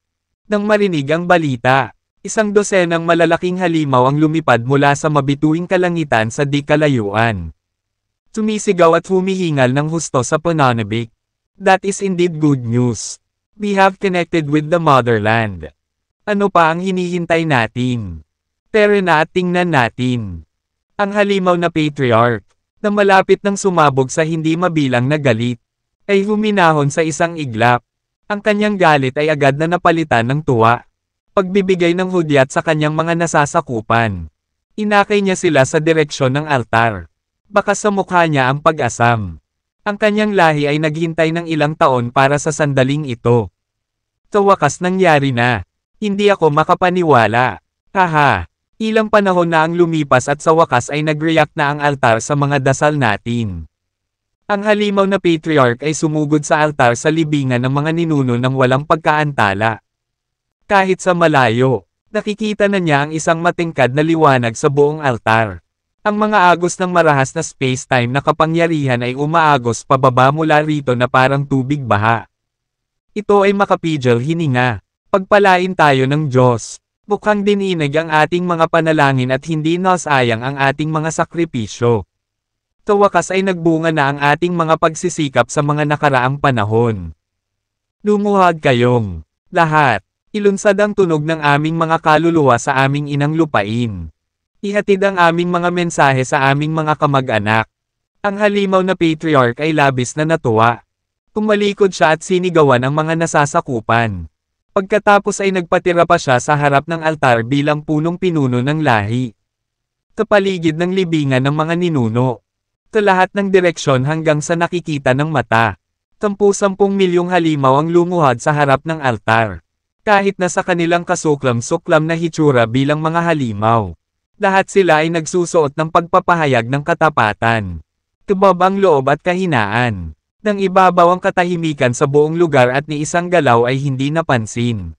Nang marinig ang balita, isang dosenang malalaking halimaw ang lumipad mula sa mabituing kalangitan sa di kalayuan. Sumisigaw at humihingal ng husto sa Pananabik. That is indeed good news. We have connected with the motherland. Ano pa ang hinihintay natin? Pero na at tingnan natin. Ang halimaw na patriarch, na malapit ng sumabog sa hindi mabilang na galit, ay huminahon sa isang iglap. Ang kanyang galit ay agad na napalitan ng tuwa. Pagbibigay ng hudyat sa kanyang mga nasasakupan. Inakay niya sila sa direksyon ng altar. Baka sa mukha niya ang pag-asam. Ang kanyang lahi ay naghintay ng ilang taon para sa sandaling ito. Sa wakas nangyari na. Hindi ako makapaniwala. Haha. Ilang panahon na ang lumipas at sa wakas ay nag-react na ang altar sa mga dasal natin. Ang halimaw na patriarch ay sumugod sa altar sa libingan ng mga ninuno ng walang pagkaantala. Kahit sa malayo, nakikita na niya ang isang matingkad na liwanag sa buong altar. Ang mga agos ng marahas na space-time na kapangyarihan ay umaagos pababa mula rito na parang tubig baha. Ito ay makapigil hininga. Pagpalain tayo ng Diyos. Mukhang dininig ang ating mga panalangin at hindi nasayang ang ating mga sakripisyo. Sa wakas ay nagbunga na ang ating mga pagsisikap sa mga nakaraang panahon. Lumuhag kayong lahat. Ilunsad ang tunog ng aming mga kaluluwa sa aming inang lupain. Ihatid ang aming mga mensahe sa aming mga kamag-anak. Ang halimaw na patriarch ay labis na natuwa. Tumalikod siya at sinigawan ang mga nasasakupan. Pagkatapos ay nagpatira pa siya sa harap ng altar bilang punong pinuno ng lahi. Kapaligid ng libingan ng mga ninuno sa lahat ng direksyon hanggang sa nakikita ng mata. Sampu-sampung milyong halimaw ang lumuhad sa harap ng altar. Kahit na sa kanilang kasuklam-suklam na hitsura bilang mga halimaw. Lahat sila ay nagsusuot ng pagpapahayag ng katapatan. Tubab ang loob at kahinaan. Nang ibabaw ang katahimikan sa buong lugar at ni isang galaw ay hindi napansin.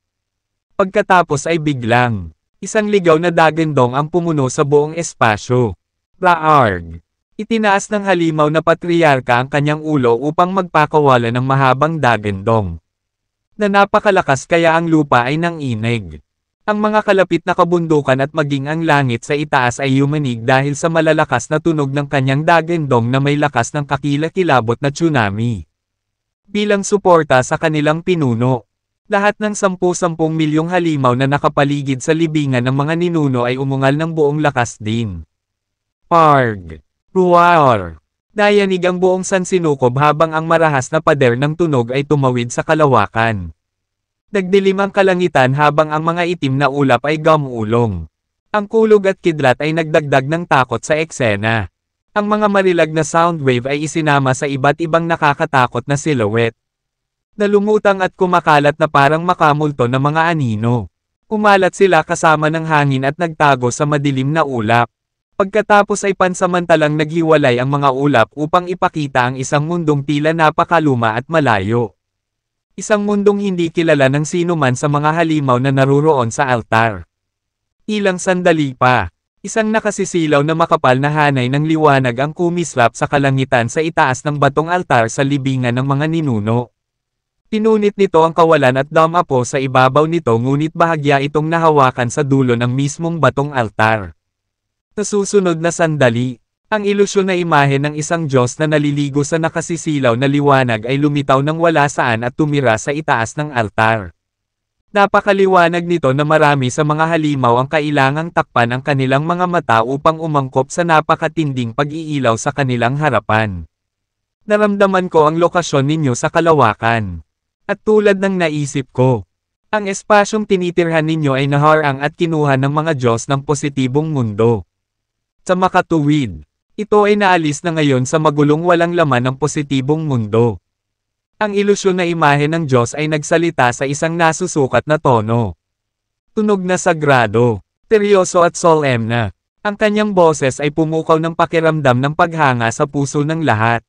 Pagkatapos ay biglang, isang ligaw na dagendong ang pumuno sa buong espasyo. Arg! Itinaas ng halimaw na patriyarka ang kanyang ulo upang magpakawala ng mahabang dagendong. Na napakalakas kaya ang lupa ay nanginig. Ang mga kalapit na kabundukan at maging ang langit sa itaas ay yumanig dahil sa malalakas na tunog ng kanyang dagendong na may lakas ng kakilakilabot na tsunami. Bilang suporta sa kanilang pinuno, lahat ng 10-10 milyong halimaw na nakapaligid sa libingan ng mga ninuno ay umungal ng buong lakas din. Parg! Ruar! Nayanig ang buong Sansinukob habang ang marahas na pader ng tunog ay tumawid sa kalawakan. Nagdilim ang kalangitan habang ang mga itim na ulap ay gamulong. Ang kulog at kidlat ay nagdagdag ng takot sa eksena. Ang mga marilag na sound wave ay isinama sa iba't ibang nakakatakot na silhouette. Nalumutang at kumakalat na parang makamulto ng mga anino. Umalat sila kasama ng hangin at nagtago sa madilim na ulap. Pagkatapos ay pansamantalang naghiwalay ang mga ulap upang ipakita ang isang mundong tila napakaluma at malayo. Isang mundong hindi kilala ng sinuman sa mga halimaw na naruroon sa altar. Ilang sandali pa, isang nakasisilaw na makapal na hanay ng liwanag ang kumislap sa kalangitan sa itaas ng batong altar sa libingan ng mga ninuno. Pinunit nito ang kawalan at damapo sa ibabaw nito ngunit bahagya itong nahawakan sa dulo ng mismong batong altar. Sa susunod na sandali, ang ilusyon na imahe ng isang Diyos na naliligo sa nakasisilaw na liwanag ay lumitaw ng wala saan at tumira sa itaas ng altar. Napakaliwanag nito na marami sa mga halimaw ang kailangang takpan ang kanilang mga mata upang umangkop sa napakatinding pag-iilaw sa kanilang harapan. Naramdaman ko ang lokasyon ninyo sa kalawakan. At tulad ng naisip ko, ang espasyong tinitirhan ninyo ay naharang at kinuha ng mga Diyos ng positibong mundo sa makatuwid. Ito ay naalis na ngayon sa magulong walang laman ng positibong mundo. Ang ilusyon na imahe ng Diyos ay nagsalita sa isang nasusukat na tono. Tunog na sagrado, teryoso at solemn Ang kanyang boses ay pumukaw ng pakiramdam ng paghanga sa puso ng lahat.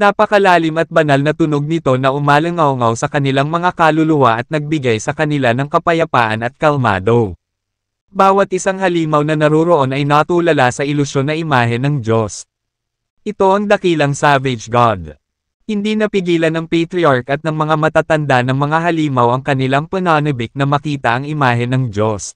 Napakalalim at banal na tunog nito na umalangaw sa kanilang mga kaluluwa at nagbigay sa kanila ng kapayapaan at kalmado. Bawat isang halimaw na naroroon ay natulala sa ilusyon na imahe ng Diyos. Ito ang dakilang savage god. Hindi napigilan ng patriarch at ng mga matatanda ng mga halimaw ang kanilang pananabik na makita ang imahe ng Diyos.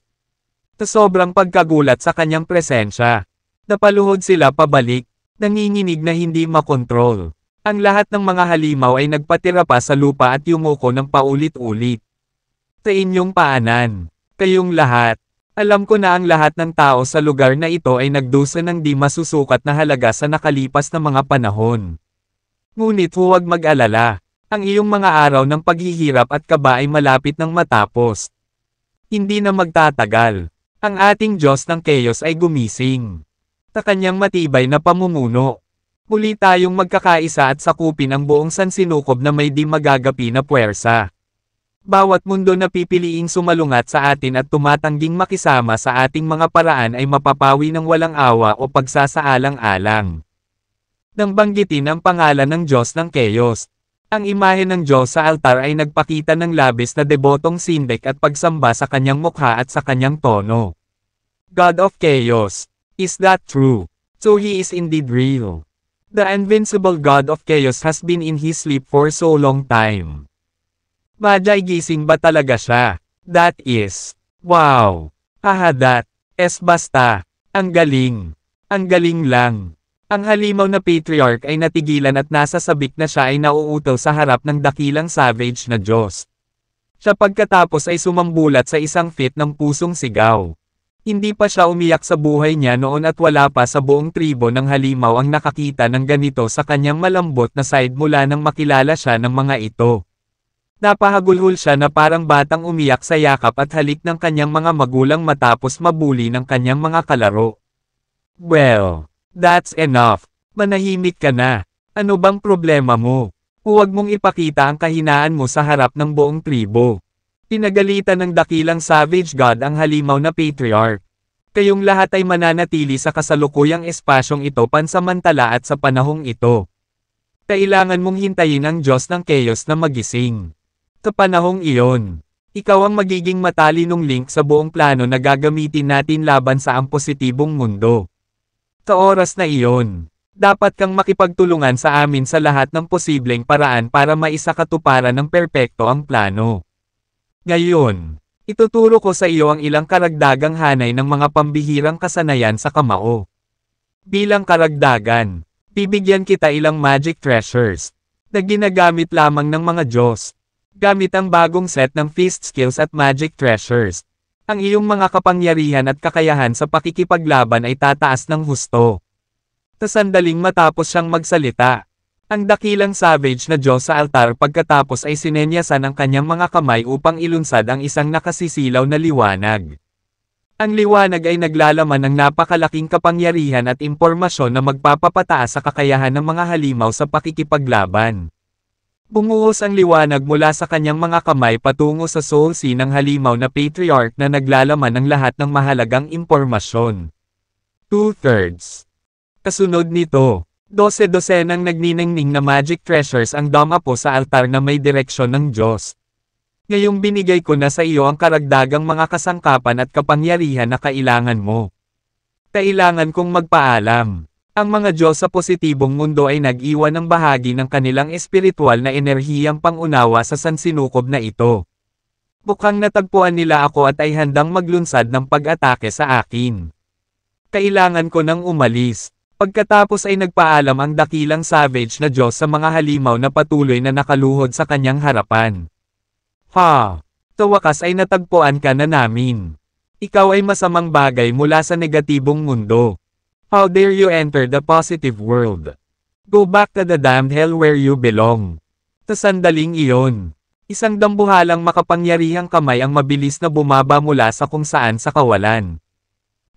Sa sobrang pagkagulat sa kanyang presensya, napaluhod sila pabalik, nanginginig na hindi makontrol. Ang lahat ng mga halimaw ay nagpatira pa sa lupa at yumuko ng paulit-ulit. Sa inyong paanan, kayong lahat, alam ko na ang lahat ng tao sa lugar na ito ay nagdusa ng di masusukat na halaga sa nakalipas na mga panahon. Ngunit huwag mag-alala. Ang iyong mga araw ng paghihirap at kaba ay malapit ng matapos. Hindi na magtatagal. Ang ating Diyos ng Chaos ay gumising. Sa kanyang matibay na pamumuno. Muli tayong magkakaisa at sakupin ang buong sansinukob na may di magagapi na puwersa. Bawat mundo na pipiliing sumalungat sa atin at tumatangging makisama sa ating mga paraan ay mapapawi ng walang awa o pagsasaalang-alang. Nang banggitin ang pangalan ng Diyos ng Chaos, ang imahe ng Diyos sa altar ay nagpakita ng labis na debotong sindek at pagsamba sa kanyang mukha at sa kanyang tono. God of Chaos, is that true? So he is indeed real. The invincible God of Chaos has been in his sleep for so long time. Maday gising ba talaga siya? That is, wow! Ahadat, es basta, ang galing, ang galing lang. Ang halimaw na patriarch ay natigilan at nasa sabik na siya ay nauutol sa harap ng dakilang savage na Diyos. Siya pagkatapos ay sumambulat sa isang fit ng pusong sigaw. Hindi pa siya umiyak sa buhay niya noon at wala pa sa buong tribo ng halimaw ang nakakita ng ganito sa kanyang malambot na side mula nang makilala siya ng mga ito. Napahagulhol siya na parang batang umiyak sa yakap at halik ng kanyang mga magulang matapos mabuli ng kanyang mga kalaro. Well, that's enough. Manahimik ka na. Ano bang problema mo? Huwag mong ipakita ang kahinaan mo sa harap ng buong tribo. Pinagalitan ng dakilang Savage God ang halimaw na patriarch. Kayong lahat ay mananatili sa kasalukuyang espasyong ito pansamantala at sa panahong ito. Kailangan mong hintayin ang Diyos ng Chaos na magising. Sa panahong iyon, ikaw ang magiging matalinong link sa buong plano na gagamitin natin laban sa ang positibong mundo. Sa oras na iyon, dapat kang makipagtulungan sa amin sa lahat ng posibleng paraan para maisakatuparan ng perpekto ang plano. Ngayon, ituturo ko sa iyo ang ilang karagdagang hanay ng mga pambihirang kasanayan sa kamao. Bilang karagdagan, bibigyan kita ilang magic treasures na ginagamit lamang ng mga Diyos gamit ang bagong set ng Fist Skills at Magic Treasures. Ang iyong mga kapangyarihan at kakayahan sa pakikipaglaban ay tataas ng husto. Sa sandaling matapos siyang magsalita. Ang dakilang savage na Diyos sa altar pagkatapos ay sinenyasan ang kanyang mga kamay upang ilunsad ang isang nakasisilaw na liwanag. Ang liwanag ay naglalaman ng napakalaking kapangyarihan at impormasyon na magpapapataas sa kakayahan ng mga halimaw sa pakikipaglaban. Bumuhos ang liwanag mula sa kanyang mga kamay patungo sa soul sea ng halimaw na patriarch na naglalaman ng lahat ng mahalagang impormasyon. Two-thirds. Kasunod nito, dose-dosenang nagniningning na magic treasures ang damapo sa altar na may direksyon ng Diyos. Ngayong binigay ko na sa iyo ang karagdagang mga kasangkapan at kapangyarihan na kailangan mo. Kailangan kong magpaalam. Ang mga Diyos sa positibong mundo ay nag-iwan ng bahagi ng kanilang espiritual na enerhiyang pangunawa sa sansinukob na ito. Bukang natagpuan nila ako at ay handang maglunsad ng pag-atake sa akin. Kailangan ko nang umalis. Pagkatapos ay nagpaalam ang dakilang savage na Diyos sa mga halimaw na patuloy na nakaluhod sa kanyang harapan. Ha! Sa wakas ay natagpuan ka na namin. Ikaw ay masamang bagay mula sa negatibong mundo. How dare you enter the positive world? Go back to the damned hell where you belong. Sa sandaling iyon, isang dambuhalang makapangyarihang kamay ang mabilis na bumaba mula sa kung saan sa kawalan.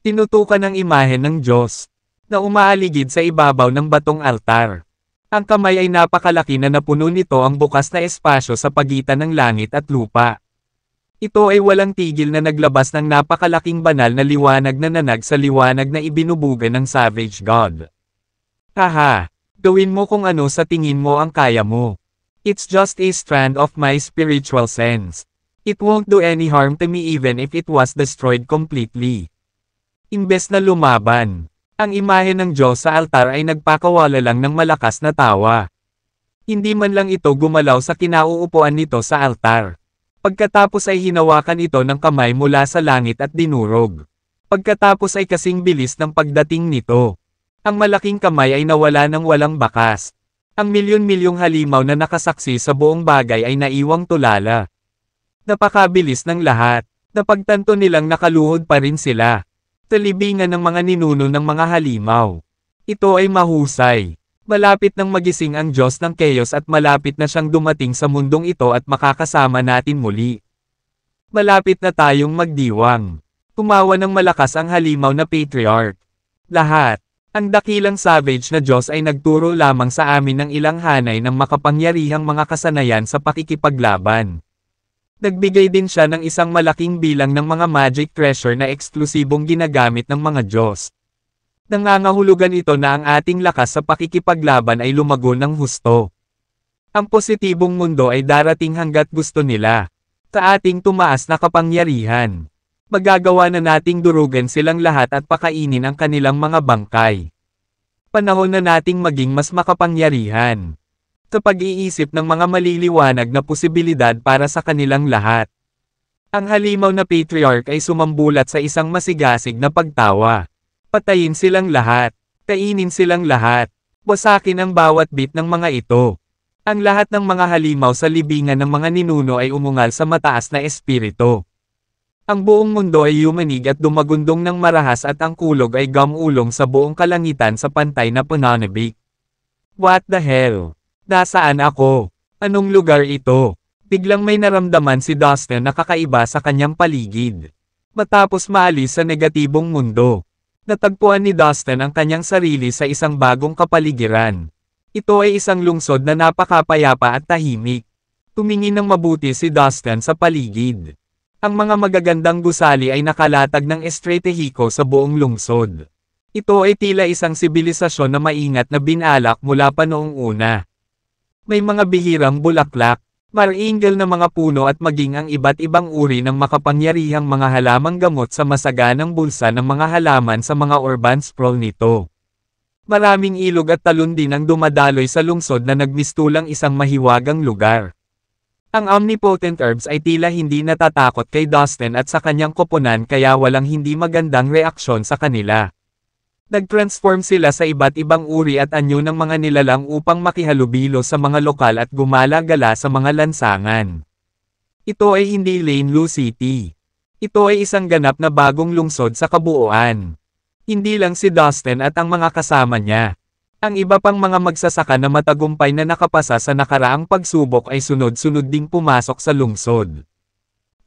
Tinutukan ang imahe ng Diyos, na umaaligid sa ibabaw ng batong altar. Ang kamay ay napakalaki na napuno nito ang bukas na espasyo sa pagitan ng langit at lupa. Ito ay walang tigil na naglabas ng napakalaking banal na liwanag na nanag sa liwanag na ibinubuga ng Savage God. Haha! Gawin mo kung ano sa tingin mo ang kaya mo. It's just a strand of my spiritual sense. It won't do any harm to me even if it was destroyed completely. Imbes na lumaban, ang imahe ng Diyos sa altar ay nagpakawala lang ng malakas na tawa. Hindi man lang ito gumalaw sa kinauupuan nito sa altar. Pagkatapos ay hinawakan ito ng kamay mula sa langit at dinurog. Pagkatapos ay kasing bilis ng pagdating nito. Ang malaking kamay ay nawala ng walang bakas. Ang milyon-milyong halimaw na nakasaksi sa buong bagay ay naiwang tulala. Napakabilis ng lahat. Napagtanto nilang nakaluhod pa rin sila. Talibingan ng mga ninuno ng mga halimaw. Ito ay mahusay. Malapit nang magising ang Diyos ng Chaos at malapit na siyang dumating sa mundong ito at makakasama natin muli. Malapit na tayong magdiwang. Tumawa ng malakas ang halimaw na patriarch. Lahat. Ang dakilang savage na Diyos ay nagturo lamang sa amin ng ilang hanay ng makapangyarihang mga kasanayan sa pakikipaglaban. Nagbigay din siya ng isang malaking bilang ng mga magic treasure na eksklusibong ginagamit ng mga Diyos. Nangangahulugan ito na ang ating lakas sa pakikipaglaban ay lumago ng husto. Ang positibong mundo ay darating hanggat gusto nila. Sa ating tumaas na kapangyarihan, magagawa na nating durugan silang lahat at pakainin ang kanilang mga bangkay. Panahon na nating maging mas makapangyarihan. Sa pag-iisip ng mga maliliwanag na posibilidad para sa kanilang lahat. Ang halimaw na patriarch ay sumambulat sa isang masigasig na pagtawa. Patayin silang lahat. Kainin silang lahat. Wasakin ang bawat bit ng mga ito. Ang lahat ng mga halimaw sa libingan ng mga ninuno ay umungal sa mataas na espirito. Ang buong mundo ay yumanig at dumagundong ng marahas at ang kulog ay gamulong sa buong kalangitan sa pantay na Punanabik. What the hell? Nasaan ako? Anong lugar ito? Biglang may naramdaman si Dustin na kakaiba sa kanyang paligid. Matapos maalis sa negatibong mundo, Natagpuan ni Dustin ang kanyang sarili sa isang bagong kapaligiran. Ito ay isang lungsod na napakapayapa at tahimik. Tumingin ng mabuti si Dustin sa paligid. Ang mga magagandang gusali ay nakalatag ng estratehiko sa buong lungsod. Ito ay tila isang sibilisasyon na maingat na binalak mula pa noong una. May mga bihirang bulaklak, Maringgal ng mga puno at maging ang iba't ibang uri ng makapangyarihang mga halamang gamot sa masaganang bulsa ng mga halaman sa mga urban sprawl nito. Maraming ilog at talon din ang dumadaloy sa lungsod na nagmistulang isang mahiwagang lugar. Ang omnipotent herbs ay tila hindi natatakot kay Dustin at sa kanyang koponan kaya walang hindi magandang reaksyon sa kanila. Nagtransform sila sa iba't ibang uri at anyo ng mga nilalang upang makihalubilo sa mga lokal at gumala-gala sa mga lansangan. Ito ay hindi Lane Lu City. Ito ay isang ganap na bagong lungsod sa kabuuan. Hindi lang si Dustin at ang mga kasama niya. Ang iba pang mga magsasaka na matagumpay na nakapasa sa nakaraang pagsubok ay sunod-sunod ding pumasok sa lungsod.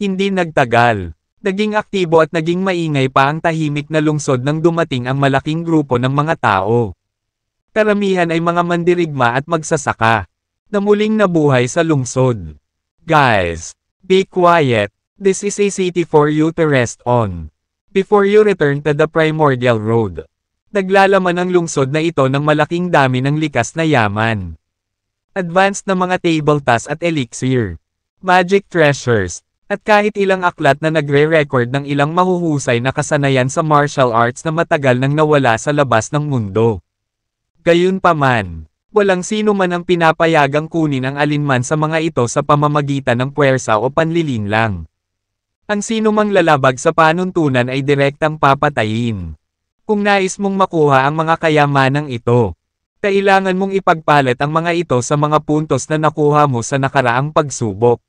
Hindi nagtagal, Naging aktibo at naging maingay pa ang tahimik na lungsod nang dumating ang malaking grupo ng mga tao. Karamihan ay mga mandirigma at magsasaka, na muling nabuhay sa lungsod. Guys, be quiet. This is a city for you to rest on. Before you return to the primordial road. Naglalaman ang lungsod na ito ng malaking dami ng likas na yaman. Advanced na mga table tasks at elixir. Magic treasures, at kahit ilang aklat na nagre-record ng ilang mahuhusay na kasanayan sa martial arts na matagal nang nawala sa labas ng mundo. Gayunpaman, walang sino man ang pinapayagang kunin ang alinman sa mga ito sa pamamagitan ng puwersa o panlilinlang. Ang sino mang lalabag sa panuntunan ay direktang papatayin. Kung nais mong makuha ang mga kayamanang ito, kailangan mong ipagpalit ang mga ito sa mga puntos na nakuha mo sa nakaraang pagsubok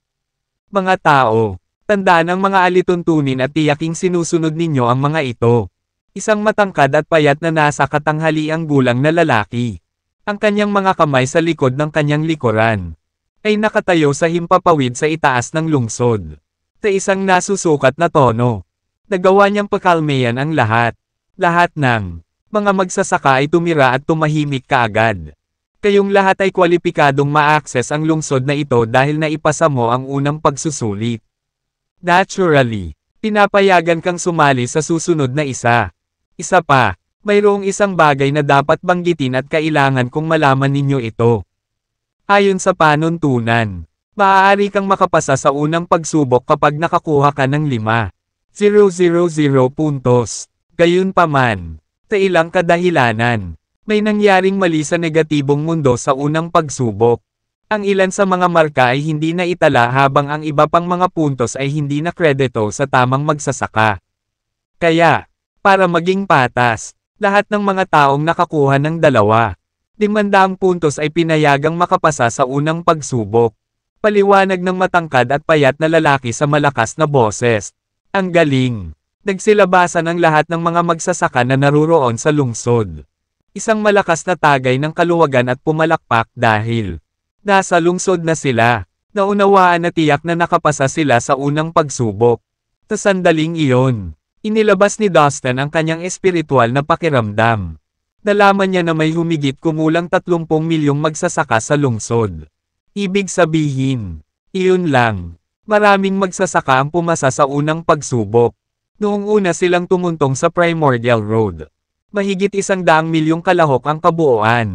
mga tao. Tandaan ang mga alituntunin at tiyaking sinusunod ninyo ang mga ito. Isang matangkad at payat na nasa katanghali ang gulang na lalaki. Ang kanyang mga kamay sa likod ng kanyang likuran ay nakatayo sa himpapawid sa itaas ng lungsod. Sa isang nasusukat na tono, nagawa niyang pakalmeyan ang lahat. Lahat ng mga magsasaka ay tumira at tumahimik kaagad. Kayong lahat ay kwalipikadong ma-access ang lungsod na ito dahil naipasa mo ang unang pagsusulit. Naturally, pinapayagan kang sumali sa susunod na isa. Isa pa, mayroong isang bagay na dapat banggitin at kailangan kong malaman ninyo ito. Ayon sa panuntunan, maaari kang makapasa sa unang pagsubok kapag nakakuha ka ng 5.000 puntos. Gayunpaman, sa ilang kadahilanan, may nangyaring mali sa negatibong mundo sa unang pagsubok. Ang ilan sa mga marka ay hindi na itala habang ang iba pang mga puntos ay hindi na kredito sa tamang magsasaka. Kaya, para maging patas, lahat ng mga taong nakakuha ng dalawa. Dimandaang puntos ay pinayagang makapasa sa unang pagsubok. Paliwanag ng matangkad at payat na lalaki sa malakas na boses. Ang galing! Nagsilabasan ang lahat ng mga magsasaka na naruroon sa lungsod. Isang malakas na tagay ng kaluwagan at pumalakpak dahil nasa lungsod na sila. Naunawaan na tiyak na nakapasa sila sa unang pagsubok. Sa sandaling iyon, inilabas ni Dustin ang kanyang espiritual na pakiramdam. Nalaman niya na may humigit kumulang 30 milyong magsasaka sa lungsod. Ibig sabihin, iyon lang. Maraming magsasaka ang pumasa sa unang pagsubok. Noong una silang tumuntong sa Primordial Road mahigit isang daang milyong kalahok ang kabuoan.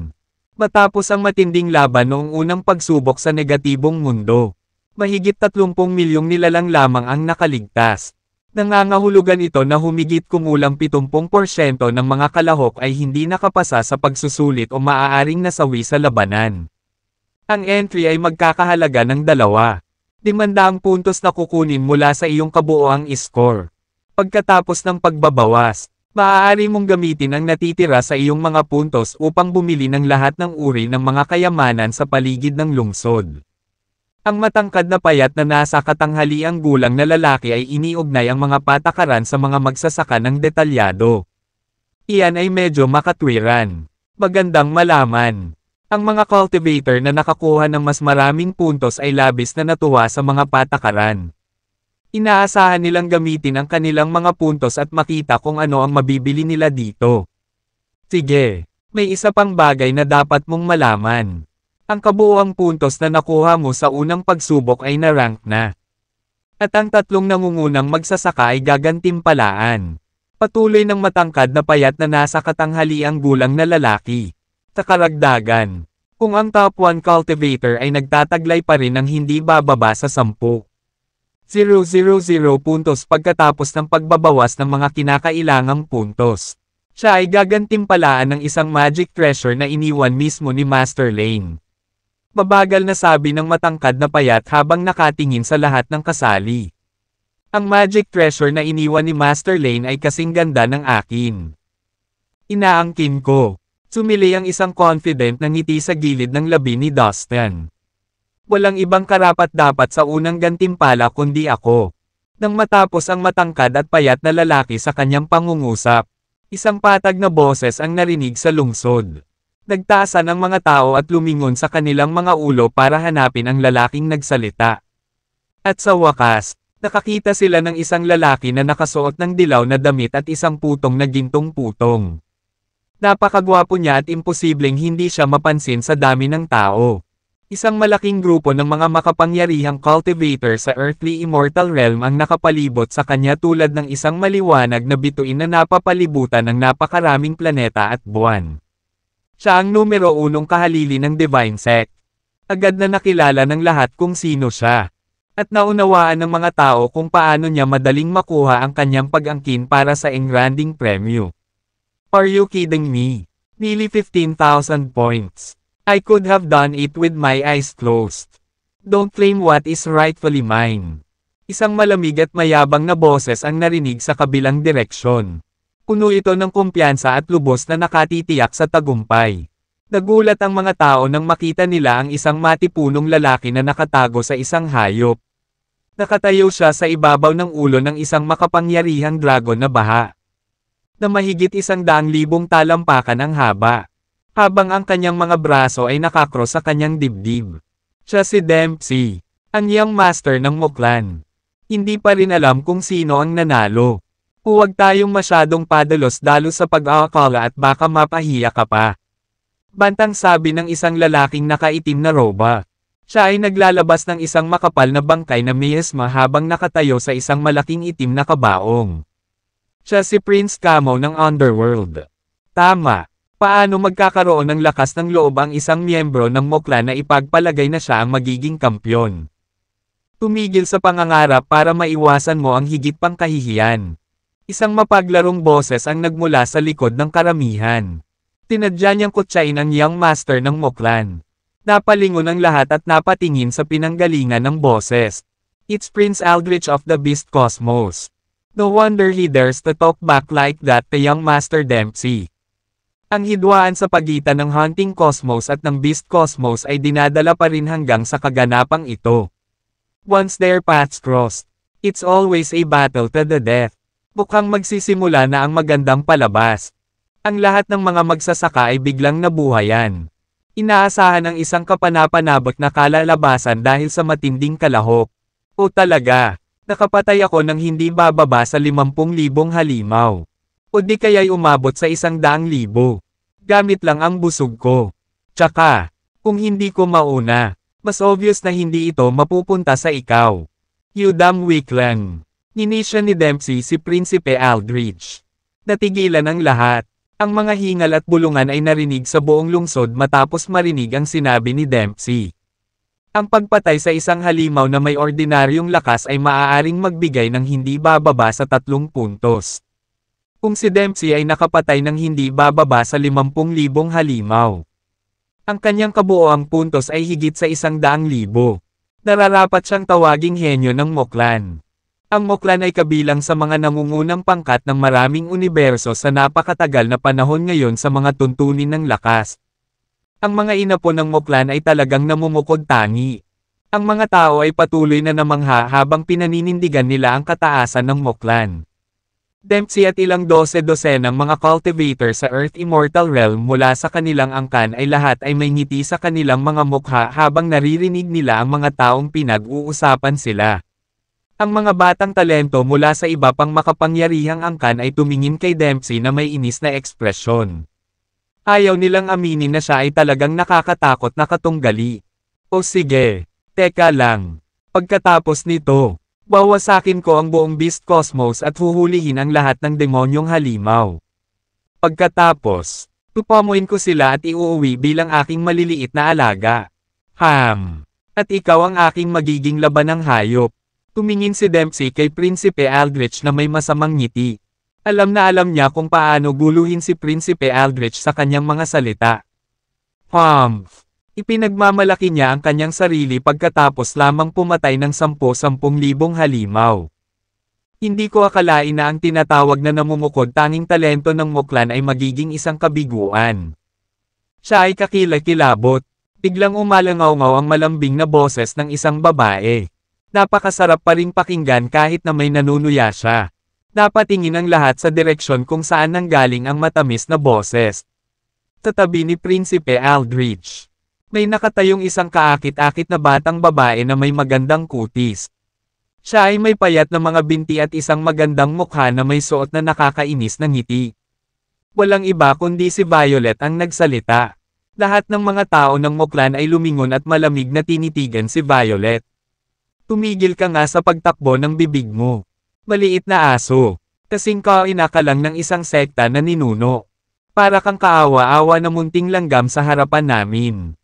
Matapos ang matinding laban noong unang pagsubok sa negatibong mundo, mahigit 30 milyong nilalang lamang ang nakaligtas. Nangangahulugan ito na humigit kumulang 70% ng mga kalahok ay hindi nakapasa sa pagsusulit o maaaring nasawi sa labanan. Ang entry ay magkakahalaga ng dalawa. Demanda ang puntos na kukunin mula sa iyong kabuoang score. Pagkatapos ng pagbabawas, Maaari mong gamitin ang natitira sa iyong mga puntos upang bumili ng lahat ng uri ng mga kayamanan sa paligid ng lungsod. Ang matangkad na payat na nasa katanghaliang gulang na lalaki ay iniugnay ang mga patakaran sa mga magsasaka ng detalyado. Iyan ay medyo makatwiran. Magandang malaman. Ang mga cultivator na nakakuha ng mas maraming puntos ay labis na natuwa sa mga patakaran. Inaasahan nilang gamitin ang kanilang mga puntos at makita kung ano ang mabibili nila dito. Sige, may isa pang bagay na dapat mong malaman. Ang kabuoang puntos na nakuha mo sa unang pagsubok ay na-rank na. At ang tatlong nangungunang magsasaka ay gagantimpalaan. Patuloy ng matangkad na payat na nasa katanghali ang gulang na lalaki. Sa kung ang top 1 cultivator ay nagtataglay pa rin ng hindi bababa sa 10 000 puntos pagkatapos ng pagbabawas ng mga kinakailangang puntos. Siya ay gagantimpalaan ng isang magic treasure na iniwan mismo ni Master Lane. Mabagal na sabi ng matangkad na payat habang nakatingin sa lahat ng kasali. Ang magic treasure na iniwan ni Master Lane ay kasing ganda ng akin. Inaangkin ko. Sumili ang isang confident na ngiti sa gilid ng labi ni Dustin. Walang ibang karapat-dapat sa unang gantimpala kundi ako. Nang matapos ang matangkad at payat na lalaki sa kanyang pangungusap, isang patag na boses ang narinig sa lungsod. Nagtaasan ang mga tao at lumingon sa kanilang mga ulo para hanapin ang lalaking nagsalita. At sa wakas, nakakita sila ng isang lalaki na nakasuot ng dilaw na damit at isang putong na gintong-putong. Napakagwapo niya at imposibleng hindi siya mapansin sa dami ng tao. Isang malaking grupo ng mga makapangyarihang cultivator sa earthly immortal realm ang nakapalibot sa kanya tulad ng isang maliwanag na bituin na napapalibutan ng napakaraming planeta at buwan. Siya ang numero unong kahalili ng Divine Sect. Agad na nakilala ng lahat kung sino siya. At naunawaan ng mga tao kung paano niya madaling makuha ang kanyang pag-angkin para sa engranding premyo. Are you kidding me? Nearly 15,000 points. I could have done it with my eyes closed. Don't claim what is rightfully mine. Isang malamig at mayabang na boses ang narinig sa kabilang direksyon. Kuno ito ng kumpiyansa at lubos na nakatitiyak sa tagumpay. Nagulat ang mga tao nang makita nila ang isang matipunong lalaki na nakatago sa isang hayop. Nakatayo siya sa ibabaw ng ulo ng isang makapangyarihang dragon na baha. Na mahigit isang daang libong talampakan ang haba habang ang kanyang mga braso ay nakakross sa kanyang dibdib. Siya si Dempsey, ang young master ng Moklan. Hindi pa rin alam kung sino ang nanalo. Huwag tayong masyadong padalos-dalos sa pag-aakala at baka mapahiya ka pa. Bantang sabi ng isang lalaking nakaitim na roba. Siya ay naglalabas ng isang makapal na bangkay na miasma habang nakatayo sa isang malaking itim na kabaong. Siya si Prince Camo ng Underworld. Tama, Paano magkakaroon ng lakas ng loob ang isang miyembro ng Mokla na ipagpalagay na siya ang magiging kampyon? Tumigil sa pangangarap para maiwasan mo ang higit pang kahihiyan. Isang mapaglarong boses ang nagmula sa likod ng karamihan. Tinadya niyang kutsain ang young master ng Moklan. Napalingon ang lahat at napatingin sa pinanggalingan ng boses. It's Prince Aldrich of the Beast Cosmos. No wonder he dares to talk back like that to young master Dempsey. Ang hidwaan sa pagitan ng Hunting Cosmos at ng Beast Cosmos ay dinadala pa rin hanggang sa kaganapang ito. Once their paths crossed, it's always a battle to the death. Mukhang magsisimula na ang magandang palabas. Ang lahat ng mga magsasaka ay biglang nabuhayan. Inaasahan ang isang kapanapanabot na kalalabasan dahil sa matinding kalahok. O talaga, nakapatay ako ng hindi bababa sa 50,000 halimaw. O di kaya'y umabot sa isang daang libo. Gamit lang ang busog ko. Tsaka, kung hindi ko mauna, mas obvious na hindi ito mapupunta sa ikaw. You damn weak lang. Ninisya ni Dempsey si Prinsipe Aldridge. Natigilan ang lahat. Ang mga hingal at bulungan ay narinig sa buong lungsod matapos marinig ang sinabi ni Dempsey. Ang pagpatay sa isang halimaw na may ordinaryong lakas ay maaaring magbigay ng hindi bababa sa tatlong puntos. Kung si Dempsey ay nakapatay ng hindi bababa sa 50,000 halimaw. Ang kanyang kabuoang puntos ay higit sa 100,000. Nararapat siyang tawaging henyo ng Moklan. Ang Moklan ay kabilang sa mga nangungunang pangkat ng maraming universo sa napakatagal na panahon ngayon sa mga tuntunin ng lakas. Ang mga inapo ng Moklan ay talagang namumukod tangi. Ang mga tao ay patuloy na namangha habang pinaninindigan nila ang kataasan ng Moklan. Dempsey at ilang dose-dosenang mga cultivator sa Earth Immortal Realm mula sa kanilang angkan ay lahat ay may ngiti sa kanilang mga mukha habang naririnig nila ang mga taong pinag-uusapan sila. Ang mga batang talento mula sa iba pang makapangyarihang angkan ay tumingin kay Dempsey na may inis na ekspresyon. Ayaw nilang aminin na siya ay talagang nakakatakot na katunggali. O sige, teka lang. Pagkatapos nito, Bawasakin ko ang buong Beast Cosmos at huhulihin ang lahat ng demonyong halimaw. Pagkatapos, pupamuin ko sila at iuuwi bilang aking maliliit na alaga. Ham! At ikaw ang aking magiging laban ng hayop. Tumingin si Dempsey kay Prinsipe Aldrich na may masamang ngiti. Alam na alam niya kung paano guluhin si Prinsipe Aldrich sa kanyang mga salita. Humph! Ipinagmamalaki niya ang kanyang sarili pagkatapos lamang pumatay ng 10-10,000 halimaw. Hindi ko akalain na ang tinatawag na namumukod tanging talento ng Moklan ay magiging isang kabiguan. Siya ay kakilakilabot. Biglang umalangaw-ngaw ang malambing na boses ng isang babae. Napakasarap pa rin pakinggan kahit na may nanunuya siya. Napatingin ang lahat sa direksyon kung saan nanggaling ang matamis na boses. Tatabi ni Prinsipe Aldridge. May nakatayong isang kaakit-akit na batang babae na may magandang kutis. Siya ay may payat na mga binti at isang magandang mukha na may suot na nakakainis na ngiti. Walang iba kundi si Violet ang nagsalita. Lahat ng mga tao ng Moklan ay lumingon at malamig na tinitigan si Violet. Tumigil ka nga sa pagtakbo ng bibig mo. Maliit na aso. Kasing kaina ka lang ng isang sekta na ninuno. Para kang kaawa-awa na munting langgam sa harapan namin.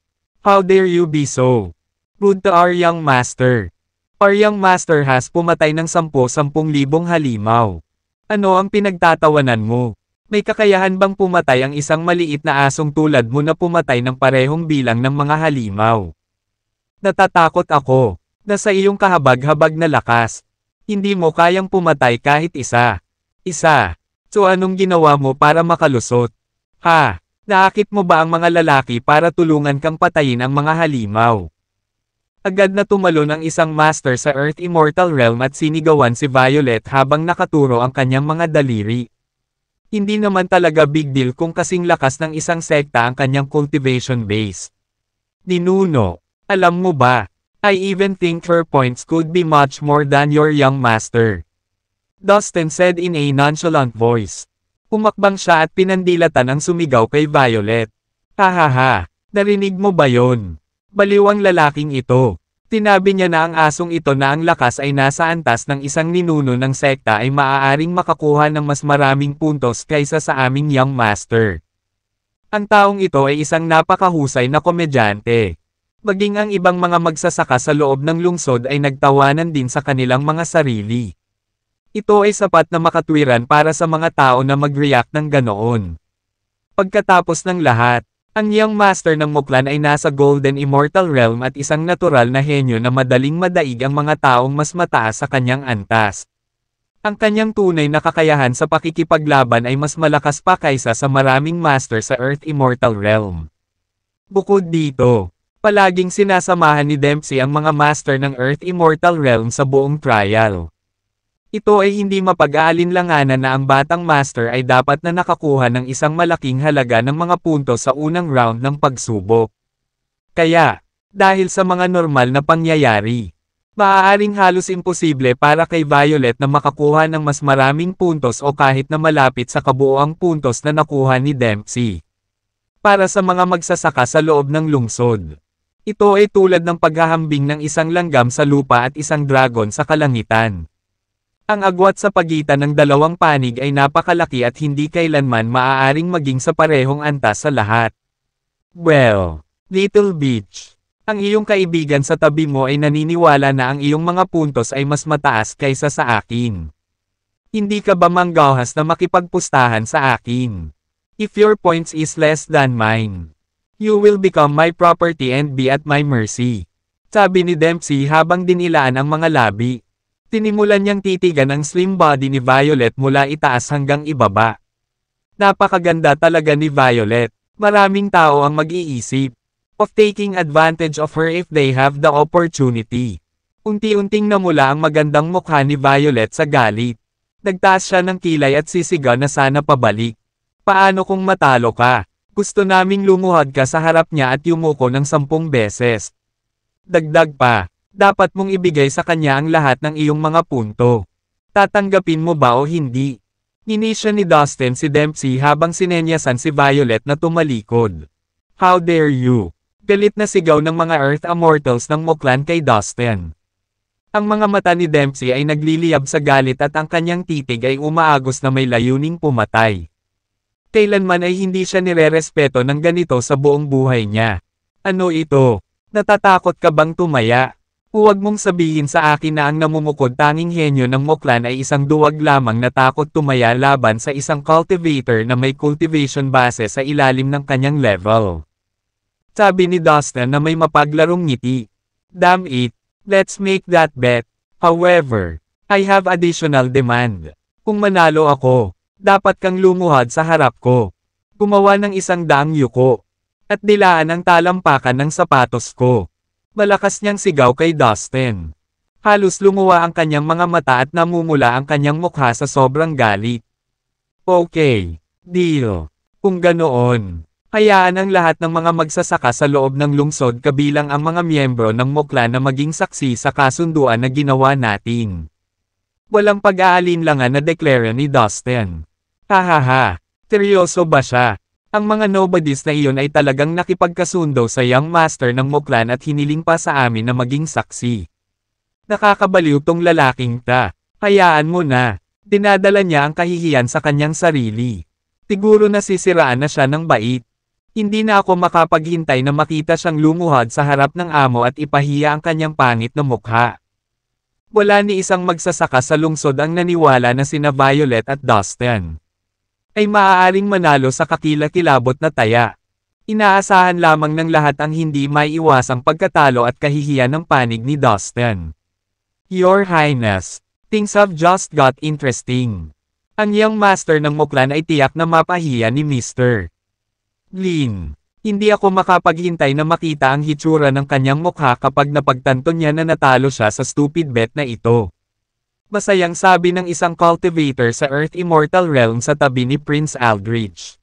How dare you be so? Rude to our young master. Our young master has pumatay ng sampu-sampung libong halimaw. Ano ang pinagtatawanan mo? May kakayahan bang pumatay ang isang maliit na asong tulad mo na pumatay ng parehong bilang ng mga halimaw? Natatakot ako. Nasa iyong kahabag-habag na lakas. Hindi mo kayang pumatay kahit isa. Isa. So anong ginawa mo para makalusot? Ha? Naakit mo ba ang mga lalaki para tulungan kang patayin ang mga halimaw? Agad na tumalon ang isang master sa Earth Immortal Realm at sinigawan si Violet habang nakaturo ang kanyang mga daliri. Hindi naman talaga big deal kung kasing lakas ng isang sekta ang kanyang cultivation base. Ninuno, alam mo ba, I even think her points could be much more than your young master. Dustin said in a nonchalant voice. Pumakbang siya at pinandilatan ang sumigaw kay Violet. Hahaha, narinig mo ba yon? Baliwang lalaking ito. Tinabi niya na ang asong ito na ang lakas ay nasa antas ng isang ninuno ng sekta ay maaaring makakuha ng mas maraming puntos kaysa sa aming young master. Ang taong ito ay isang napakahusay na komedyante. Maging ang ibang mga magsasaka sa loob ng lungsod ay nagtawanan din sa kanilang mga sarili. Ito ay sapat na makatwiran para sa mga tao na mag-react ng ganoon. Pagkatapos ng lahat, ang young master ng Muklan ay nasa Golden Immortal Realm at isang natural na henyo na madaling madaig ang mga taong mas mataas sa kanyang antas. Ang kanyang tunay na kakayahan sa pakikipaglaban ay mas malakas pa kaysa sa maraming master sa Earth Immortal Realm. Bukod dito, palaging sinasamahan ni Dempsey ang mga master ng Earth Immortal Realm sa buong trial. Ito ay hindi mapag-aalinlanganan na ang batang master ay dapat na nakakuha ng isang malaking halaga ng mga punto sa unang round ng pagsubok. Kaya, dahil sa mga normal na pangyayari, maaaring halos imposible para kay Violet na makakuha ng mas maraming puntos o kahit na malapit sa kabuoang puntos na nakuha ni Dempsey. Para sa mga magsasaka sa loob ng lungsod. Ito ay tulad ng paghahambing ng isang langgam sa lupa at isang dragon sa kalangitan. Ang agwat sa pagitan ng dalawang panig ay napakalaki at hindi kailanman maaaring maging sa parehong antas sa lahat. Well, Little Beach. Ang iyong kaibigan sa tabi mo ay naniniwala na ang iyong mga puntos ay mas mataas kaysa sa akin. Hindi ka ba manggahas na makipagpustahan sa akin? If your points is less than mine, you will become my property and be at my mercy. Sabi ni Dempsey habang dinilaan ang mga labi. Tinimulan niyang titigan ang slim body ni Violet mula itaas hanggang ibaba. Napakaganda talaga ni Violet. Maraming tao ang mag-iisip of taking advantage of her if they have the opportunity. Unti-unting namula ang magandang mukha ni Violet sa galit. Nagtaas siya ng kilay at sisiga na sana pabalik. Paano kung matalo ka? Gusto naming lumuhod ka sa harap niya at yumuko ng sampung beses. Dagdag pa, dapat mong ibigay sa kanya ang lahat ng iyong mga punto. Tatanggapin mo ba o hindi? Ninisya ni Dustin si Dempsey habang sinenyasan si Violet na tumalikod. How dare you! Pilit na sigaw ng mga Earth Immortals ng Moklan kay Dustin. Ang mga mata ni Dempsey ay nagliliyab sa galit at ang kanyang titig ay umaagos na may layuning pumatay. Kailanman ay hindi siya nire-respeto ng ganito sa buong buhay niya. Ano ito? Natatakot ka bang tumaya? Huwag mong sabihin sa akin na ang namumukod tanging henyo ng Moklan ay isang duwag lamang na takot tumaya laban sa isang cultivator na may cultivation base sa ilalim ng kanyang level. Sabi ni Dustin na may mapaglarong ngiti. Damn it, let's make that bet. However, I have additional demand. Kung manalo ako, dapat kang lumuhad sa harap ko. Gumawa ng isang daang yuko. At dilaan ang talampakan ng sapatos ko. Malakas niyang sigaw kay Dustin. Halos lumuwa ang kanyang mga mata at namumula ang kanyang mukha sa sobrang galit. Okay. Deal. Kung ganoon, hayaan ang lahat ng mga magsasaka sa loob ng lungsod kabilang ang mga miyembro ng mukla na maging saksi sa kasunduan na ginawa natin. Walang pag-aalinlangan na deklaro ni Dustin. Hahaha, seryoso ba siya? Ang mga nobodies na iyon ay talagang nakipagkasundo sa young master ng Moklan at hiniling pa sa amin na maging saksi. Nakakabaliw tong lalaking ta. Hayaan mo na. Dinadala niya ang kahihiyan sa kanyang sarili. Siguro nasisiraan na siya ng bait. Hindi na ako makapaghintay na makita siyang lumuhad sa harap ng amo at ipahiya ang kanyang pangit na mukha. Wala ni isang magsasaka sa lungsod ang naniwala na sina Violet at Dustin ay maaaring manalo sa katila kilabot na taya. Inaasahan lamang ng lahat ang hindi maiiwasang pagkatalo at kahihiyan ng panig ni Dustin. Your Highness, things have just got interesting. Ang young master ng Muklan ay tiyak na mapahiya ni Mr. Lin. Hindi ako makapaghintay na makita ang hitsura ng kanyang mukha kapag napagtanto niya na natalo siya sa stupid bet na ito. Masayang sabi ng isang cultivator sa Earth Immortal Realm sa tabi ni Prince Aldrich.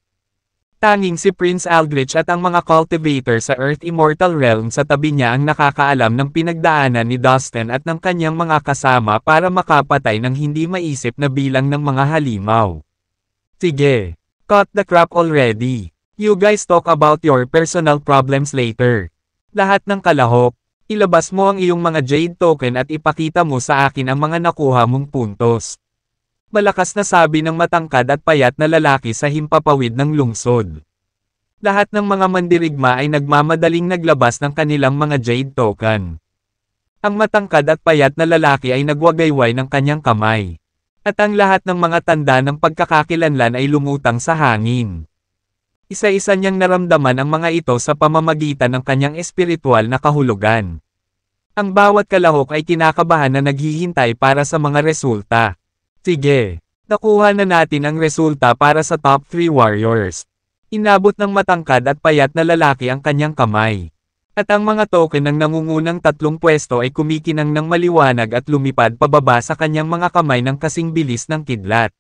Tanging si Prince Aldrich at ang mga cultivator sa Earth Immortal Realm sa tabi niya ang nakakaalam ng pinagdaanan ni Dustin at ng kanyang mga kasama para makapatay ng hindi maisip na bilang ng mga halimaw. Sige. Cut the crap already. You guys talk about your personal problems later. Lahat ng kalahok, Ilabas mo ang iyong mga Jade Token at ipakita mo sa akin ang mga nakuha mong puntos. Malakas na sabi ng matangkad at payat na lalaki sa himpapawid ng lungsod. Lahat ng mga mandirigma ay nagmamadaling naglabas ng kanilang mga Jade Token. Ang matangkad at payat na lalaki ay nagwagayway ng kanyang kamay. At ang lahat ng mga tanda ng pagkakakilanlan ay lumutang sa hangin. Isa-isa niyang naramdaman ang mga ito sa pamamagitan ng kanyang espiritual na kahulugan. Ang bawat kalahok ay kinakabahan na naghihintay para sa mga resulta. Sige, nakuha na natin ang resulta para sa top 3 warriors. Inabot ng matangkad at payat na lalaki ang kanyang kamay. At ang mga token ng nangungunang tatlong pwesto ay kumikinang ng maliwanag at lumipad pababa sa kanyang mga kamay ng kasing bilis ng kidlat.